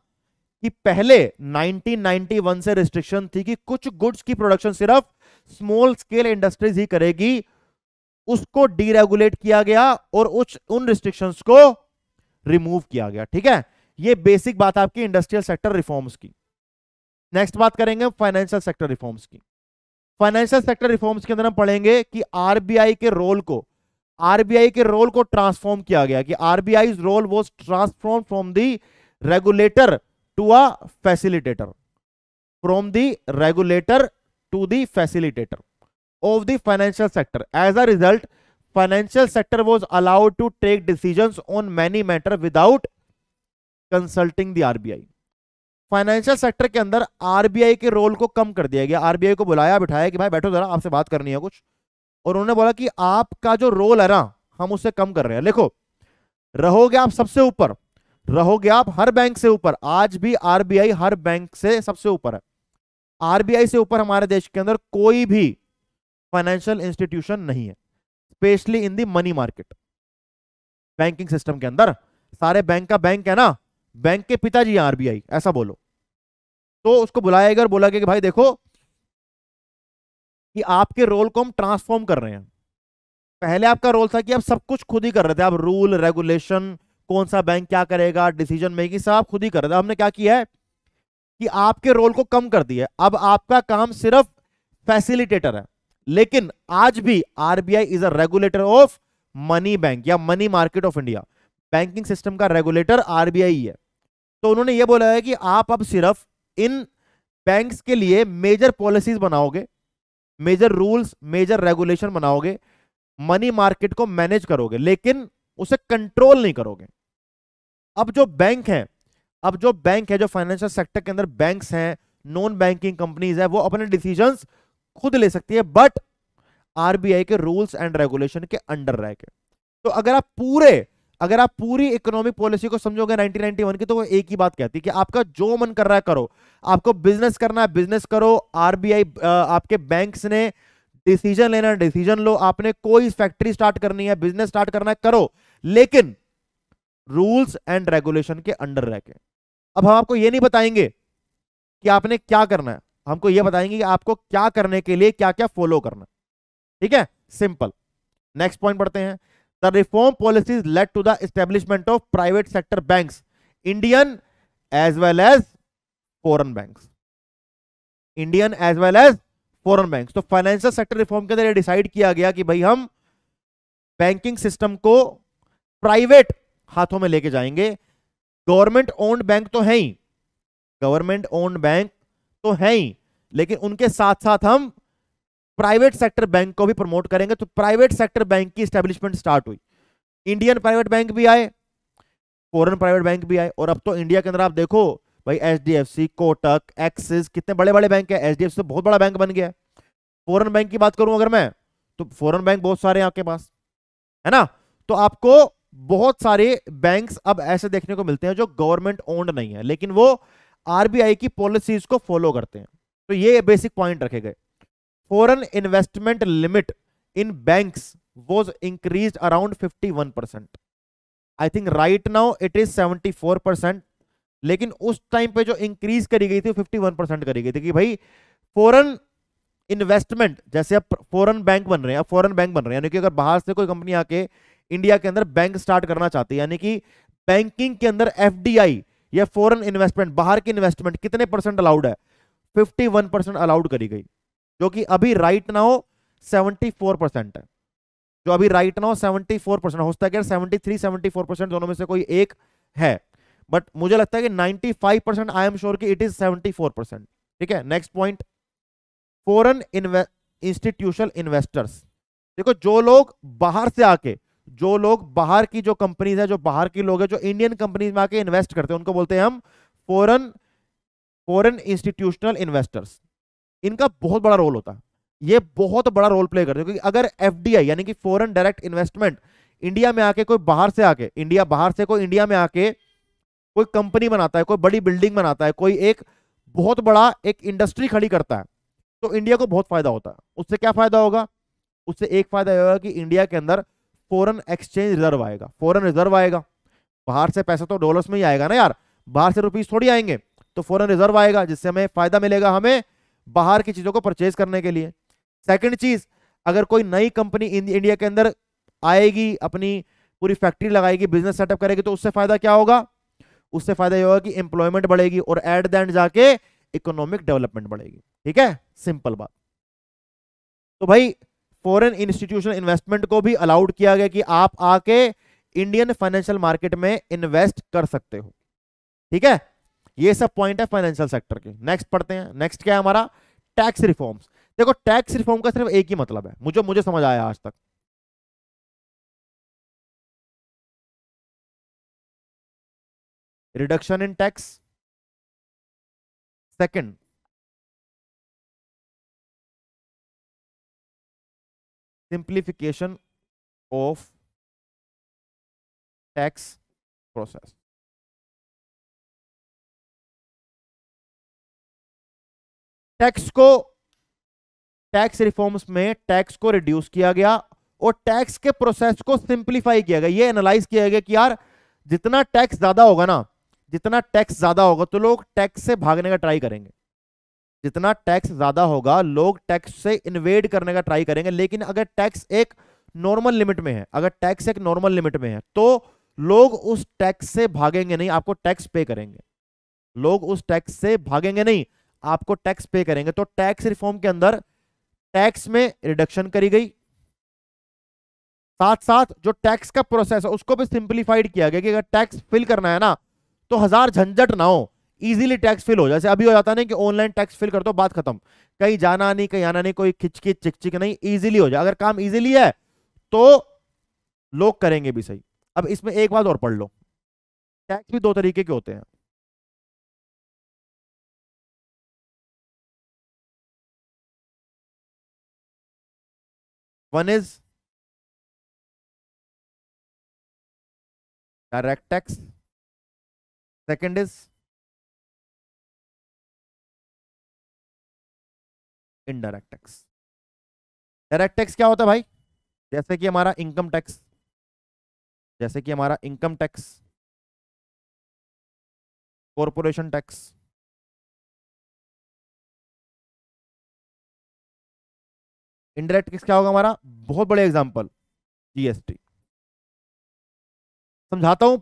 कि पहले 1991 से रिस्ट्रिक्शन थी कि कुछ गुड्स की प्रोडक्शन सिर्फ स्मॉल स्केल इंडस्ट्रीज ही करेगी उसको डीरेगुलेट किया गया और उस उन रिस्ट्रिक्शन को रिमूव किया गया ठीक है ये बेसिक बात आपकी इंडस्ट्रियल सेक्टर रिफॉर्म्स की नेक्स्ट बात करेंगे फाइनेंशियल सेक्टर रिफॉर्म्स की फाइनेंशियल सेक्टर रिफॉर्म्स के अंदर हम पढ़ेंगे कि आरबीआई के रोल को आरबीआई के रोल को ट्रांसफॉर्म किया गया कि RBI role was transform from the regulator to a facilitator from the regulator to the facilitator of the financial sector. As a result, financial sector was allowed to take decisions on many matter without consulting the RBI financial sector के अंदर RBI के role को कम कर दिया गया RBI को बुलाया बिठाया कि भाई बैठो जरा आपसे बात करनी है कुछ और उन्होंने बोला कि आपका जो रोल है ना हम उसे कम कर रहे हैं देखो रहोगे आप सबसे ऊपर रहोगे आप हर बैंक से ऊपर आज भी आरबीआई हर बैंक से सबसे ऊपर है आरबीआई से ऊपर हमारे देश के अंदर कोई भी फाइनेंशियल इंस्टीट्यूशन नहीं है specially in the money market banking system के अंदर सारे बैंक का बैंक है ना बैंक के पिताजी हैं आरबीआई ऐसा बोलो तो उसको बुलाया गया और बोला गया कि भाई देखो कि आपके रोल को हम ट्रांसफॉर्म कर रहे हैं पहले आपका रोल था कि आप सब कुछ खुद ही कर रहे थे आप रूल रेगुलेशन कौन सा बैंक क्या करेगा डिसीजन मेकिंग सब आप खुद ही कर रहे थे हमने क्या किया है कि आपके रोल को कम कर दिया अब आपका काम सिर्फ फैसिलिटेटर है लेकिन आज भी RBI is a regulator of money bank या money market of India banking system का रेगुलेटर आरबीआई है तो उन्होंने ये बोला है कि आप अब सिर्फ इन बैंक्स के लिए मेजर पॉलिसीज बनाओगे मेजर रूल्स मेजर रेगुलेशन बनाओगे मनी मार्केट को मैनेज करोगे लेकिन उसे कंट्रोल नहीं करोगे अब जो बैंक है अब जो बैंक है जो फाइनेंशियल सेक्टर के अंदर बैंक्स हैं नॉन बैंकिंग कंपनीज है वो अपने डिसीजंस खुद ले सकती है बट आरबीआई के रूल्स एंड रेगुलेशन के अंडर रह के तो अगर आप पूरे अगर आप पूरी इकोनॉमिक पॉलिसी को समझोगे 1991 की तो वो एक ही बात कहती है कि आपका जो मन कर रहा है करो आपको बिजनेस करना है बिजनेस करो आरबीआई आपके बैंक्स ने डिसीजन लेना है डिसीजन लो आपने कोई फैक्ट्री स्टार्ट करनी है बिजनेस स्टार्ट करना है करो लेकिन रूल्स एंड रेगुलेशन के अंडर रह के अब हम आपको ये नहीं बताएंगे कि आपने क्या करना है हमको ये बताएंगे कि आपको क्या करने के लिए क्या क्या फॉलो करना ठीक है सिंपल नेक्स्ट पॉइंट पढ़ते हैं the reform policies led to the establishment of private sector bank Indian as well as foreign bank Indian as well as foreign bank तो फाइनेंशियल सेक्टर रिफॉर्म के अंदर डिसाइड किया गया कि भाई हम बैंकिंग सिस्टम को प्राइवेट हाथों में लेके जाएंगे गवर्नमेंट ओन्ड बैंक तो है ही गवर्नमेंट ओन्ड बैंक तो है ही लेकिन उनके साथ साथ हम प्राइवेट सेक्टर बैंक को भी प्रमोट करेंगे तो प्राइवेट सेक्टर बैंक की स्टेब्लिशमेंट स्टार्ट हुई इंडियन प्राइवेट बैंक भी आए फॉरन प्राइवेट बैंक भी आए और अब तो इंडिया के अंदर आप देखो भाई H D F C Kotak Axis कितने बड़े बड़े बैंक है एच डी एफ सी बहुत बड़ा बैंक बन गया है फॉरन बैंक की बात करूं अगर मैं तो फॉरन बैंक बहुत सारे हैं आपके पास है ना तो आपको बहुत सारे बैंक्स अब ऐसे देखने को मिलते हैं जो गवर्नमेंट ओन्ड नहीं है लेकिन वो आरबीआई की पॉलिसीज को फॉलो करते हैं तो ये बेसिक पॉइंट रखे गए foreign investment limit in bank was increase around one percent I think right now it is 74 percent लेकिन उस टाइम पे जो इंक्रीज करी गई थी 51 परसेंट करी गई थी कि भाई फॉरन इन्वेस्टमेंट जैसे अब फॉरन बैंक बन रहे हैं अब फॉरन बैंक बन रहे हैं यानी कि अगर बाहर से कोई कंपनी आके इंडिया के अंदर बैंक स्टार्ट करना चाहती है यानी कि बैंकिंग के अंदर एफ या फॉरन इन्वेस्टमेंट बाहर की इन्वेस्टमेंट कितने परसेंट अलाउड है 51 परसेंट अलाउड करी गई जो कि अभी राइट ना हो 74 परसेंट है जो अभी राइट ना हो सेवेंटी फोर परसेंट हो सकता है seventy three seventy four percent दोनों में से कोई एक है बट मुझे लगता है कि ninety five percent I am sure की it is seventy four percent ठीक है next point foreign institutional investors देखो जो लोग बाहर से आके जो लोग बाहर की जो कंपनीज है जो बाहर के लोग है जो इंडियन कंपनीज में आके इन्वेस्ट करते हैं उनको बोलते हैं हम फॉरन फॉरन इंस्टीट्यूशनल इन्वेस्टर्स इनका बहुत बड़ा रोल होता है ये बहुत बड़ा रोल प्ले करते हैं क्योंकि अगर एफ यानी कि फॉरन डायरेक्ट इन्वेस्टमेंट इंडिया में आके कोई बाहर से आके इंडिया बाहर से कोई इंडिया में आके कोई कंपनी बनाता है कोई बड़ी बिल्डिंग बनाता है कोई एक बहुत बड़ा एक इंडस्ट्री खड़ी करता है तो इंडिया को बहुत फायदा होता है उससे क्या फायदा होगा उससे एक फायदा होगा कि इंडिया के अंदर फॉरन एक्सचेंज रिजर्व आएगा फॉरन रिजर्व आएगा बाहर से पैसा तो डॉलर्स में ही आएगा ना यार बाहर से रुपीज थोड़ी आएंगे तो फॉरन रिजर्व आएगा जिससे हमें फायदा मिलेगा हमें बाहर की चीजों को परचेज करने के लिए सेकेंड चीज अगर कोई नई कंपनी इंडिया के अंदर आएगी अपनी पूरी फैक्ट्री लगाएगी बिजनेस सेटअप करेगी तो उससे फायदा क्या होगा उससे फायदा यह होगा कि एम्प्लॉयमेंट बढ़ेगी और एट द एंड जाके इकोनॉमिक डेवलपमेंट बढ़ेगी ठीक है सिंपल बात तो भाई फॉरेन इंस्टीट्यूशनल इन्वेस्टमेंट को भी अलाउड किया गया कि आप आके इंडियन फाइनेंशियल मार्केट में इन्वेस्ट कर सकते हो ठीक है ये सब पॉइंट है फाइनेंशियल सेक्टर के नेक्स्ट पढ़ते हैं नेक्स्ट क्या है हमारा टैक्स रिफॉर्म्स देखो टैक्स रिफॉर्म का सिर्फ एक ही मतलब है मुझे मुझे समझ आया आज तक reduction in tax second simplification of tax process tax को टैक्स रिफॉर्म्स में टैक्स को रिड्यूस किया गया और टैक्स के प्रोसेस को सिंप्लीफाई किया गया ये एनालाइज किया गया कि यार जितना टैक्स ज्यादा होगा ना जितना टैक्स ज्यादा होगा तो लोग टैक्स से भागने का ट्राई करेंगे जितना टैक्स ज्यादा होगा लोग टैक्स से इन्वेड करने का ट्राई करेंगे लेकिन अगर टैक्स एक नॉर्मल लिमिट में है अगर टैक्स एक नॉर्मल लिमिट में है तो लोग उस टैक्स से भागेंगे नहीं आपको टैक्स पे करेंगे लोग उस टैक्स से भागेंगे नहीं आपको टैक्स पे करेंगे तो टैक्स रिफॉर्म के अंदर टैक्स में रिडक्शन करी गई साथ साथ जो टैक्स का प्रोसेस है उसको भी सिंप्लीफाइड किया गया कि अगर टैक्स फिल करना है ना तो हजार झंझट ना हो इजीली टैक्स फिल हो जैसे अभी हो जाता नहीं कि ऑनलाइन टैक्स फिल कर दो बात खत्म कहीं जाना नहीं कहीं आना नहीं कोई खिचकी चिकचिक नहीं इजीली हो जाए अगर काम इजीली है तो लोग करेंगे भी सही अब इसमें एक बात और पढ़ लो टैक्स भी दो तरीके के होते हैं one is direct tax second is indirect tax direct tax क्या होता है भाई जैसे कि हमारा इनकम टैक्स जैसे कि हमारा income tax corporation tax indirect tax क्या होगा हमारा बहुत बड़े एग्जाम्पल जीएसटी समझाता हूं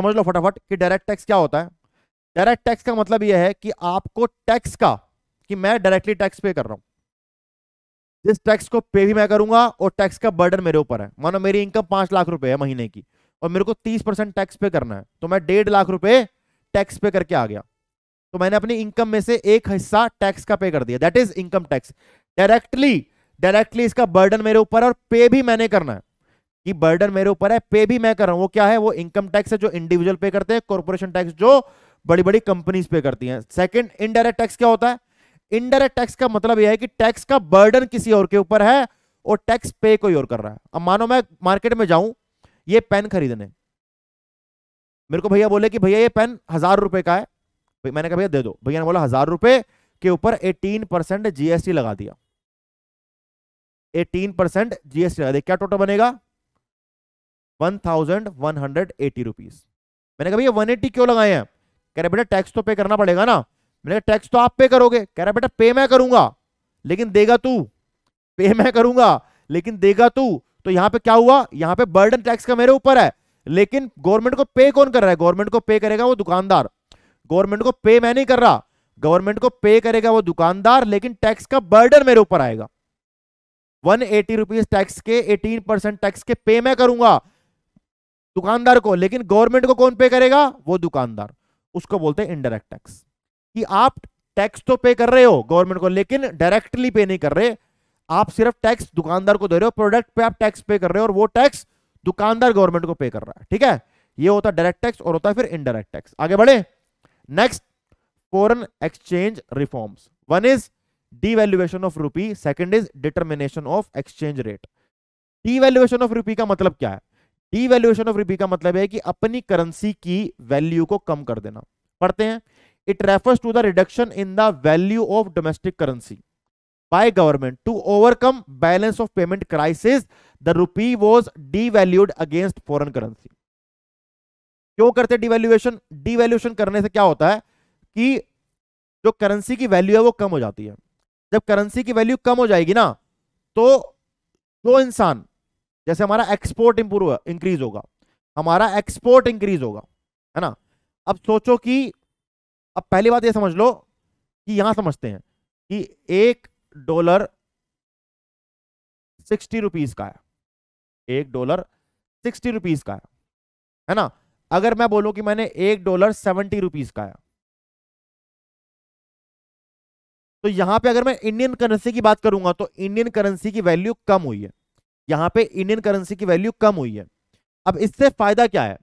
समझ लो फटाफट कि डायरेक्ट टैक्स क्या होता है डायरेक्ट टैक्स का मतलब यह है कि आपको टैक्स का कि मैं डायरेक्टली टैक्स पे कर रहा हूं जिस टैक्स को पे भी मैं करूंगा और टैक्स का बर्डन मेरे ऊपर है मानो मेरी इनकम पांच लाख रुपए है महीने की और मेरे को तीस परसेंट टैक्स पे करना है तो मैं डेढ़ लाख रुपए टैक्स पे करके आ गया तो मैंने अपनी इनकम में से एक हिस्सा टैक्स का पे कर दिया that is income tax directly directly इसका बर्डन मेरे ऊपर है और पे भी मैंने करना है कि बर्डन मेरे ऊपर है पे भी मैं कर रहा हूं वो क्या है वो इनकम टैक्स है जो इंडिविजुअल पे करते हैं कॉर्पोरेशन टैक्स जो बड़ी बड़ी कंपनीज पे करती हैं सेकंड इनडायरेक्ट टैक्स क्या होता है इनडायरेक्ट टैक्स का मतलब यह है कि टैक्स का बर्डन किसी और के ऊपर है और टैक्स पे कोई और कर रहा है अब मानो मैं मार्केट में जाऊं ये पेन खरीदने मेरे को भैया बोले कि भैया ये पेन हजार रुपए का है मैंने कहा भैया दे दो भैया ने बोला हजार रुपए के ऊपर एटीन परसेंट जीएसटी लगा दिया एटीन परसेंट जीएसटी लगा दे क्या टोटल बनेगा one thousand one hundred eighty rupees मैंने कहा भैया वन एटी क्यों लगाए हैं कह रहे बेटा टैक्स तो पे करना पड़ेगा ना मैंने कहा टैक्स तो आप पे करोगे कह रहे बेटा पे मैं करूंगा लेकिन देगा तू पे मैं करूंगा लेकिन देगा तू तो यहां पे क्या हुआ यहां पे बर्डन टैक्स का मेरे ऊपर है लेकिन गवर्नमेंट को पे कौन कर रहा है गवर्नमेंट को पे करेगा वो दुकानदार गवर्नमेंट को पे मैं नहीं कर रहा गवर्नमेंट को पे करेगा वो दुकानदार लेकिन टैक्स का बर्डन मेरे ऊपर आएगा वन एटी रुपीज टैक्स के एटीन परसेंट टैक्स के पे मैं करूंगा दुकानदार को लेकिन गवर्नमेंट को कौन पे करेगा वो दुकानदार उसको बोलते हैं इनडायरेक्ट टैक्स कि आप टैक्स तो पे कर रहे हो गवर्नमेंट को लेकिन डायरेक्टली पे नहीं कर रहे आप सिर्फ टैक्स दुकानदार को दे रहे हो प्रोडक्ट पे आप टैक्स पे कर रहे हो और वो टैक्स दुकानदार गवर्नमेंट को पे कर रहा है ठीक है ये होता है डायरेक्ट टैक्स और होता है फिर इनडायरेक्ट टैक्स आगे बढ़े next foreign exchange reforms one is devaluation of rupee second is determination of exchange rate the devaluation of rupee का मतलब क्या है डीवेल्युएशन ऑफ रूपी का मतलब है कि अपनी करेंसी की वैल्यू को कम कर देना पढ़ते हैं it refers to the reduction in the value of domestic currency by government to overcome balance of payment crisis the rupee was devalued against foreign currency क्यों करते हैं डिवेल्युएशन डिवेल्युएशन करने से क्या होता है कि जो करेंसी की वैल्यू है वो कम हो जाती है जब करेंसी की वैल्यू कम हो जाएगी ना तो जो तो इंसान जैसे हमारा एक्सपोर्ट इंप्रूव इंक्रीज होगा हमारा एक्सपोर्ट इंक्रीज होगा है ना अब सोचो कि अब पहली बात ये समझ लो कि यहां समझते हैं कि एक डॉलर सिक्सटी रुपीज का है एक डॉलर सिक्सटी रुपीज का है है ना अगर मैं बोलूं कि मैंने एक डॉलर सेवेंटी रुपीज का है तो यहां पे अगर मैं इंडियन करेंसी की बात करूंगा तो इंडियन करेंसी की वैल्यू कम हुई है यहां पे इंडियन करेंसी की वैल्यू कम हुई है अब इससे फायदा क्या है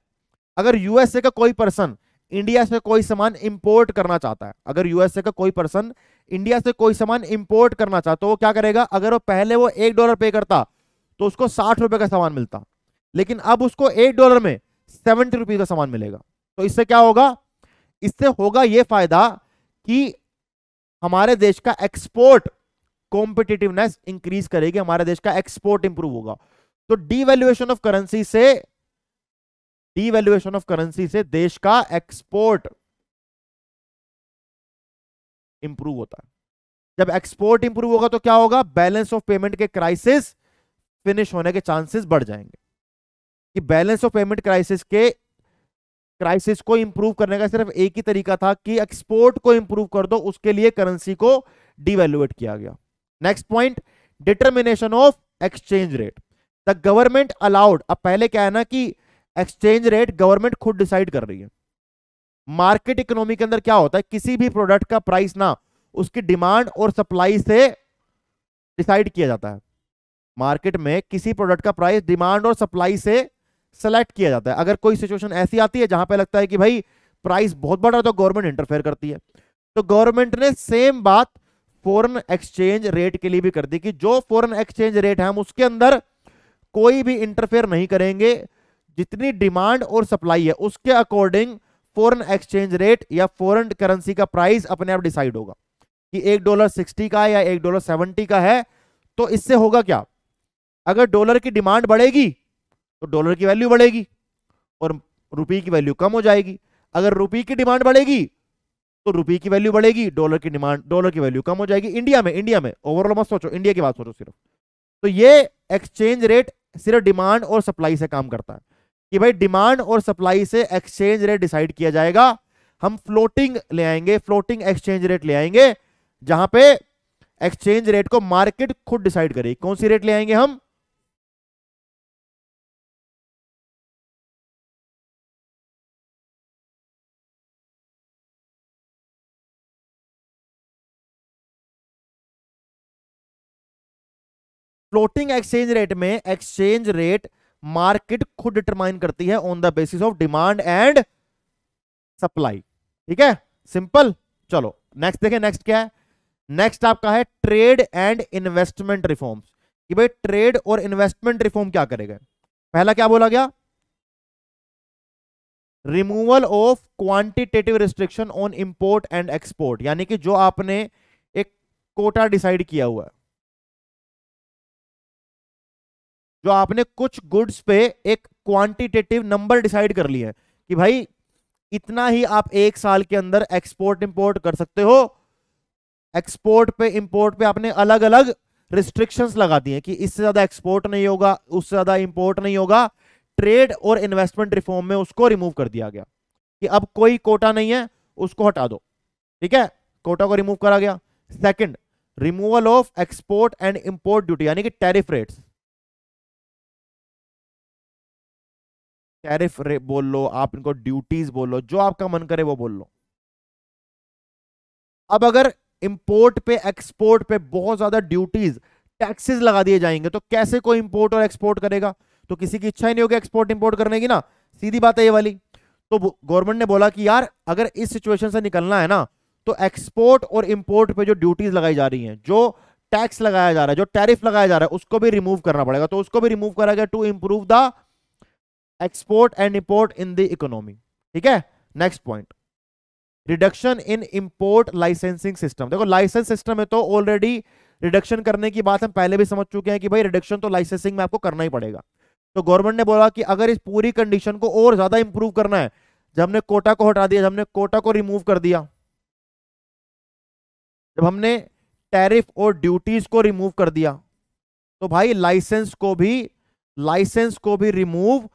अगर यूएसए का कोई पर्सन इंडिया से कोई सामान इंपोर्ट करना चाहता है अगर यूएसए का कोई पर्सन इंडिया से कोई सामान इंपोर्ट करना चाहता तो वो क्या करेगा अगर वो पहले वो एक डॉलर पे करता तो उसको साठ रुपए का सामान मिलता लेकिन अब उसको एक डॉलर में सेवेंटी रुपीज का सामान मिलेगा तो इससे क्या होगा इससे होगा यह फायदा कि हमारे देश का एक्सपोर्ट कॉम्पिटिटिवनेस इंक्रीज करेगी हमारे देश का एक्सपोर्ट इंप्रूव होगा तो डीवैल्यूएशन ऑफ करेंसी से डीवैल्यूएशन ऑफ करेंसी से देश का एक्सपोर्ट इंप्रूव होता है जब एक्सपोर्ट इंप्रूव होगा तो क्या होगा बैलेंस ऑफ पेमेंट के क्राइसिस फिनिश होने के चांसेस बढ़ जाएंगे कि बैलेंस ऑफ पेमेंट क्राइसिस के क्राइसिस को इंप्रूव करने का सिर्फ एक ही तरीका था कि एक्सपोर्ट को इंप्रूव कर दो उसके लिए करेंसी को डिवेल्युएट किया गया next point determination of exchange rate the government allowed अब पहले क्या है ना कि एक्सचेंज रेट गवर्नमेंट खुद डिसाइड कर रही है मार्केट इकोनॉमी के अंदर क्या होता है किसी भी प्रोडक्ट का प्राइस ना उसकी डिमांड और सप्लाई से डिसाइड किया जाता है मार्केट में किसी प्रोडक्ट का प्राइस डिमांड और सप्लाई से सेलेक्ट किया जाता है अगर कोई सिचुएशन ऐसी आती है जहां पर लगता है कि भाई प्राइस बहुत बढ़ रहा है तो गवर्नमेंट इंटरफेयर करती है तो गवर्नमेंट ने सेम बात फॉरेन एक्सचेंज रेट के लिए भी कर दी कि जो फॉरेन एक्सचेंज रेट है हम उसके अंदर कोई भी इंटरफेयर नहीं करेंगे जितनी डिमांड और सप्लाई है उसके अकॉर्डिंग फॉरेन एक्सचेंज रेट या फॉरेन करेंसी का प्राइस अपने आप डिसाइड होगा कि एक डॉलर सिक्सटी का है या एक डॉलर सेवेंटी का है तो इससे होगा क्या अगर डॉलर की डिमांड बढ़ेगी तो डॉलर की वैल्यू बढ़ेगी और रुपये की वैल्यू कम हो जाएगी अगर रुपये की डिमांड बढ़ेगी तो रुपये की वैल्यू बढ़ेगी डॉलर की डिमांड डॉलर की वैल्यू कम हो जाएगी इंडिया में इंडिया में ओवरऑल मत सोचो इंडिया की बात सोचो सिर्फ तो ये एक्सचेंज रेट सिर्फ डिमांड और सप्लाई से काम करता है कि भाई डिमांड और सप्लाई से एक्सचेंज रेट डिसाइड किया जाएगा हम फ्लोटिंग ले आएंगे फ्लोटिंग एक्सचेंज रेट ले आएंगे जहां पे एक्सचेंज रेट को मार्केट खुद डिसाइड करेगी कौन सी रेट ले आएंगे हम फ्लोटिंग एक्सचेंज रेट में एक्सचेंज रेट मार्केट खुद डिटरमाइन करती है on the basis of demand and supply ठीक है सिंपल चलो नेक्स्ट देखें नेक्स्ट क्या है नेक्स्ट आपका है ट्रेड एंड इन्वेस्टमेंट रिफॉर्म्स कि भाई ट्रेड और इन्वेस्टमेंट रिफॉर्म क्या करेगा पहला क्या बोला गया removal of quantitative restriction on import and export यानी कि जो आपने एक कोटा डिसाइड किया हुआ है जो आपने कुछ गुड्स पे एक क्वांटिटेटिव नंबर डिसाइड कर लिए कि भाई इतना ही आप एक साल के अंदर एक्सपोर्ट इंपोर्ट कर सकते हो एक्सपोर्ट पे इंपोर्ट पे आपने अलग अलग रिस्ट्रिक्शंस लगा दिए कि इससे ज्यादा एक्सपोर्ट नहीं होगा उससे ज्यादा इंपोर्ट नहीं होगा ट्रेड और इन्वेस्टमेंट रिफॉर्म में उसको रिमूव कर दिया गया कि अब कोई कोटा नहीं है उसको हटा दो ठीक है कोटा को रिमूव करा गया second removal of export and import duty यानी कि टैरिफ रेट्स टैरिफ बोल लो आप इनको ड्यूटीज बोल लो जो आपका मन करे वो बोल लो अब अगर इंपोर्ट पे एक्सपोर्ट पे बहुत ज्यादा ड्यूटीज टैक्सेस लगा दिए जाएंगे तो कैसे कोई इंपोर्ट और एक्सपोर्ट करेगा तो किसी की इच्छा ही नहीं होगी एक्सपोर्ट इंपोर्ट करने की ना सीधी बात है ये वाली तो गवर्नमेंट ने बोला कि यार अगर इस सिचुएशन से निकलना है ना तो एक्सपोर्ट और इंपोर्ट पे जो ड्यूटीज लगाई जा रही हैं जो टैक्स लगाया जा रहा है जो टैरिफ लगाया जा रहा है उसको भी रिमूव करना पड़ेगा तो उसको भी रिमूव करा गया to improve the export and import in the economy ठीक है next point reduction in import licensing system देखो लाइसेंस सिस्टम है तो ऑलरेडी रिडक्शन करने की बात हम पहले भी समझ चुके हैं कि भाई रिडक्शन तो लाइसेंसिंग में आपको करना ही पड़ेगा तो गवर्नमेंट ने बोला कि अगर इस पूरी कंडीशन को और ज्यादा इंप्रूव करना है जब हमने कोटा को हटा दिया जब हमने कोटा को रिमूव कर दिया जब हमने टैरिफ और ड्यूटीज को रिमूव कर दिया तो भाई लाइसेंस को भी लाइसेंस को भी रिमूव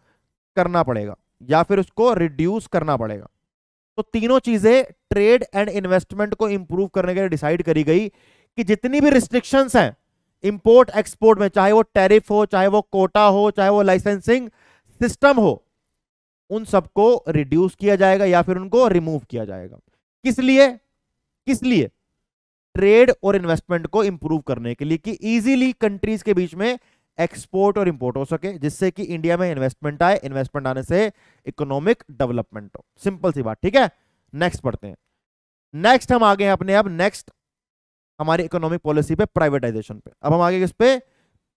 करना पड़ेगा या फिर उसको रिड्यूस करना पड़ेगा तो तीनों चीजें ट्रेड एंड इन्वेस्टमेंट को इंप्रूव करने के लिए डिसाइड करी गई कि जितनी भी रिस्ट्रिक्शंस हैं इंपोर्ट एक्सपोर्ट में चाहे वो टैरिफ हो चाहे वो कोटा हो चाहे वो लाइसेंसिंग सिस्टम हो उन सबको रिड्यूस किया जाएगा या फिर उनको रिमूव किया जाएगा किस लिए किस लिए ट्रेड और इन्वेस्टमेंट को इंप्रूव करने के लिए कि इजीली कंट्रीज के बीच में एक्सपोर्ट और इंपोर्ट हो सके जिससे कि इंडिया में इन्वेस्टमेंट आए इन्वेस्टमेंट आने से इकोनॉमिक डेवलपमेंट हो सिंपल सी बात ठीक है नेक्स्ट पढ़ते हैं नेक्स्ट हम आगे हैं अपने अब नेक्स्ट हमारी इकोनॉमिक पॉलिसी पे प्राइवेटाइजेशन पे अब हम आगे किस पे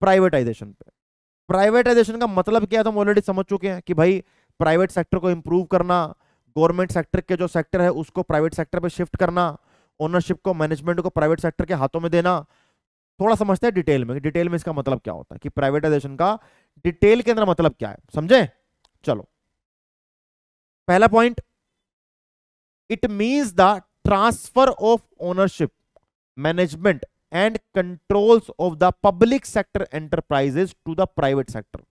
प्राइवेटाइजेशन पे प्राइवेटाइजेशन का मतलब क्या है तो हम ऑलरेडी समझ चुके हैं कि भाई प्राइवेट सेक्टर को इंप्रूव करना गवर्नमेंट सेक्टर के जो सेक्टर है उसको प्राइवेट सेक्टर पर शिफ्ट करना ओनरशिप को मैनेजमेंट को प्राइवेट सेक्टर के हाथों में देना थोड़ा समझते हैं डिटेल में डिटेल में इसका मतलब क्या होता है कि प्राइवेटाइजेशन का डिटेल के अंदर मतलब क्या है समझे चलो पहला point it means the transfer of ownership management and controls of the public sector enterprises to the private sector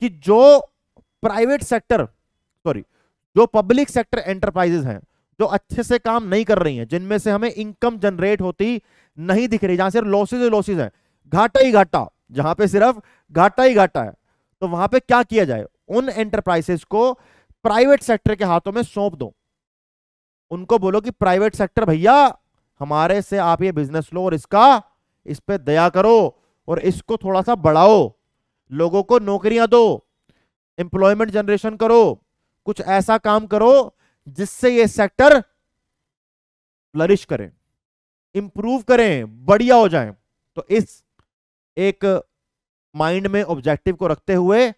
कि जो प्राइवेट सेक्टर सॉरी जो पब्लिक सेक्टर एंटरप्राइजेस हैं जो अच्छे से काम नहीं कर रही हैं जिनमें से हमें इनकम जनरेट होती नहीं दिख रही जहां सिर्फ लॉसेज लॉसेज है घाटा ही घाटा जहां पे सिर्फ घाटा ही घाटा है तो वहां पे क्या किया जाए उन एंटरप्राइजेस को प्राइवेट सेक्टर के हाथों में सौंप दो उनको बोलो कि प्राइवेट सेक्टर भैया हमारे से आप ये बिजनेस लो और इसका इस पर दया करो और इसको थोड़ा सा बढ़ाओ लोगों को नौकरियां दो एम्प्लॉयमेंट जनरेशन करो कुछ ऐसा काम करो जिससे ये सेक्टर फ्लरिश करें इंप्रूव करें बढ़िया हो जाए तो इस एक माइंड में ऑब्जेक्टिव को रखते हुए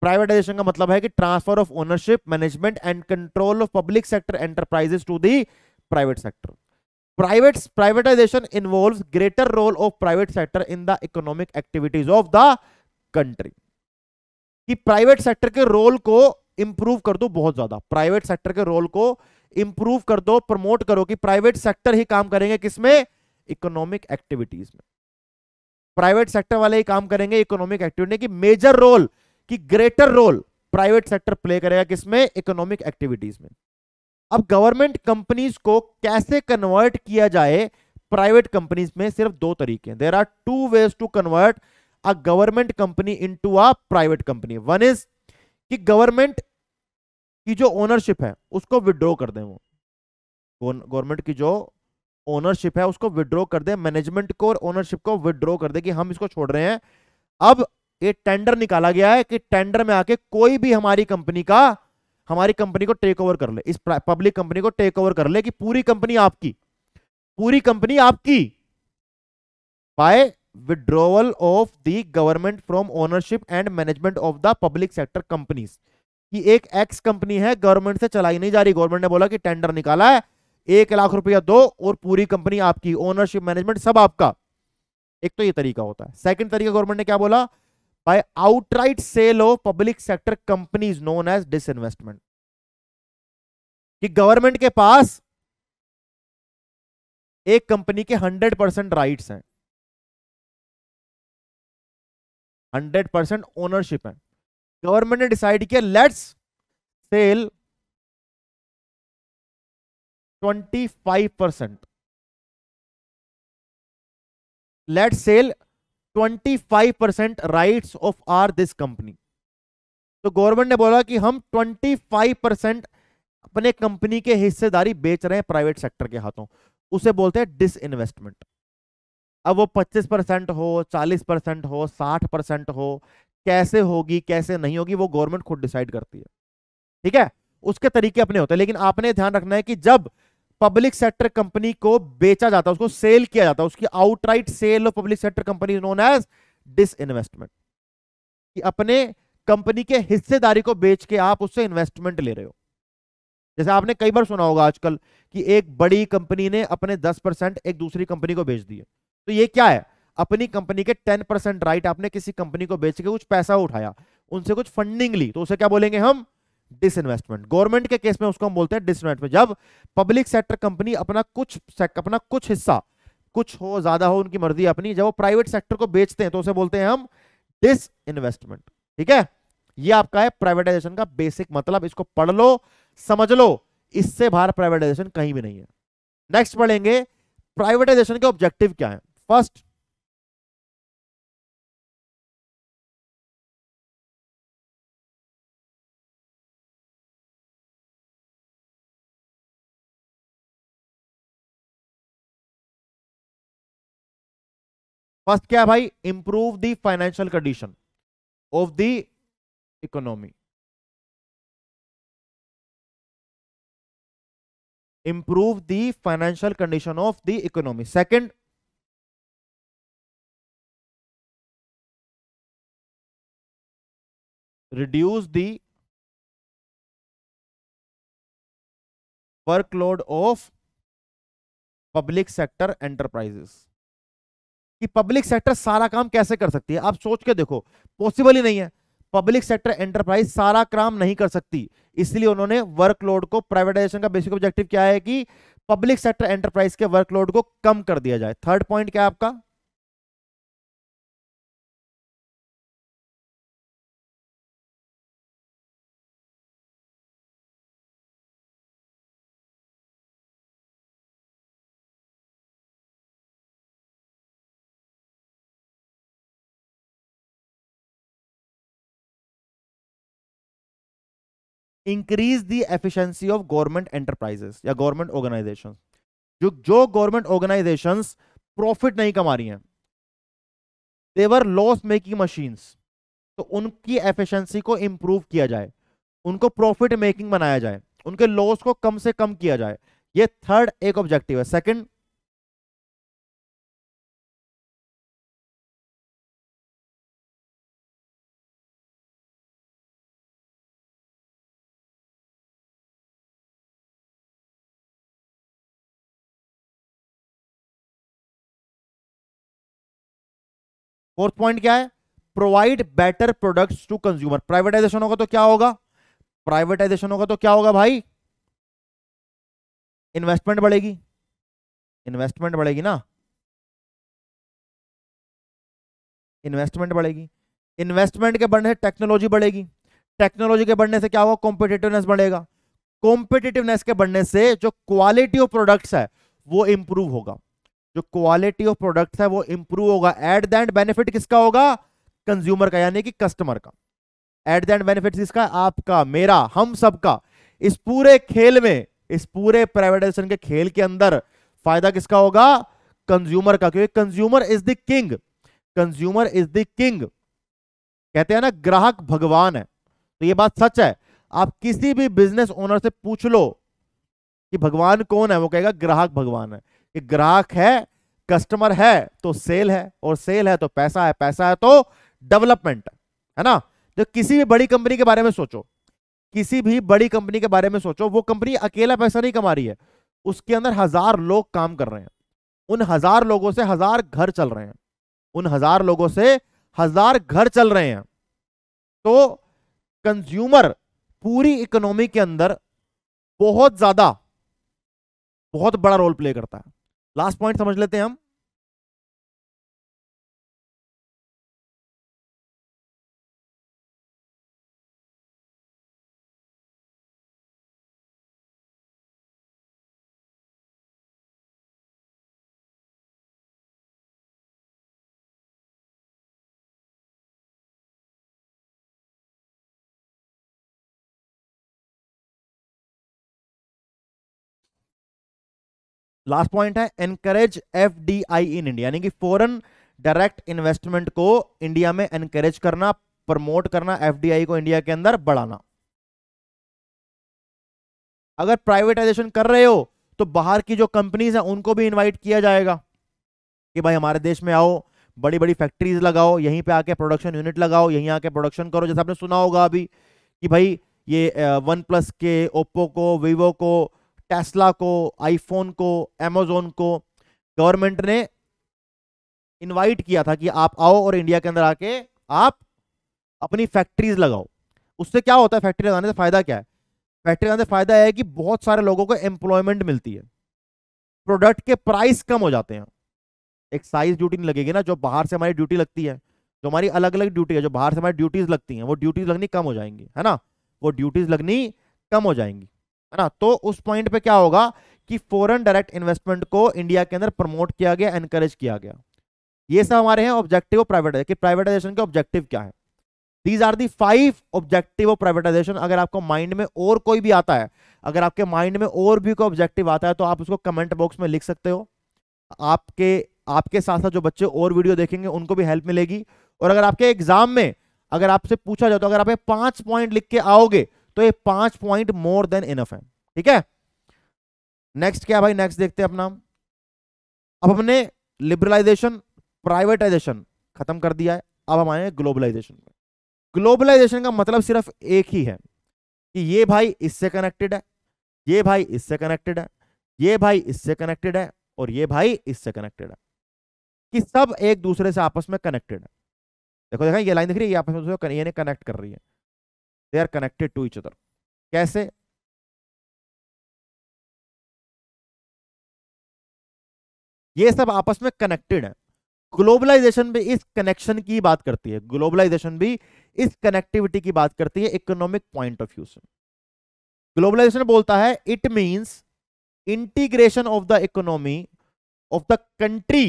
प्राइवेटाइजेशन का मतलब है कि transfer of ownership management and control of public sector enterprises to the private sector private privatisation involve greater role of private sector in the economic activities of the country कि private sector के role को improve कर दो बहुत ज्यादा private sector के role को improve कर दो प्रमोट करो कि प्राइवेट सेक्टर ही काम करेंगे किसमें इकोनॉमिक एक्टिविटीज में प्राइवेट सेक्टर वाले ही काम करेंगे इकोनॉमिक एक्टिविटी की मेजर रोल की greater role private sector play करेगा किसमें इकोनॉमिक एक्टिविटीज में अब गवर्नमेंट कंपनीज को कैसे कन्वर्ट किया जाए प्राइवेट कंपनीज में सिर्फ दो तरीके there are two ways to convert a government company into a private company one is कि गवर्नमेंट की जो ओनरशिप है उसको विड्रॉ कर दें वो गवर्नमेंट की जो ओनरशिप है उसको विड्रॉ कर दे मैनेजमेंट को और ओनरशिप को विड्रॉ कर दे कि हम इसको छोड़ रहे हैं अब ये टेंडर निकाला गया है कि टेंडर में आके कोई भी हमारी कंपनी का हमारी कंपनी को टेक ओवर कर ले इस पब्लिक कंपनी को टेक ओवर कर ले कि पूरी कंपनी आपकी पूरी कंपनी आपकी by withdrawal of the government from ownership and management of the public sector companies कि एक एक्स कंपनी है गवर्नमेंट से चलाई नहीं जा रही गवर्नमेंट ने बोला कि टेंडर निकाला है एक लाख रुपया दो और पूरी कंपनी आपकी ओनरशिप मैनेजमेंट सब आपका एक तो ये तरीका होता है सेकंड तरीका गवर्नमेंट ने क्या बोला by outright sale of public sector companies known as disinvestment कि गवर्नमेंट के पास एक कंपनी के हंड्रेड परसेंट राइट हैं हंड्रेड परसेंट ओनरशिप है गवर्नमेंट ने डिसाइड किया let's sell 25 percent let sell 25 percent right of our this company तो गवर्नमेंट ने बोला कि हम 25 परसेंट अपने कंपनी के हिस्सेदारी बेच रहे हैं प्राइवेट सेक्टर के हाथों उसे बोलते हैं डिस इन्वेस्टमेंट अब वो 25 परसेंट हो 40 परसेंट हो 60 परसेंट हो कैसे होगी कैसे नहीं होगी वो गवर्नमेंट खुद डिसाइड करती है ठीक है उसके तरीके अपने होते हैं लेकिन आपने ध्यान रखना है कि जब पब्लिक सेक्टर कंपनी को बेचा जाता है उसको सेल किया जाता है उसकी outright sale of public sector company known as disinvestment कि अपने कंपनी के हिस्सेदारी को बेच के आप उससे इन्वेस्टमेंट ले रहे हो जैसे आपने कई बार सुना होगा आजकल कि एक बड़ी कंपनी ने अपने 10 परसेंट एक दूसरी कंपनी को बेच दिए तो ये क्या है अपनी कंपनी के टेन परसेंट राइट आपने किसी कंपनी को बेच के कुछ पैसा उठाया उनसे कुछ फंडिंग ली तो उसे क्या बोलेंगे हम डिस इन्वेस्टमेंट गवर्नमेंट के केस में उसको हम बोलते हैं डिसइन्वेस्टमेंट जब पब्लिक सेक्टर कंपनी अपना कुछ अपना कुछ हिस्सा कुछ हो ज्यादा हो उनकी मर्जी अपनी जब वो प्राइवेट सेक्टर को बेचते हैं तो उसे बोलते हैं हम डिस इन्वेस्टमेंट ठीक है ये आपका है प्राइवेटाइजेशन का बेसिक मतलब इसको पढ़ लो समझ लो इससे बाहर प्राइवेटाइजेशन कहीं भी नहीं है नेक्स्ट पढ़ेंगे प्राइवेटाइजेशन के ऑब्जेक्टिव क्या है फर्स्ट फर्स्ट क्या है भाई improve the financial condition of the economy improve the financial condition of the economy second reduce the workload of public sector enterprises कि पब्लिक सेक्टर सारा काम कैसे कर सकती है आप सोच के देखो पॉसिबल ही नहीं है पब्लिक सेक्टर एंटरप्राइज सारा काम नहीं कर सकती इसलिए उन्होंने वर्कलोड को प्राइवेटाइजेशन का बेसिक ऑब्जेक्टिव क्या है कि पब्लिक सेक्टर एंटरप्राइज के वर्कलोड को कम कर दिया जाए थर्ड पॉइंट क्या है आपका increase the efficiency of government enterprises या गवर्नमेंट ऑर्गेनाइजेशंस जो जो गवर्नमेंट ऑर्गेनाइजेशंस प्रॉफिट नहीं कमा रही हैं देवर लॉस मेकिंग मशीन्स तो उनकी एफिशिएंसी को इम्प्रूव किया जाए उनको प्रॉफिट मेकिंग बनाया जाए उनके लॉस को कम से कम किया जाए ये थर्ड एक ऑब्जेक्टिव है सेकंड फोर्थ पॉइंट क्या है provide better products to consumer privatisation होगा तो क्या होगा प्राइवेटाइजेशन होगा तो क्या होगा भाई इन्वेस्टमेंट बढ़ेगी इन्वेस्टमेंट बढ़ेगी ना इन्वेस्टमेंट बढ़ेगी इन्वेस्टमेंट के बढ़ने से टेक्नोलॉजी बढ़ेगी टेक्नोलॉजी के बढ़ने से क्या होगा कॉम्पिटेटिवनेस बढ़ेगा कॉम्पिटेटिवनेस के बढ़ने से जो क्वालिटी ऑफ प्रोडक्ट्स है वो इंप्रूव होगा जो क्वालिटी ऑफ प्रोडक्ट है वो इंप्रूव होगा एट द एंड बेनिफिट किसका होगा कंज्यूमर का यानी कि कस्टमर का एट द एंड बेनिफिट किसका आपका मेरा हम सबका इस पूरे खेल में इस पूरे प्राइवेटाइजेशन के खेल के अंदर फायदा किसका होगा कंज्यूमर का क्योंकि consumer is the king consumer is the king कहते हैं ना ग्राहक भगवान है तो ये बात सच है आप किसी भी बिजनेस ओनर से पूछ लो कि भगवान कौन है वो कहेगा ग्राहक भगवान है कि ग्राहक है कस्टमर है तो सेल है और सेल है तो पैसा है पैसा है तो डेवलपमेंट है ना जो तो किसी भी बड़ी कंपनी के बारे में सोचो किसी भी बड़ी कंपनी के बारे में सोचो वो कंपनी अकेला पैसा नहीं कमा रही है उसके अंदर हजार लोग काम कर रहे हैं उन हजार लोगों से हजार घर चल रहे हैं उन हजार लोगों से हजार घर चल रहे हैं तो कंज्यूमर पूरी इकोनॉमी के अंदर बहुत ज्यादा बहुत बड़ा रोल प्ले करता है लास्ट पॉइंट समझ लेते हैं हम लास्ट पॉइंट है encourage F D I in India यानी कि फॉरन डायरेक्ट इन्वेस्टमेंट को इंडिया में एनकरेज करना प्रमोट करना एफ को इंडिया के अंदर बढ़ाना अगर प्राइवेटाइजेशन कर रहे हो तो बाहर की जो कंपनीज हैं उनको भी इनवाइट किया जाएगा कि भाई हमारे देश में आओ बड़ी बड़ी फैक्ट्रीज लगाओ यहीं पे आके प्रोडक्शन यूनिट लगाओ यहीं आके प्रोडक्शन करो जैसे आपने सुना होगा अभी कि भाई ये वन प्लस के ओप्पो को वीवो को टेस्ला को आईफोन को एमेजोन को गवर्नमेंट ने इनवाइट किया था कि आप आओ और इंडिया के अंदर आके आप अपनी फैक्ट्रीज लगाओ उससे क्या होता है फैक्ट्री लगाने से फायदा क्या है फैक्ट्री लगाने से फायदा है कि बहुत सारे लोगों को एम्प्लॉयमेंट मिलती है प्रोडक्ट के प्राइस कम हो जाते हैं एक्साइज ड्यूटी नहीं लगेगी ना जो बाहर से हमारी ड्यूटी लगती है जो हमारी अलग अलग ड्यूटी है जो बाहर से हमारी ड्यूटीज लगती हैं वो ड्यूटीज लगनी कम हो जाएंगी है ना वो ड्यूटीज लगनी कम हो जाएंगी है ना तो उस पॉइंट पे क्या होगा कि फॉरेन डायरेक्ट इन्वेस्टमेंट को इंडिया के अंदर प्रमोट किया गया एनकरेज किया गया ये सब हमारे हैं ऑब्जेक्टिव ऑफ प्राइवेटाइजेशन कि प्राइवेटाइजेशन के ऑब्जेक्टिव क्या है these are the five objective of privatisation अगर आपको माइंड में और कोई भी आता है अगर आपके माइंड में और भी कोई ऑब्जेक्टिव आता है तो आप उसको कमेंट बॉक्स में लिख सकते हो आपके आपके साथ साथ जो बच्चे और वीडियो देखेंगे उनको भी हेल्प मिलेगी और अगर आपके एग्जाम में अगर आपसे पूछा जाए तो अगर आप पांच पॉइंट लिख के आओगे तो ये पांच पॉइंट मोर देन इनफ है ठीक है नेक्स्ट क्या भाई नेक्स्ट देखते हैं अपना अब हमने लिबरलाइजेशन प्राइवेटाइजेशन खत्म कर दिया है अब हम आए ग्लोबलाइजेशन में ग्लोबलाइजेशन का मतलब सिर्फ एक ही है कि ये भाई इससे कनेक्टेड है ये भाई इससे कनेक्टेड है ये भाई इससे कनेक्टेड है और ये भाई इससे कनेक्टेड है कि सब एक दूसरे से आपस में कनेक्टेड है देखो देखा ये लाइन दिख रही है ये आपस में कनेक्ट कर रही है they are connected to each other कैसे ये सब आपस में कनेक्टेड है ग्लोबलाइजेशन भी इस कनेक्शन की बात करती है ग्लोबलाइजेशन भी इस कनेक्टिविटी की बात करती है इकोनॉमिक पॉइंट ऑफ व्यू से ग्लोबलाइजेशन बोलता है it means integration of the economy of the country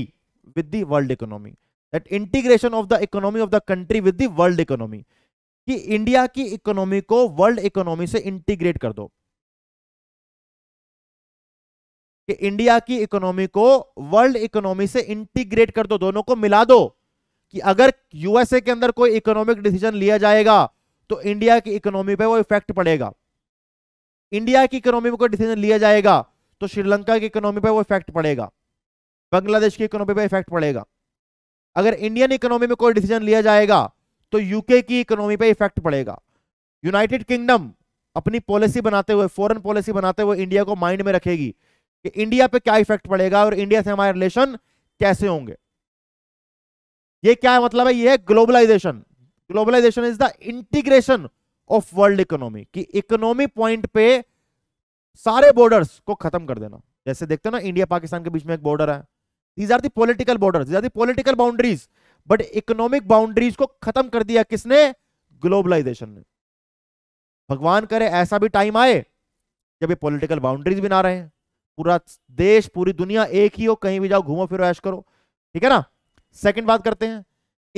with the world economy that integration of the economy of the country with the world economy कि India की economy को world economy से integrate कर दो कि India की economy को world economy से इंटीग्रेट कर दो दोनों को मिला दो कि अगर यूएसए के अंदर कोई इकोनॉमिक डिसीजन लिया जाएगा तो इंडिया की इकोनॉमी पे वो इफेक्ट पड़ेगा इंडिया की इकोनॉमी में कोई डिसीजन लिया जाएगा तो श्रीलंका की इकोनॉमी पर वो इफेक्ट पड़ेगा बांग्लादेश की इकोनॉमी पर इफेक्ट पड़ेगा अगर इंडियन इकोनॉमी में कोई डिसीजन लिया जाएगा तो यूके की इकोनॉमी पे इफेक्ट पड़ेगा यूनाइटेड किंगडम अपनी पॉलिसी बनाते हुए फॉरेन पॉलिसी बनाते हुए इंडिया को माइंड में रखेगी कि इंडिया पे क्या इफेक्ट पड़ेगा और इंडिया से हमारे रिलेशन कैसे होंगे ये क्या है मतलब है ये है globalization globalization is the integration of world economy कि इकोनॉमी पॉइंट पे सारे बॉर्डर्स को खत्म कर देना जैसे देखते हो ना इंडिया पाकिस्तान के बीच में एक बॉर्डर है these are the political border these are the political boundaries but economic boundaries को खत्म कर दिया किसने ग्लोबलाइजेशन ने भगवान करे ऐसा भी टाइम आए जब ये पॉलिटिकल बाउंड्रीज ना रहे पूरा देश पूरी दुनिया एक ही हो कहीं भी जाओ घूमो फिर ऐश करो ठीक है ना सेकंड बात करते हैं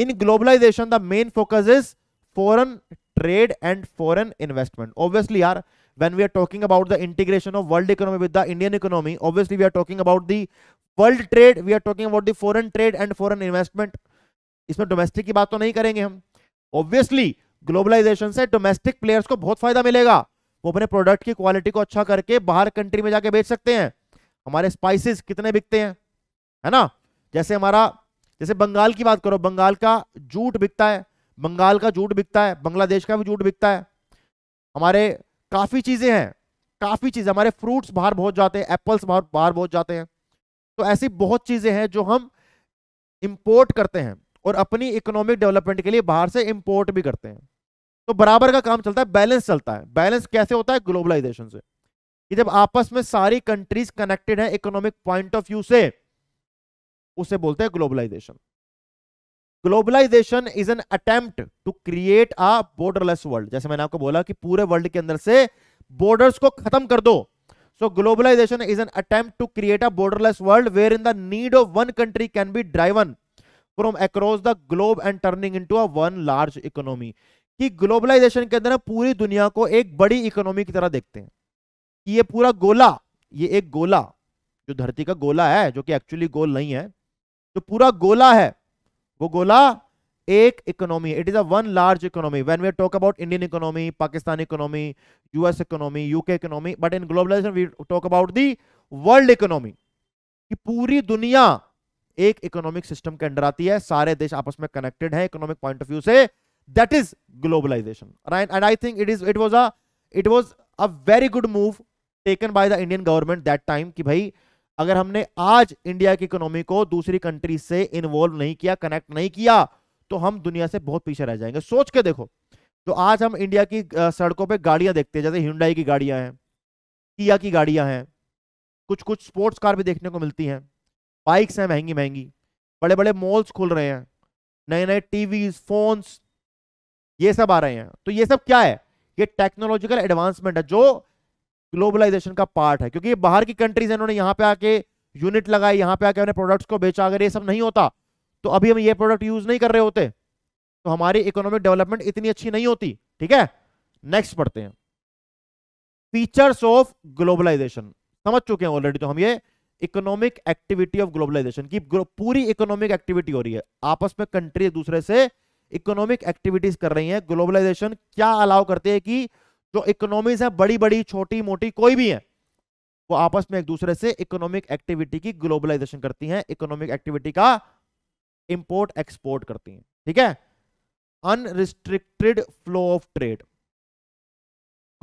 in globalization the main focus is foreign trade and foreign investment obviously यार when we are talking about the integration of world economy with the Indian economy obviously we are talking about the world trade we are talking about the foreign trade and foreign investment इसमें domestic की बात तो नहीं करेंगे हम obviously globalization से domestic players को बहुत फायदा मिलेगा वो अपने प्रोडक्ट की क्वालिटी को अच्छा करके बाहर कंट्री में जाके बेच सकते हैं हमारे स्पाइसेस कितने बिकते हैं है ना जैसे हमारा जैसे बंगाल की बात करो बंगाल का जूट बिकता है बंगाल का जूट बिकता है बांग्लादेश का भी जूट बिकता है हमारे काफ़ी चीज़ें हैं काफ़ी चीज़ें हमारे फ्रूट्स बाहर बहुत जाते हैं एप्पल्स बाहर बाहर बहुत जाते हैं तो ऐसी बहुत चीज़ें हैं जो हम इम्पोर्ट करते हैं और अपनी इकोनॉमिक डेवलपमेंट के लिए बाहर से इंपोर्ट भी करते हैं तो बराबर का काम चलता है बैलेंस चलता है बैलेंस कैसे होता है ग्लोबलाइजेशन से कि जब आपस में सारी कंट्रीज कनेक्टेड है इकोनॉमिक पॉइंट ऑफ व्यू से उसे बोलते हैं globalization globalization is an attempt to create a borderless world जैसे मैंने आपको बोला कि पूरे वर्ल्ड के अंदर से बॉर्डर्स को खत्म कर दो so globalization is an attempt to create a borderless world where in the need of one country can be driven from across the globe and turning in a one large economy कि globalization के अंदर पूरी दुनिया को एक बड़ी economy की तरह देखते हैं कि ये पूरा गोला ये एक गोला जो धरती का गोला है जो कि एक्चुअली गोल नहीं है जो पूरा गोला है वो गोला एक economy it is a one large economy when we talk about Indian economy Pakistan economy US economy UK economy but in globalization we talk about the world economy कि पूरी दुनिया एक इकोनॉमिक सिस्टम के अंडर आती है सारे देश आपस में कनेक्टेड है इकोनॉमिक पॉइंट ऑफ व्यू से that is globalization and I think it is it was a it was a very good move taken by the Indian government that time कि भाई अगर हमने आज इंडिया की इकोनॉमी को दूसरी कंट्री से इन्वॉल्व नहीं किया कनेक्ट नहीं किया तो हम दुनिया से बहुत पीछे रह जाएंगे सोच के देखो तो आज हम इंडिया की सड़कों पे गाड़ियां देखते हैं जैसे हिंडाई की गाड़ियां हैं किया की गाड़ियां हैं कुछ कुछ स्पोर्ट्स कार भी देखने को मिलती हैं बाइक्स हैं महंगी महंगी बड़े बड़े मॉल्स खुल रहे हैं नए नए टीवी फोन्स ये सब आ रहे हैं तो ये सब क्या है ये टेक्नोलॉजिकल एडवांसमेंट है जो ग्लोबलाइजेशन का पार्ट है क्योंकि बाहर की कंट्रीज इन्होंने यहाँ पे आके यूनिट लगाई यहाँ पे आके अपने प्रोडक्ट्स को बेचा अगर ये सब नहीं होता तो अभी हम ये प्रोडक्ट यूज नहीं कर रहे होते तो हमारी इकोनॉमिक डेवलपमेंट इतनी अच्छी नहीं होती ठीक है नेक्स्ट पढ़ते हैं फीचर्स ऑफ ग्लोबलाइजेशन समझ चुके हैं ऑलरेडी तो हम ये इकोनॉमिक एक्टिविटी ऑफ ग्लोबलाइजेशन की पूरी इकोनॉमिक एक्टिविटी हो रही है आपस में कंट्री एक दूसरे से इकोनॉमिक एक्टिविटीज कर रही है ग्लोबलाइजेशन क्या अलाउ करते हैं कि जो इकोनॉमीज है बड़ी बड़ी छोटी मोटी कोई भी है वो आपस में एक दूसरे से इकोनॉमिक एक्टिविटी की ग्लोबलाइजेशन करती हैं इकोनॉमिक एक्टिविटी का इंपोर्ट एक्सपोर्ट करती हैं ठीक है unrestricted flow of trade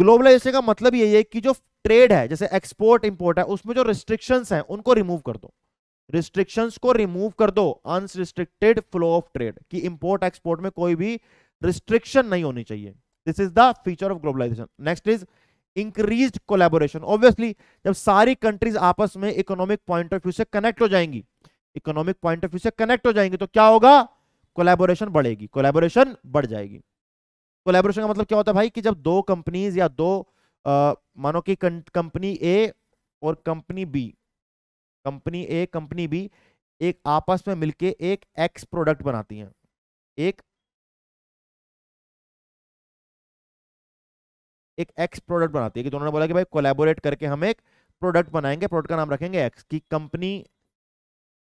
globalization का मतलब यही है कि जो ट्रेड है जैसे एक्सपोर्ट इंपोर्ट है उसमें जो रिस्ट्रिक्शंस हैं उनको रिमूव कर दो रिस्ट्रिक्शंस को रिमूव कर दो अनरिस्ट्रिक्टेड फ्लो ऑफ ट्रेड कि इंपोर्ट एक्सपोर्ट में कोई भी रिस्ट्रिक्शन नहीं होनी चाहिए this is the feature of globalization next is increase collaboration obviously जब सारी कंट्रीज आपस में इकोनॉमिक पॉइंट ऑफ व्यू से कनेक्ट हो जाएंगी इकोनॉमिक पॉइंट ऑफ व्यू से कनेक्ट हो जाएंगे तो क्या होगा कोलेबोरेशन बढ़ेगी कोलेबोरेशन बढ़ जाएगी कोलेबोरेशन का मतलब क्या होता है भाई कि जब दो कंपनीज या दो मानो कि कंपनी ए और company B company A company B एक आपस में मिलके एक एक्स प्रोडक्ट बनाती हैं एक एक एक्स प्रोडक्ट बनाती है कि दोनों ने बोला कि भाई कोलेबोरेट करके हम एक प्रोडक्ट बनाएंगे प्रोडक्ट का नाम रखेंगे एक्स की कंपनी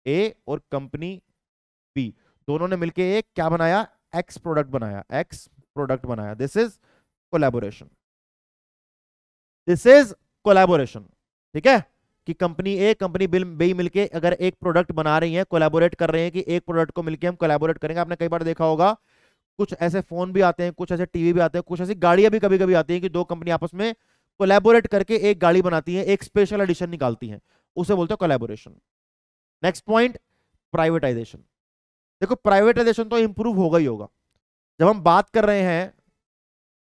ए और कंपनी बी दोनों ने मिलके एक क्या बनाया एक्स प्रोडक्ट बनाया एक्स प्रोडक्ट बनाया this is collaboration this is collaboration ठीक है कि कंपनी ए कंपनी बिल बी मिलके अगर एक प्रोडक्ट बना रही है कोलेबोरेट कर रहे हैं कि एक प्रोडक्ट को मिलके हम कोलेबोरेट करेंगे आपने कई बार देखा होगा कुछ ऐसे फोन भी आते हैं कुछ ऐसे टीवी भी आते हैं कुछ ऐसी गाड़ियां भी कभी कभी आती हैं कि दो कंपनी आपस में कोलेबोरेट करके एक गाड़ी बनाती है एक स्पेशल एडिशन निकालती है उसे बोलते हैं कोलेबोरेशन नेक्स्ट पॉइंट प्राइवेटाइजेशन देखो प्राइवेटाइजेशन तो इंप्रूव होगा ही होगा जब हम बात कर रहे हैं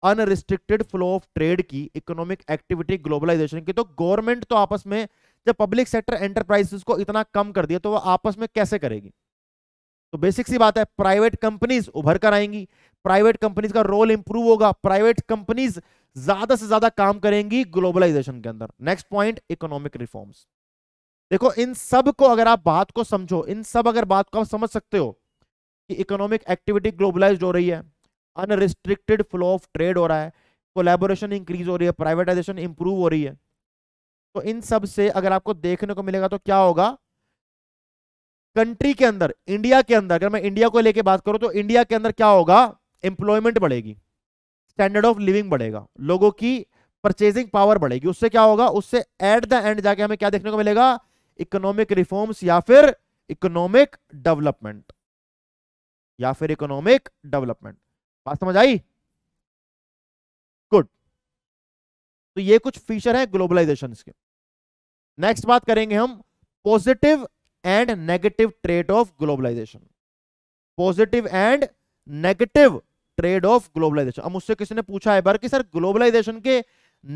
अनरिस्ट्रिक्टेड फ्लो ऑफ ट्रेड की इकोनॉमिक एक्टिविटी ग्लोबलाइजेशन की तो गवर्नमेंट तो आपस में जब पब्लिक सेक्टर एंटरप्राइजेस को इतना कम कर दिया तो वो आपस में कैसे करेगी तो बेसिक सी बात है प्राइवेट कंपनीज उभर कर आएंगी प्राइवेट कंपनीज का रोल इंप्रूव होगा प्राइवेट कंपनीज ज्यादा से ज्यादा काम करेंगी ग्लोबलाइजेशन के अंदर नेक्स्ट पॉइंट इकोनॉमिक रिफॉर्म्स देखो इन सब को अगर आप बात को समझो इन सब अगर बात को आप समझ सकते हो कि इकोनॉमिक एक्टिविटी ग्लोबलाइज हो रही है अनरिस्ट्रिक्टेड फ्लो ऑफ ट्रेड हो रहा है कोलेबोरेशन इंक्रीज हो रही है प्राइवेटाइजेशन इंप्रूव हो रही है तो इन सब से अगर आपको देखने को मिलेगा तो क्या होगा कंट्री के अंदर इंडिया के अंदर अगर मैं इंडिया को लेकर बात करूं तो इंडिया के अंदर क्या होगा एम्प्लॉयमेंट बढ़ेगी स्टैंडर्ड ऑफ लिविंग बढ़ेगा लोगों की परचेजिंग पावर बढ़ेगी उससे क्या होगा उससे एट द एंड जाके हमें क्या देखने को मिलेगा इकोनॉमिक रिफॉर्म्स या फिर इकोनॉमिक डेवलपमेंट या फिर इकोनॉमिक डेवलपमेंट बात समझ आई गुड तो ये कुछ फीचर है ग्लोबलाइजेशन के नेक्स्ट बात करेंगे हम positive and negative trade off globalization positive and negative trade off globalization अब मुझसे किसी ने पूछा है बार कि सर ग्लोबलाइजेशन के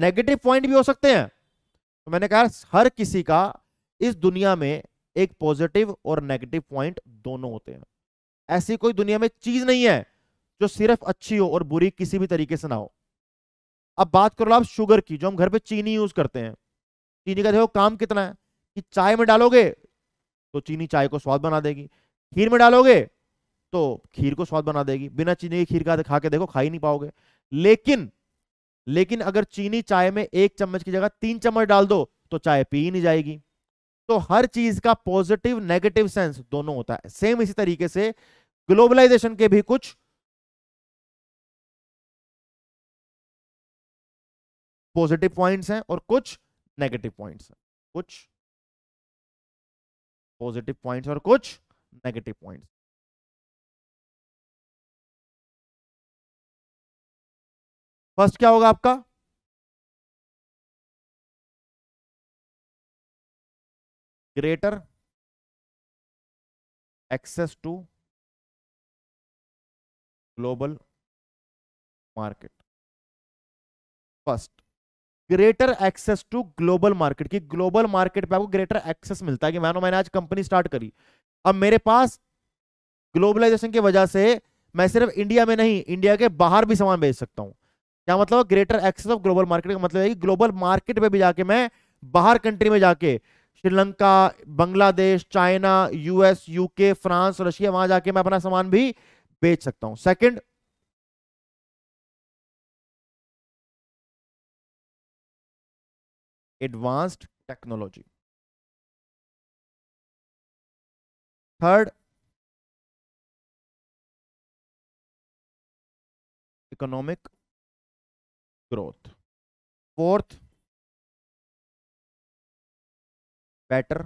नेगेटिव पॉइंट भी हो सकते हैं तो मैंने कहा हर किसी का इस दुनिया में एक पॉजिटिव और नेगेटिव पॉइंट दोनों होते हैं ऐसी कोई दुनिया में चीज नहीं है जो सिर्फ अच्छी हो और बुरी किसी भी तरीके से ना हो अब बात करो आप शुगर की जो हम घर पे चीनी यूज करते हैं चीनी का देखो काम कितना है कि चाय में डालोगे तो चीनी चाय को स्वाद बना देगी खीर में डालोगे तो खीर को स्वाद बना देगी बिना चीनी के खीर का खा के देखो खा ही नहीं पाओगे लेकिन लेकिन अगर चीनी चाय में एक चम्मच की जगह तीन चम्मच डाल दो तो चाय पी ही नहीं जाएगी तो हर चीज का पॉजिटिव नेगेटिव सेंस दोनों होता है सेम इसी तरीके से ग्लोबलाइजेशन के भी कुछ पॉजिटिव पॉइंट्स हैं और कुछ नेगेटिव पॉइंट्स हैं कुछ पॉजिटिव पॉइंट्स और कुछ नेगेटिव पॉइंट्स फर्स्ट क्या होगा आपका greater access to global market first greater access to global market की ग्लोबल मार्केट पे आपको ग्रेटर एक्सेस मिलता है कि मानो मैंने आज कंपनी स्टार्ट करी अब मेरे पास ग्लोबलाइजेशन की वजह से मैं सिर्फ इंडिया में नहीं इंडिया के बाहर भी सामान बेच सकता हूं क्या मतलब greater access of global market का मतलब है कि ग्लोबल मार्केट पे भी जाके मैं बाहर कंट्री में जाके Sri Lanka Bangladesh China US UK France Russia वहां जाके मैं अपना सामान भी बेच सकता हूं second advanced technology third economic growth fourth better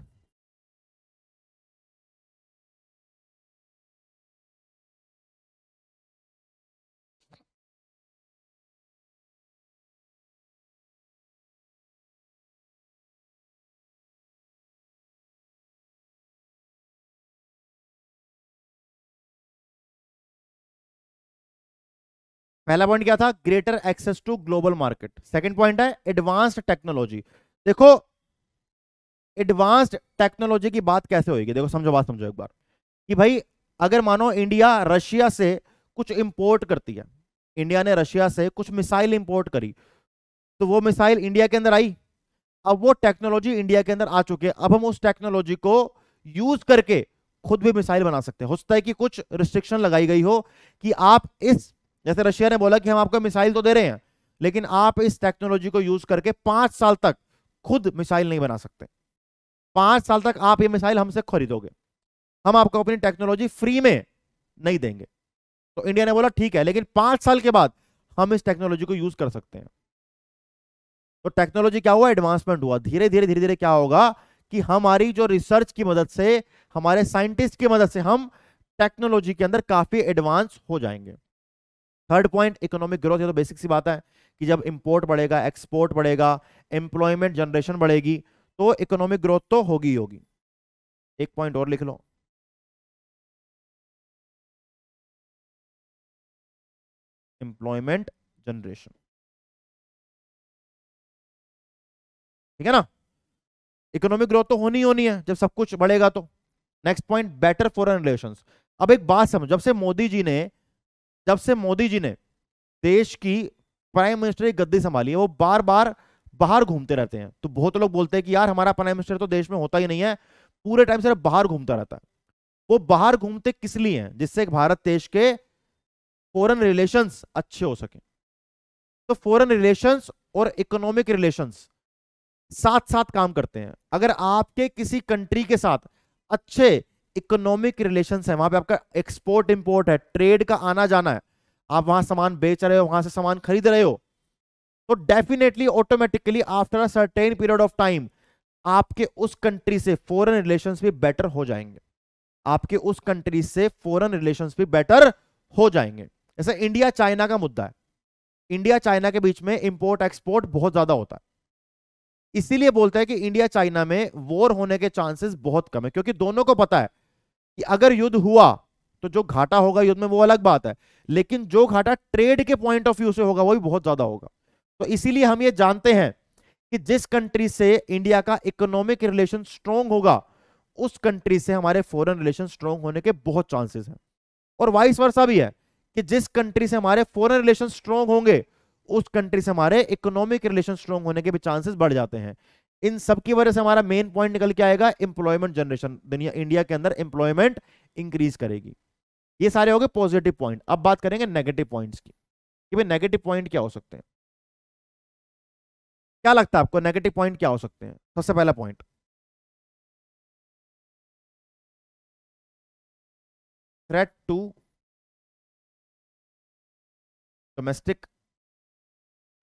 पहला पॉइंट क्या था greater access to global market second point है एडवांस्ड टेक्नोलॉजी देखो एडवांस्ड टेक्नोलॉजी की बात कैसे होगी देखो समझो बात समझो एक बार कि भाई अगर मानो इंडिया रशिया से कुछ इंपोर्ट करती है इंडिया ने रशिया से कुछ मिसाइल इंपोर्ट करी तो वो मिसाइल इंडिया के अंदर आई अब वो टेक्नोलॉजी इंडिया के अंदर आ चुके है अब हम उस टेक्नोलॉजी को यूज करके खुद भी मिसाइल बना सकते हैं हो सकता है कि कुछ रिस्ट्रिक्शन लगाई गई हो कि आप इस जैसे रशिया ने बोला कि हम आपको मिसाइल तो दे रहे हैं लेकिन आप इस टेक्नोलॉजी को यूज करके पांच साल तक खुद मिसाइल नहीं बना सकते पांच साल तक आप ये मिसाइल हमसे खरीदोगे हम आपको अपनी टेक्नोलॉजी फ्री में नहीं देंगे तो इंडिया ने बोला ठीक है लेकिन पांच साल के बाद हम इस टेक्नोलॉजी को यूज कर सकते हैं तो टेक्नोलॉजी क्या हुआ एडवांसमेंट हुआ धीरे धीरे धीरे धीरे क्या होगा कि हमारी जो रिसर्च की मदद से हमारे साइंटिस्ट की मदद से हम टेक्नोलॉजी के अंदर काफी एडवांस हो जाएंगे थर्ड पॉइंट इकोनॉमिक ग्रोथ ये तो बेसिक सी बात है कि जब इंपोर्ट बढ़ेगा एक्सपोर्ट बढ़ेगा एम्प्लॉयमेंट जनरेशन बढ़ेगी तो इकोनॉमिक ग्रोथ तो होगी होगी एक पॉइंट और लिख लो एम्प्लॉयमेंट जनरेशन ठीक है ना इकोनॉमिक ग्रोथ तो होनी होनी है जब सब कुछ बढ़ेगा तो next point better foreign relation अब एक बात समझ जब से मोदी जी ने जब से मोदी जी ने देश की प्राइम मिनिस्टर की गद्दी संभाली है वो बार बार बाहर घूमते रहते हैं तो बहुत लोग बोलते हैं कि यार हमारा प्राइम मिनिस्टर तो देश में होता ही नहीं है पूरे टाइम सिर्फ बाहर घूमता रहता है वो बाहर घूमते किस लिए हैं जिससे भारत देश के फॉरन रिलेशंस अच्छे हो सके तो फॉरन रिलेशंस और इकोनॉमिक रिलेशंस साथ साथ काम करते हैं अगर आपके किसी कंट्री के साथ अच्छे इकोनॉमिक रिलेशंस है वहां पे आपका एक्सपोर्ट इंपोर्ट है ट्रेड का आना जाना है आप वहां सामान बेच रहे हो वहां से सामान खरीद रहे हो तो definitely automatically after a certain period of time आपके उस कंट्री से फॉरेन रिलेशंस भी बेटर हो जाएंगे आपके उस कंट्री से फॉरेन रिलेशंस भी बेटर हो जाएंगे जैसे इंडिया चाइना का मुद्दा है इंडिया चाइना के बीच में इंपोर्ट एक्सपोर्ट बहुत ज्यादा होता है इसीलिए बोलते हैं कि इंडिया चाइना में वॉर होने के चांसेस बहुत कम है क्योंकि दोनों को पता है कि अगर युद्ध हुआ तो जो घाटा होगा युद्ध में वो अलग बात है लेकिन जो घाटा ट्रेड के पॉइंट ऑफ व्यू से होगा वो भी बहुत ज्यादा होगा तो इसीलिए हम ये जानते हैं कि जिस कंट्री से इंडिया का इकोनॉमिक रिलेशन स्ट्रॉन्ग होगा उस कंट्री से हमारे फॉरेन रिलेशन स्ट्रॉन्ग होने के बहुत चांसेस हैं और वाइस वर्षा भी है कि जिस कंट्री से हमारे फॉरेन रिलेशन स्ट्रॉन्ग होंगे उस कंट्री से हमारे इकोनॉमिक रिलेशन स्ट्रॉन्ग होने के भी चांसेस बढ़ जाते हैं इन सब की वजह से हमारा मेन पॉइंट निकल के आएगा एम्प्लॉयमेंट जनरेशन दुनिया इंडिया के अंदर एम्प्लॉयमेंट इंक्रीज करेगी ये सारे हो गए पॉजिटिव पॉइंट अब बात करेंगे नेगेटिव पॉइंट्स की कि भाई नेगेटिव पॉइंट क्या हो सकते हैं क्या लगता है आपको नेगेटिव पॉइंट क्या हो सकते हैं सबसे पहला point threat to domestic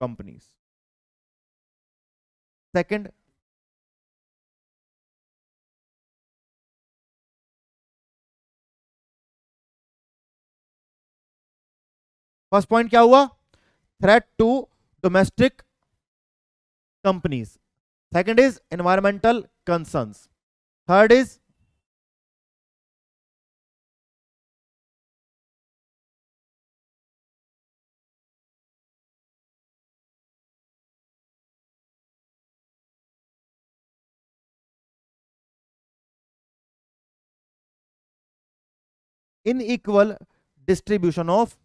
companies second first point क्या हुआ threat to domestic companies. Second is environmental concerns. Third is inequal distribution of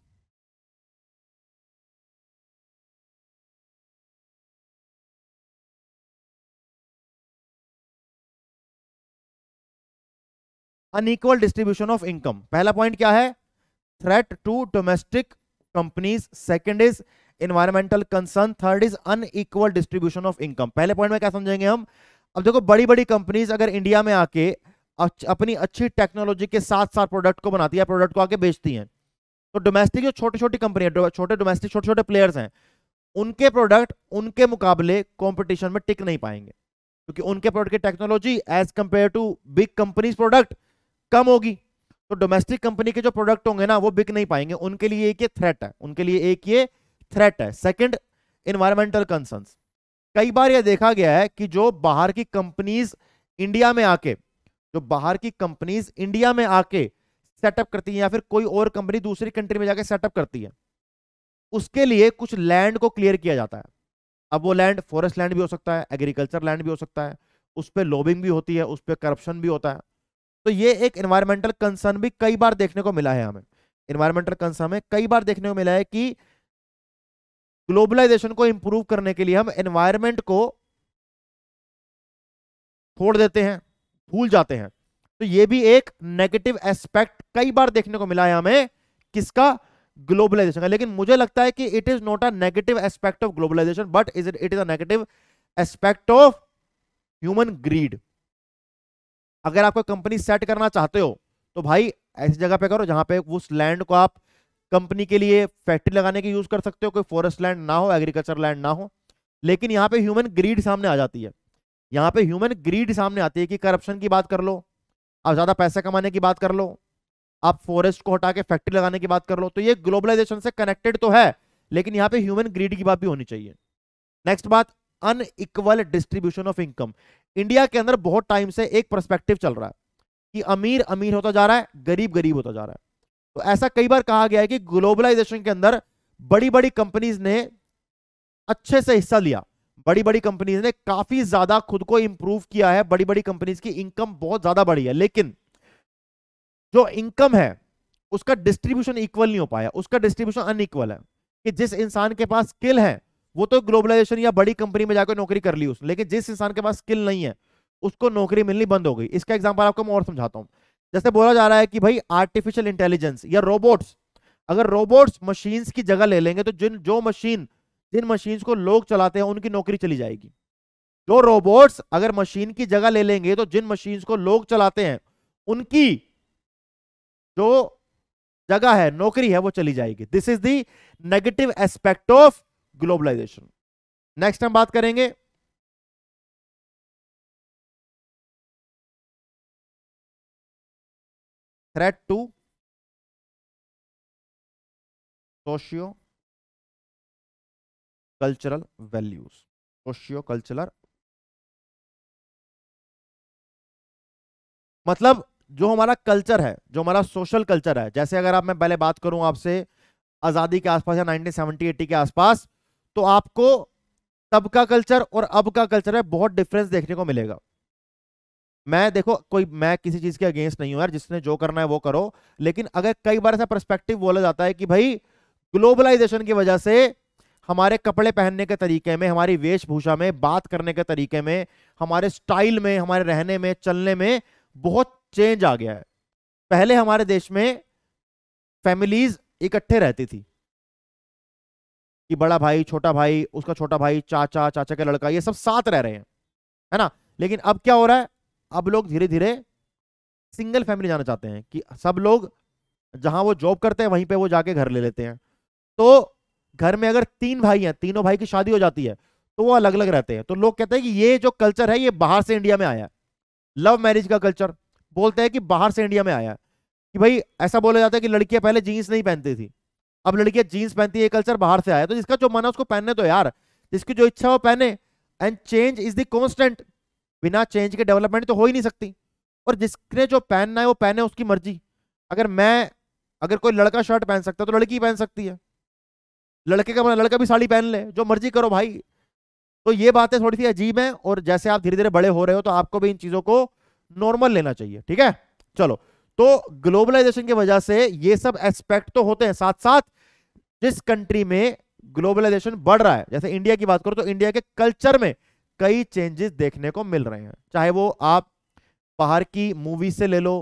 unequal distribution of income पहला पॉइंट क्या है threat to domestic companies second is environmental concern third is unequal distribution of income पहले point में क्या समझेंगे हम अब देखो बड़ी बड़ी कंपनीज अगर इंडिया में आके अपनी अच्छी टेक्नोलॉजी के साथ साथ प्रोडक्ट को बनाती है प्रोडक्ट को आके बेचती हैं तो डोमेस्टिक जो छोटी छोटी कंपनी है छोटे डोमेस्टिक छोटे छोटे प्लेयर्स हैं उनके प्रोडक्ट उनके मुकाबले कंपटीशन में टिक नहीं पाएंगे क्योंकि उनके प्रोडक्ट की technology as compare to big companies product कम होगी तो डोमेस्टिक कंपनी के जो प्रोडक्ट होंगे ना वो बिक नहीं पाएंगे उनके लिए एक ये थ्रेट है उनके लिए एक ये थ्रेट है सेकंड इन्वायरमेंटल कंसर्न कई बार यह देखा गया है कि जो बाहर की कंपनीज इंडिया में आके जो बाहर की कंपनीज इंडिया में आके सेटअप करती है या फिर कोई और कंपनी दूसरी कंट्री में जाके सेटअप करती है उसके लिए कुछ लैंड को क्लियर किया जाता है अब वो लैंड फॉरेस्ट लैंड भी हो सकता है एग्रीकल्चर लैंड भी हो सकता है उस पर लोबिंग भी होती है उस पर करप्शन भी होता है तो ये एक एनवायरमेंटल कंसर्न भी कई बार देखने को मिला है हमें एनवायरमेंटल कंसर्न में कई बार देखने को मिला है कि ग्लोबलाइजेशन को इंप्रूव करने के लिए हम एनवायरमेंट को छोड़ देते हैं भूल जाते हैं तो ये भी एक नेगेटिव एस्पेक्ट कई बार देखने को मिला है हमें किसका ग्लोबलाइजेशन का लेकिन मुझे लगता है कि it is not a negative aspect of globalization but is it is a negative aspect of human greed अगर आपको कंपनी सेट करना चाहते हो तो भाई ऐसी जगह पे करो जहाँ पे उस लैंड को आप कंपनी के लिए फैक्ट्री लगाने की यूज कर सकते हो कोई फॉरेस्ट लैंड ना हो एग्रीकल्चर लैंड ना हो लेकिन यहाँ पे ह्यूमन ग्रीड सामने आ जाती है यहाँ पे ह्यूमन ग्रीड सामने आती है कि करप्शन की बात कर लो आप ज़्यादा पैसे कमाने की बात कर लो आप फॉरेस्ट को हटा के फैक्ट्री लगाने की बात कर लो तो ये ग्लोबलाइजेशन से कनेक्टेड तो है लेकिन यहाँ पे ह्यूमन ग्रीड की बात भी होनी चाहिए नेक्स्ट बात unequal distribution of income India के अंदर बहुत टाइम से एक परस्पेक्टिव चल रहा है कि अमीर अमीर होता जा रहा है गरीब गरीब होता जा रहा है तो ऐसा कई बार कहा गया है कि ग्लोबलाइजेशन के अंदर बड़ी बड़ी कंपनीज ने अच्छे से हिस्सा लिया बड़ी बड़ी कंपनीज ने काफी ज्यादा खुद को इंप्रूव किया है बड़ी बड़ी कंपनीज की इनकम बहुत ज्यादा बढ़ी है लेकिन जो इनकम है उसका डिस्ट्रीब्यूशन इक्वल नहीं हो पाया उसका डिस्ट्रीब्यूशन अनइक्वल है कि जिस इंसान के पास स्किल है वो तो ग्लोबलाइजेशन या बड़ी कंपनी में जाकर नौकरी कर ली उसने लेकिन जिस इंसान के पास स्किल नहीं है उसको नौकरी मिलनी बंद हो गई इसका एग्जाम्पल आपको मैं और समझाता हूँ जैसे बोला जा रहा है कि भाई आर्टिफिशियल इंटेलिजेंस या रोबोट्स अगर रोबोट्स मशीन्स की जगह ले लेंगे तो जिन जो मशीन जिन मशीन्स को लोग चलाते हैं उनकी नौकरी चली जाएगी जो रोबोट्स अगर मशीन की जगह ले लेंगे तो जिन मशीन्स को लोग चलाते हैं उनकी जो जगह है नौकरी है वो चली जाएगी this is the negative aspect of globalization next हम बात करेंगे threat to socio cultural values socio cultural मतलब जो हमारा कल्चर है जो हमारा सोशल कल्चर है जैसे अगर आप मैं पहले बात करूं आपसे आज़ादी के आसपास या 1970 80 के आसपास तो आपको तब का कल्चर और अब का कल्चर में बहुत डिफरेंस देखने को मिलेगा मैं देखो कोई मैं किसी चीज के अगेंस्ट नहीं हूं यार जिसने जो करना है वो करो लेकिन अगर कई बार ऐसा परस्पेक्टिव बोला जाता है कि भाई ग्लोबलाइजेशन की वजह से हमारे कपड़े पहनने के तरीके में हमारी वेशभूषा में बात करने के तरीके में हमारे स्टाइल में हमारे रहने में चलने में बहुत चेंज आ गया है पहले हमारे देश में फैमिलीज इकट्ठे रहती थी कि बड़ा भाई छोटा भाई उसका छोटा भाई चाचा चाचा का लड़का ये सब साथ रह रहे हैं है ना लेकिन अब क्या हो रहा है अब लोग धीरे धीरे सिंगल फैमिली जाना चाहते हैं कि सब लोग जहां वो जॉब करते हैं वहीं पे वो जाके घर ले लेते हैं तो घर में अगर तीन भाई हैं तीनों भाई की शादी हो जाती है तो वो अलग अलग रहते हैं तो लोग कहते हैं कि ये जो कल्चर है ये बाहर से इंडिया में आया है लव मैरिज का कल्चर बोलते हैं कि बाहर से इंडिया में आया है कि भाई ऐसा बोला जाता है कि लड़कियां पहले जीन्स नहीं पहनती थी अब लड़कियां जीन्स पहनती है कल्चर बाहर से आया तो जिसका जो मन है उसको पहनने दो यार जिसकी जो इच्छा हो पहने and change is the constant बिना चेंज के डेवलपमेंट तो हो ही नहीं सकती और जिसने जो पहनना है वो पहने उसकी मर्जी अगर मैं अगर कोई लड़का शर्ट पहन सकता है तो लड़की पहन सकती है लड़के का मतलब लड़का भी साड़ी पहन ले जो मर्जी करो भाई तो ये बातें थोड़ी सी अजीब हैं और जैसे आप धीरे धीरे बड़े हो रहे हो तो आपको भी इन चीज़ों को नॉर्मल लेना चाहिए ठीक है चलो तो ग्लोबलाइजेशन की वजह से ये सब एस्पेक्ट तो होते हैं साथ साथ जिस कंट्री में ग्लोबलाइजेशन बढ़ रहा है जैसे इंडिया की बात करो तो इंडिया के कल्चर में कई चेंजेस देखने को मिल रहे हैं चाहे वो आप बाहर की मूवी से ले लो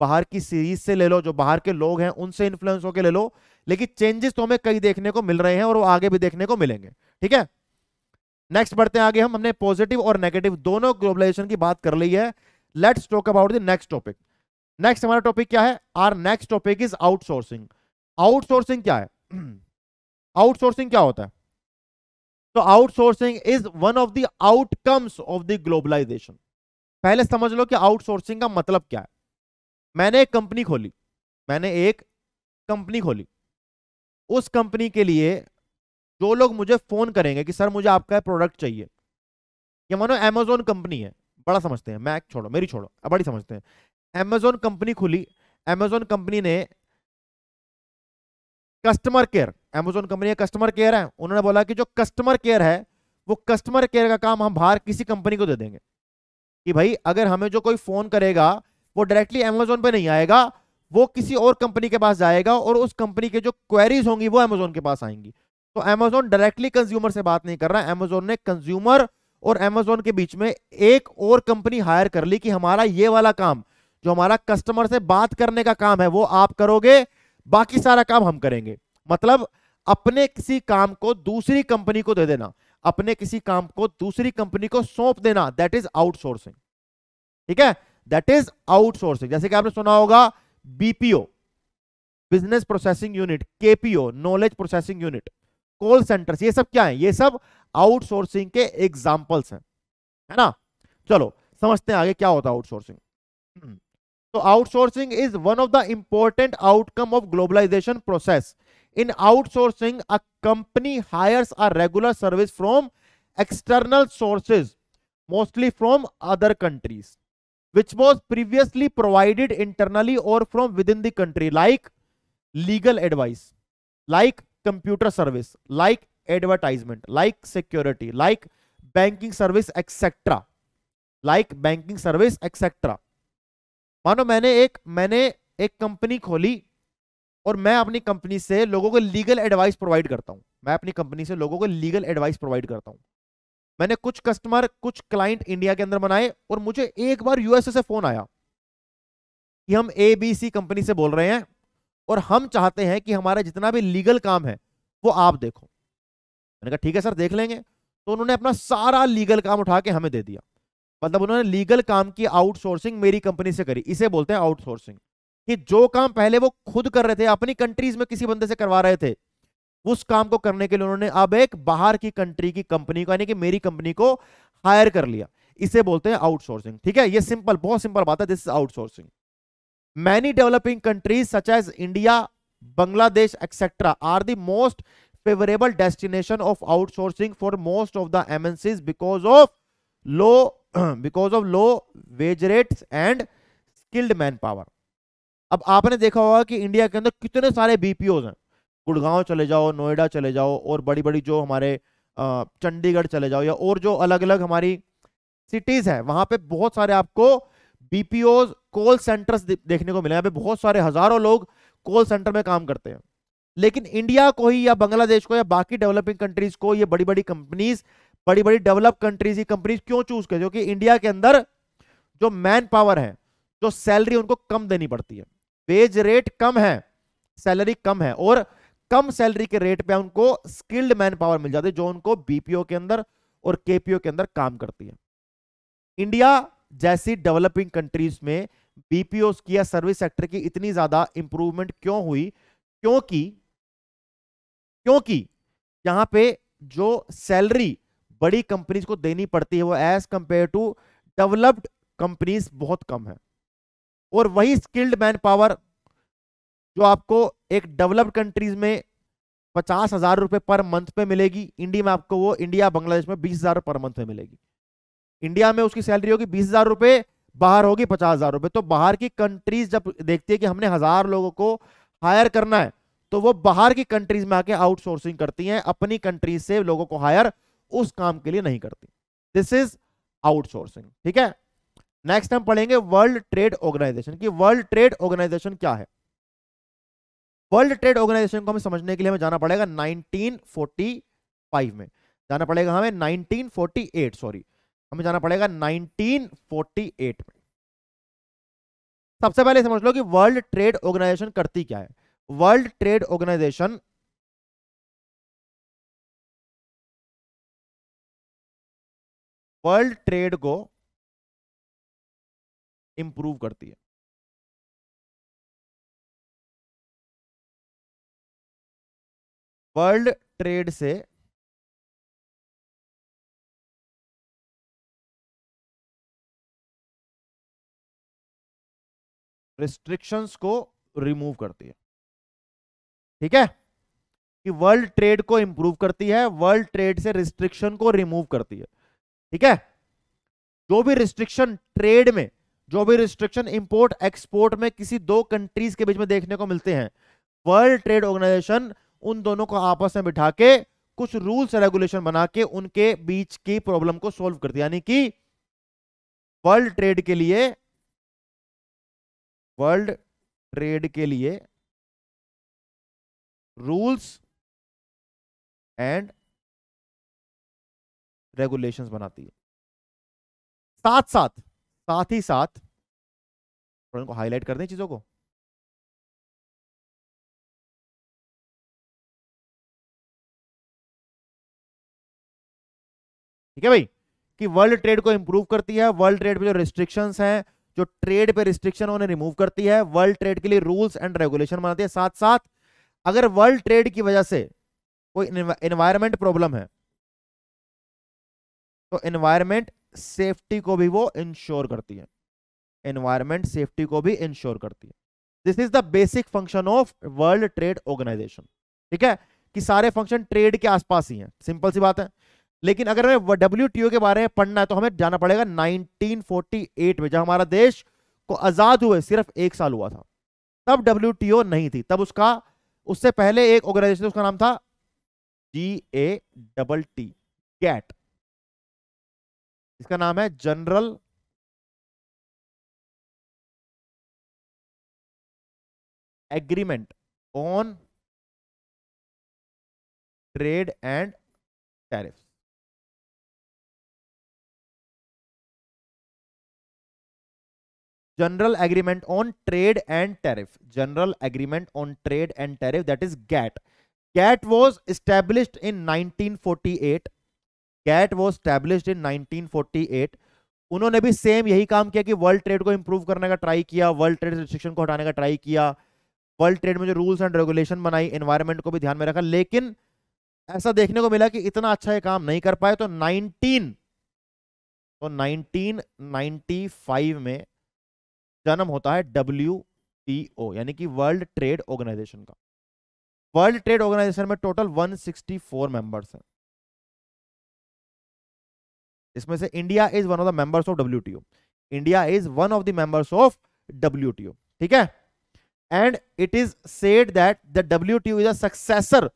बाहर की सीरीज से ले लो जो बाहर के लोग हैं उनसे इन्फ्लुएंस होकर ले लो लेकिन चेंजेस तो हमें कई देखने को मिल रहे हैं और वो आगे भी देखने को मिलेंगे ठीक है नेक्स्ट बढ़ते हैं आगे हम हमने पॉजिटिव और नेगेटिव दोनों ग्लोबलाइजेशन की बात कर ली है let's talk about the next topic next हमारा टॉपिक क्या है our next topic is outsourcing outsourcing क्या है आउटसोर्सिंग क्या होता है तो outsourcing is one of the outcomes of the globalization पहले समझ लो कि आउटसोर्सिंग का मतलब क्या है मैंने एक कंपनी खोली मैंने एक कंपनी खोली उस कंपनी के लिए जो लोग मुझे फोन करेंगे कि सर मुझे आपका प्रोडक्ट चाहिए ये मानो अमेजोन कंपनी है बड़ा समझते हैं मैं छोड़ो मेरी छोड़ो बड़ी समझते हैं अमेजोन कंपनी खुली एमेजोन कंपनी ने कस्टमर केयर एमेजोन कंपनी का कस्टमर केयर है उन्होंने बोला कि जो कस्टमर केयर है वो कस्टमर केयर का काम हम बाहर किसी कंपनी को दे देंगे कि भाई अगर हमें जो कोई फ़ोन करेगा वो डायरेक्टली अमेजोन पे नहीं आएगा वो किसी और कंपनी के पास जाएगा और उस कंपनी के जो क्वेरीज होंगी वो अमेजोन के पास आएंगी तो अमेजोन डायरेक्टली कंज्यूमर से बात नहीं कर रहा अमेजोन ने कंज्यूमर और अमेजोन के बीच में एक और कंपनी हायर कर ली कि हमारा ये वाला काम जो हमारा कस्टमर से बात करने का काम है वो आप करोगे बाकी सारा काम हम करेंगे मतलब अपने किसी काम को दूसरी कंपनी को दे देना अपने किसी काम को दूसरी कंपनी को सौंप देना दैट इज आउटसोर्सिंग ठीक है दैट इज आउटसोर्सिंग जैसे कि आपने सुना होगा BPO business processing unit KPO knowledge processing unit call centres ये सब क्या है ये सब आउटसोर्सिंग के एग्जाम्पल्स हैं है ना चलो समझते हैं आगे क्या होता है outsourcing So outsourcing is one of the important outcome of globalization process. In outsourcing, a company hires a regular service from external sources, mostly from other countries, which was previously provided internally or from within the country, like legal advice, like computer service, like advertisement, like security, like banking service, etc. Like banking service, etc. मानो मैंने एक मैंने एक company खोली और मैं अपनी company से लोगों को लीगल एडवाइस प्रोवाइड करता हूँ मैं अपनी कंपनी से लोगों को लीगल एडवाइस प्रोवाइड करता हूँ मैंने कुछ कस्टमर कुछ क्लाइंट इंडिया के अंदर बनाए और मुझे एक बार यूएसए से फोन आया कि हम ए बी सी कंपनी से बोल रहे हैं और हम चाहते हैं कि हमारा जितना भी लीगल काम है वो आप देखो मैंने कहा ठीक है सर देख लेंगे तो उन्होंने अपना सारा लीगल काम उठा के हमें दे दिया मतलब उन्होंने लीगल काम की आउटसोर्सिंग मेरी कंपनी से करी इसे बोलते हैं आउटसोर्सिंग कि जो काम पहले वो खुद कर रहे थे अपनी कंट्रीज में किसी बंदे से करवा रहे थे उस काम को करने के लिए उन्होंने अब एक बाहर की कंट्री की कंपनी को यानी कि मेरी कंपनी को हायर कर लिया इसे बोलते हैं आउटसोर्सिंग ठीक है ये सिंपल बहुत सिंपल बात है this is outsourcing many developing countries such as India Bangladesh etcetera are the most favourable destination of outsourcing for most of the MNCs because of low because of low wage rate and skilled man power अब आपने देखा होगा कि India के अंदर कितने सारे BPO हैं गुड़गांव चले जाओ नोएडा चले जाओ और बड़ी बड़ी जो हमारे चंडीगढ़ चले जाओ या और जो अलग अलग हमारी सिटीज है वहां पे बहुत सारे आपको बीपीओ कॉल सेंटर्स देखने को मिले यहाँ पे बहुत सारे हजारों लोग कॉल सेंटर में काम करते हैं लेकिन इंडिया को ही या बांग्लादेश को या बाकी डेवलपिंग कंट्रीज को ये बड़ी बड़ी कंपनीज बड़ी बड़ी डेवलप कंट्रीज की कंपनीज क्यों चूज करती क्योंकि इंडिया के अंदर जो मैन पावर है जो सैलरी उनको कम देनी पड़ती है वेज रेट कम है सैलरी कम है और कम सैलरी के रेट पे उनको स्किल्ड मैन पावर मिल जाती है जो उनको बीपीओ के अंदर और केपीओ के अंदर काम करती है इंडिया जैसी डेवलपिंग कंट्रीज में बीपीओ की या सर्विस सेक्टर की इतनी ज्यादा इंप्रूवमेंट क्यों हुई क्योंकि क्योंकि यहां पे जो सैलरी बड़ी कंपनीज को देनी पड़ती है वो as compare to developed companies बहुत कम है और वही स्किल्ड मैन पावर जो आपको एक डेवलप्ड कंट्रीज में पचास हजार रुपए पर मंथ पे मिलेगी इंडिया में आपको वो इंडिया बांग्लादेश में बीस हजार पर मंथ में मिलेगी इंडिया में उसकी सैलरी होगी बीस हजार रुपए बाहर होगी पचास हजार रुपये तो बाहर की कंट्रीज जब देखती है कि हमने हजार लोगों को हायर करना है तो वो बाहर की कंट्रीज में आके आउटसोर्सिंग करती हैं अपनी कंट्रीज से लोगों को हायर उस काम के लिए नहीं करती दिस इज आउटसोर्सिंग ठीक है नेक्स्ट हम पढ़ेंगे वर्ल्ड ट्रेड ऑर्गेनाइजेशन की वर्ल्ड ट्रेड ऑर्गेनाइजेशन क्या है वर्ल्ड ट्रेड ऑर्गेनाइजेशन को हमें समझने के लिए हमें जाना पड़ेगा 1945 में जाना पड़ेगा हमें 1948 सॉरी हमें जाना पड़ेगा 1948 में सबसे पहले समझ लो कि वर्ल्ड ट्रेड ऑर्गेनाइजेशन करती क्या है world trade organization world trade को इंप्रूव करती है वर्ल्ड ट्रेड से रिस्ट्रिक्शंस को रिमूव करती है ठीक है कि वर्ल्ड ट्रेड को इंप्रूव करती है वर्ल्ड ट्रेड से रिस्ट्रिक्शन को रिमूव करती है ठीक है जो भी रिस्ट्रिक्शन ट्रेड में जो भी रिस्ट्रिक्शन इंपोर्ट एक्सपोर्ट में किसी दो कंट्रीज के बीच में देखने को मिलते हैं वर्ल्ड ट्रेड ऑर्गेनाइजेशन उन दोनों को आपस में बिठा के कुछ रूल्स रेगुलेशन बना के उनके बीच की प्रॉब्लम को सोल्व करती यानी कि वर्ल्ड ट्रेड के लिए वर्ल्ड ट्रेड के लिए रूल्स एंड रेगुलेशन बनाती है साथ साथ साथ ही साथ को हाईलाइट कर दें चीज़ों को ठीक है भाई कि वर्ल्ड ट्रेड को इंप्रूव करती है वर्ल्ड ट्रेड पे जो रिस्ट्रिक्शंस हैं जो ट्रेड पे रिस्ट्रिक्शन उन्हें रिमूव करती है वर्ल्ड ट्रेड के लिए रूल्स एंड रेगुलेशन बनाती है साथ साथ अगर वर्ल्ड ट्रेड की वजह से कोई एनवायरमेंट प्रॉब्लम है तो एनवायरमेंट सेफ्टी को भी वो इंश्योर करती है एनवायरमेंट सेफ्टी को भी इंश्योर करती है this is the basic function of world trade organization ठीक है कि सारे फंक्शन ट्रेड के आसपास ही हैं सिंपल सी बात है लेकिन अगर हमें डब्ल्यू के बारे में पढ़ना है तो हमें जाना पड़ेगा 1948 में जब हमारा देश को आजाद हुए सिर्फ एक साल हुआ था तब डब्ल्यू नहीं थी तब उसका उससे पहले एक ऑर्गेनाइजेशन उसका नाम था G A double T GATT इसका नाम है general agreement on trade and tariff general agreement on trade and tariff general agreement on trade and tariff that is GATT GATT was established in 1948 GATT वो established in 1948 उन्होंने भी same यही काम किया कि वर्ल्ड ट्रेड को improve करने का ट्राई किया वर्ल्ड ट्रेड रिस्ट्रिक्शन को हटाने का ट्राई किया वर्ल्ड ट्रेड में जो रूल्स एंड रेगुलेशन बनाई एनवायरमेंट को भी ध्यान में रखा लेकिन ऐसा देखने को मिला कि इतना अच्छा ये काम नहीं कर पाए तो नाइनटीन तो फाइव में जन्म होता है डब्ल्यू यानी कि वर्ल्ड ट्रेड ऑर्गेनाइजेशन का वर्ल्ड ट्रेड ऑर्गेनाइजेशन में टोटल 164 मेंबर्स हैं इसमें से India is one of the members of W India is one of the members of W ठीक है and it is said that the W T is a successor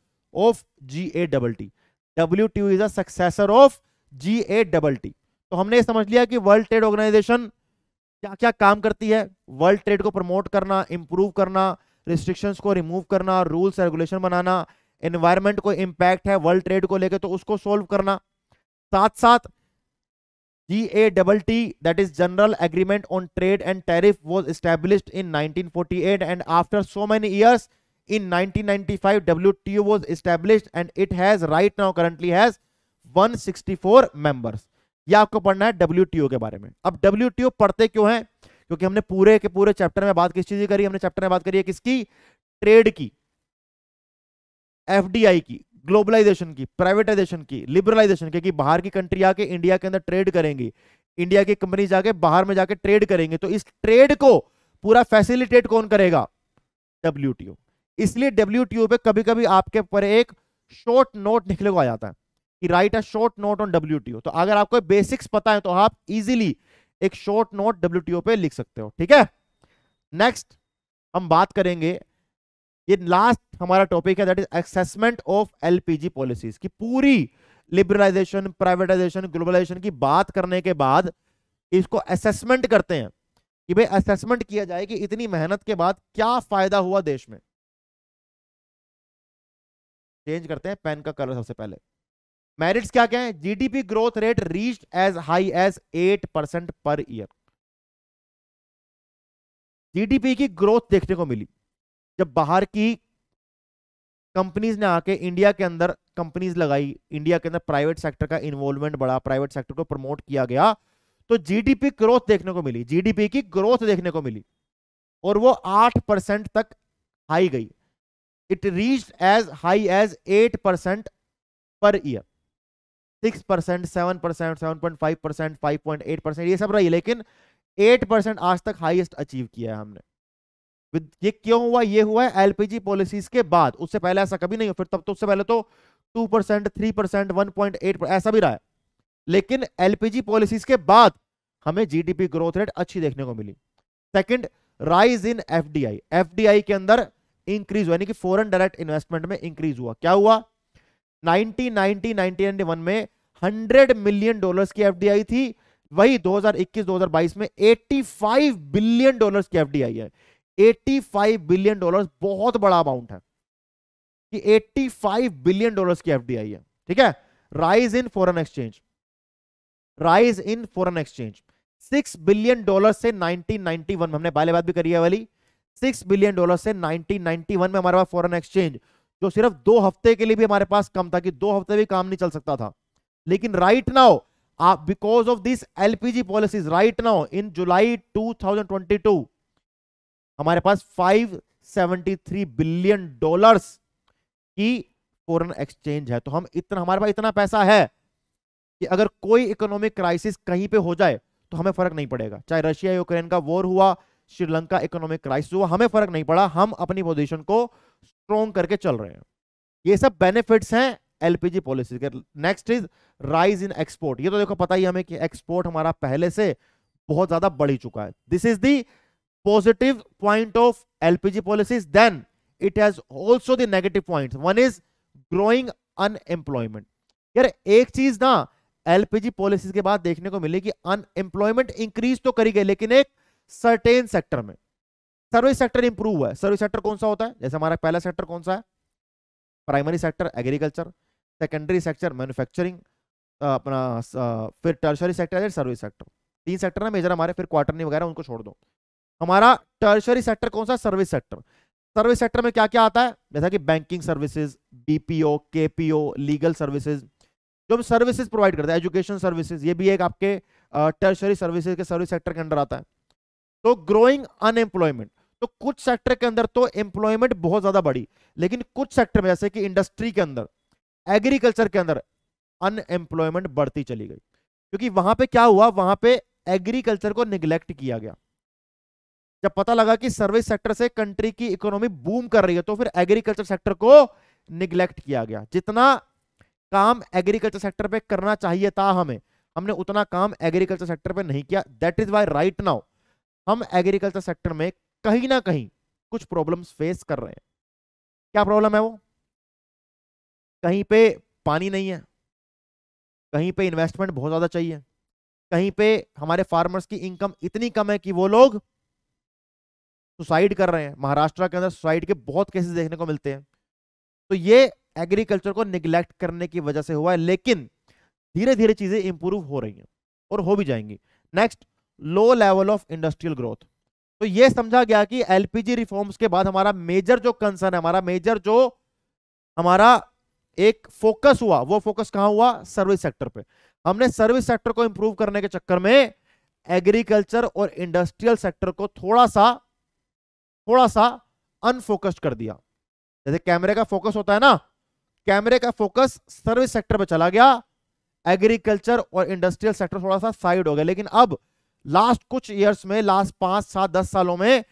of G A double T W T is a successor of G A double T तो हमने ये समझ लिया कि world trade organization क्या क्या काम करती है वर्ल्ड ट्रेड को प्रमोट करना इंप्रूव करना रिस्ट्रिक्शंस को रिमूव करना रूल्स रेगुलेशन बनाना एनवायरमेंट को इंपैक्ट है वर्ल्ड ट्रेड को लेकर तो उसको सोल्व करना साथ साथ GATT that is General Agreement on Trade and Tariff was established in 1948 and after so many years in 1995 WTO was established and it has right now currently has 164 members ये आपको पढ़ना है WTO के बारे में अब WTO पढ़ते क्यों हैं क्योंकि हमने पूरे के पूरे चैप्टर में बात किस चीज की करी हमने चैप्टर में बात करी है किसकी ट्रेड की एफडीआई की ग्लोबलाइजेशन की प्राइवेटाइजेशन की लिबरलाइजेशन क्योंकि बाहर की कंट्री आके इंडिया के अंदर ट्रेड करेंगी इंडिया की कंपनी जाके बाहर में जाके ट्रेड करेंगे तो इस ट्रेड को पूरा फैसिलिटेट कौन करेगा डब्ल्यू इसलिए डब्ल्यू पे कभी कभी आपके पर एक शॉर्ट नोट निकले को आ जाता है कि write a short note on W तो अगर आपको बेसिक्स पता है तो आप इजिली एक शॉर्ट नोट डब्ल्यू पे लिख सकते हो ठीक है नेक्स्ट हम बात करेंगे ये लास्ट हमारा टॉपिक है that is assessment of LPG policies की पूरी लिबरलाइजेशन प्राइवेटाइजेशन ग्लोबलाइजेशन की बात करने के बाद इसको असेसमेंट करते हैं कि भाई असेसमेंट किया जाए कि इतनी मेहनत के बाद क्या फायदा हुआ देश में चेंज करते हैं पेन का कलर सबसे पहले मेरिट्स क्या क्या है GDP growth rate reach as high as eight percent per year GDP की ग्रोथ देखने को मिली जब बाहर की कंपनीज ने आके इंडिया के अंदर कंपनीज लगाई इंडिया के अंदर प्राइवेट सेक्टर का इन्वॉल्वमेंट बढ़ा प्राइवेट सेक्टर को प्रमोट किया गया तो जीडीपी ग्रोथ देखने को मिली जीडीपी की ग्रोथ देखने को मिली और वो आठ परसेंट तक हाई गई it reach as high as eight percent per year six percent seven percent seven point five percent five point eight percent ये सब रही लेकिन एट परसेंट आज तक हाइएस्ट अचीव किया है हमने ये क्यों हुआ ये हुआ है एलपीजी पॉलिसीज के बाद उससे पहले ऐसा कभी नहीं हो फिर तब तो उससे पहले तो two percent three percent one point eight ऐसा भी रहा है लेकिन एलपीजी पॉलिसीज के बाद हमें जीडीपी ग्रोथ रेट अच्छी देखने को मिली second rise in FDI FDI के अंदर इंक्रीज हुआ यानी कि फॉरन डायरेक्ट इन्वेस्टमेंट में इंक्रीज हुआ क्या हुआ नाइनटीन नाइनटी 91 में हंड्रेड मिलियन डॉलर की एफडीआई थी वही 2021 2022 में 85 बिलियन डॉलर्स की एफडीआई है 85 बिलियन डॉलर्स बहुत बड़ा अमाउंट है कि 85 बिलियन डॉलर्स की एफडीआई है ठीक है rise in foreign exchange rise in foreign exchange six billion dollar से 1991 में हमने पहले बात भी करी है वाली सिक्स बिलियन डॉलर से 1991 में हमारे पास फॉरन एक्सचेंज जो सिर्फ दो हफ्ते के लिए भी हमारे पास कम था कि दो हफ्ते भी काम नहीं चल सकता था लेकिन right now because of this LPG policies right now in July 2022 हमारे पास 573 बिलियन डॉलर्स की फॉरेन एक्सचेंज है तो हम इतना हमारे पास इतना पैसा है कि अगर कोई इकोनॉमिक क्राइसिस कहीं पे हो जाए तो हमें फर्क नहीं पड़ेगा चाहे रशिया यूक्रेन का वॉर हुआ श्रीलंका इकोनॉमिक क्राइसिस हुआ हमें फर्क नहीं पड़ा हम अपनी पोजिशन को स्ट्रोंग करके चल रहे हैं ये सब बेनिफिट्स हैं एलपीजी पॉलिसी के next is rise in export ये तो देखो पता ही हमें कि एक्सपोर्ट हमारा पहले से बहुत ज्यादा बढ़ी चुका है this is the positive point of LPG policies, then it has also the negative points. One is growing unemployment. यार एक चीज ना एलपीजी पॉलिसीज के बाद देखने को मिली कि अनएम्प्लॉयमेंट इंक्रीज तो करी गई लेकिन एक सर्टेन सेक्टर में सर्विस सेक्टर इंप्रूव हुआ है सर्विस सेक्टर कौन सा होता है जैसे हमारा पहला सेक्टर कौन सा है primary sector agriculture secondary sector manufacturing अपना फिर टर्शरी सेक्टर सर्विस सेक्टर तीन सेक्टर ना मेजर हमारे फिर क्वार्टरनी वगैरह उनको छोड़ दो हमारा टर्शरी सेक्टर कौन सा सर्विस सेक्टर सर्विस सेक्टर में क्या क्या आता है जैसा कि banking services BPO KPO legal services जो हम सर्विसेज प्रोवाइड करते हैं एजुकेशन सर्विसेज ये भी एक आपके टर्शरी सर्विसेज के सर्विस सेक्टर के अंदर आता है तो ग्रोइंग अनएम्प्लॉयमेंट तो कुछ सेक्टर के अंदर तो एम्प्लॉयमेंट बहुत ज्यादा बढ़ी लेकिन कुछ सेक्टर में जैसे कि इंडस्ट्री के अंदर एग्रीकल्चर के अंदर अनएम्प्लॉयमेंट बढ़ती चली गई क्योंकि वहां पे क्या हुआ वहां पे एग्रीकल्चर को निग्लेक्ट किया गया जब पता लगा कि सर्विस सेक्टर से कंट्री की इकोनॉमी बूम कर रही है तो फिर एग्रीकल्चर सेक्टर को निग्लेक्ट किया गया जितना काम एग्रीकल्चर सेक्टर पे करना चाहिए था हमें हमने उतना काम एग्रीकल्चर सेक्टर पे नहीं किया that is why right now हम एग्रीकल्चर सेक्टर में कहीं ना कहीं कुछ प्रॉब्लम्स फेस कर रहे हैं क्या प्रॉब्लम है वो कहीं पे पानी नहीं है कहीं पे इन्वेस्टमेंट बहुत ज़्यादा चाहिए कहीं पे हमारे फार्मर्स की इनकम इतनी कम है कि वो लोग सुसाइड कर रहे हैं महाराष्ट्र के अंदर सुसाइड के बहुत केसेस देखने को मिलते हैं तो ये एग्रीकल्चर को निग्लेक्ट करने की वजह से हुआ है लेकिन धीरे धीरे चीजें इंप्रूव हो रही हैं और हो भी जाएंगी next low level of industrial growth तो ये समझा गया कि एलपीजी रिफॉर्म्स के बाद हमारा मेजर जो कंसर्न है हमारा मेजर जो हमारा एक फोकस हुआ वो फोकस कहां हुआ सर्विस सेक्टर पे हमने सर्विस सेक्टर को इंप्रूव करने के चक्कर में एग्रीकल्चर और इंडस्ट्रियल सेक्टर को थोड़ा सा थोड़ा सा अनफोकस्ड कर दिया जैसे कैमरे का फोकस होता है ना कैमरे का फोकस सर्विस सेक्टर पर चला गया एग्रीकल्चर और इंडस्ट्रियल सेक्टर थोड़ा सा साइड हो गया लेकिन अब लास्ट कुछ ईयर्स में लास्ट पांच सात दस सालों में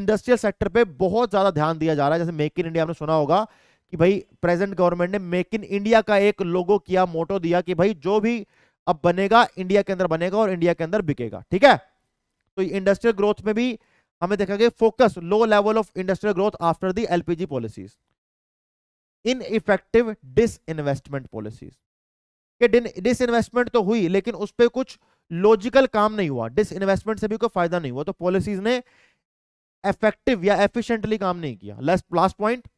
इंडस्ट्रियल सेक्टर पे बहुत ज्यादा ध्यान दिया जा रहा है जैसे मेक इन इंडिया आपने सुना होगा कि भाई प्रेजेंट गवर्नमेंट ने मेक इन इंडिया का एक लोगो किया मोटो दिया कि भाई जो भी अब बनेगा इंडिया के अंदर बनेगा और इंडिया के अंदर बिकेगा ठीक है तो इंडस्ट्रियल ग्रोथ में भी हमें देखा गया focus low level of industrial growth after the LPG policies ineffective disinvestment policies disinvestment तो हुई लेकिन उस पर कुछ लॉजिकल काम नहीं हुआ डिस इन्वेस्टमेंट से भी कोई फायदा नहीं हुआ तो पॉलिसीज ने इफेक्टिव या एफिशिएंटली काम नहीं किया लास्ट पॉइंट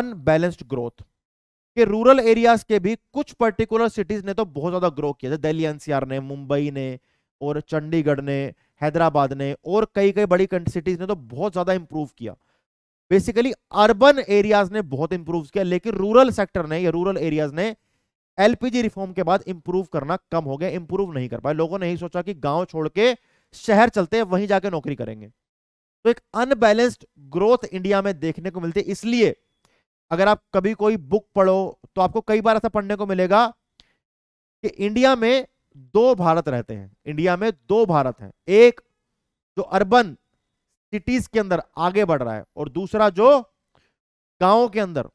अनबैलेंस्ड ग्रोथ के रूरल एरियाज के भी कुछ पर्टिकुलर सिटीज ने तो बहुत ज्यादा ग्रो किया जैसे दिल्ली एनसीआर ने मुंबई ने और चंडीगढ़ ने हैदराबाद ने और कई कई बड़ी सिटीज ने तो बहुत ज्यादा इंप्रूव किया बेसिकली अर्बन एरियाज ने बहुत इंप्रूव किया लेकिन रूरल सेक्टर ने या रूरल एरियाज ने एलपीजी रिफॉर्म के बाद इंप्रूव करना कम हो गया इंप्रूव नहीं कर पाए लोगों ने यही सोचा कि गांव छोड़ के शहर चलते हैं वहीं जाके नौकरी करेंगे तो एक अनबैलेंस्ड ग्रोथ इंडिया में देखने को मिलती है इसलिए अगर आप कभी कोई बुक पढ़ो तो आपको कई बार ऐसा पढ़ने को मिलेगा कि इंडिया में दो भारत रहते हैं इंडिया में दो भारत हैं एक जो अर्बन सिटीज के अंदर आगे बढ़ रहा है और दूसरा जो गांव के अंदर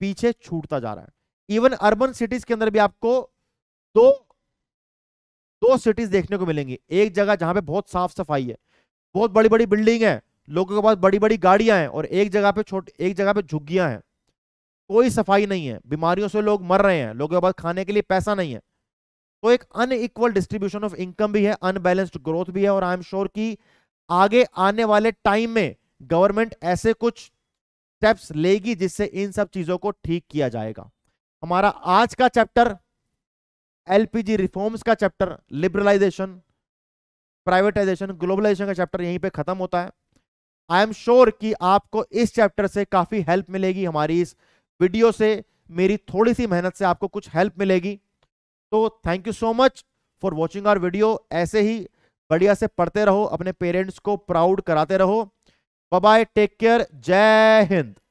पीछे छूटता जा रहा है इवन अर्बन सिटीज के अंदर भी आपको दो दो सिटीज देखने को मिलेंगी एक जगह जहां पे बहुत साफ सफाई है बहुत बड़ी बड़ी बिल्डिंग है लोगों के पास बड़ी बड़ी गाड़ियां हैं और एक जगह पे छोट एक जगह पे झुग्गियां हैं कोई सफाई नहीं है बीमारियों से लोग मर रहे हैं लोगों के पास खाने के लिए पैसा नहीं है तो एक अनइक्वल डिस्ट्रीब्यूशन ऑफ इनकम भी है अनबैलेंस्ड ग्रोथ भी है और आई एम श्योर कि आगे आने वाले टाइम में गवर्नमेंट ऐसे कुछ स्टेप्स लेगी जिससे इन सब चीजों को ठीक किया जाएगा हमारा आज का चैप्टर एलपीजी रिफॉर्म्स का चैप्टर लिबरलाइजेशन प्राइवेटाइजेशन ग्लोबलाइजेशन का चैप्टर यहीं पे खत्म होता है आई एम श्योर कि आपको इस चैप्टर से काफी हेल्प मिलेगी हमारी इस वीडियो से मेरी थोड़ी सी मेहनत से आपको कुछ हेल्प मिलेगी तो thank you so much for watching our video ऐसे ही बढ़िया से पढ़ते रहो अपने पेरेंट्स को प्राउड कराते रहो बाय टेक केयर जय हिंद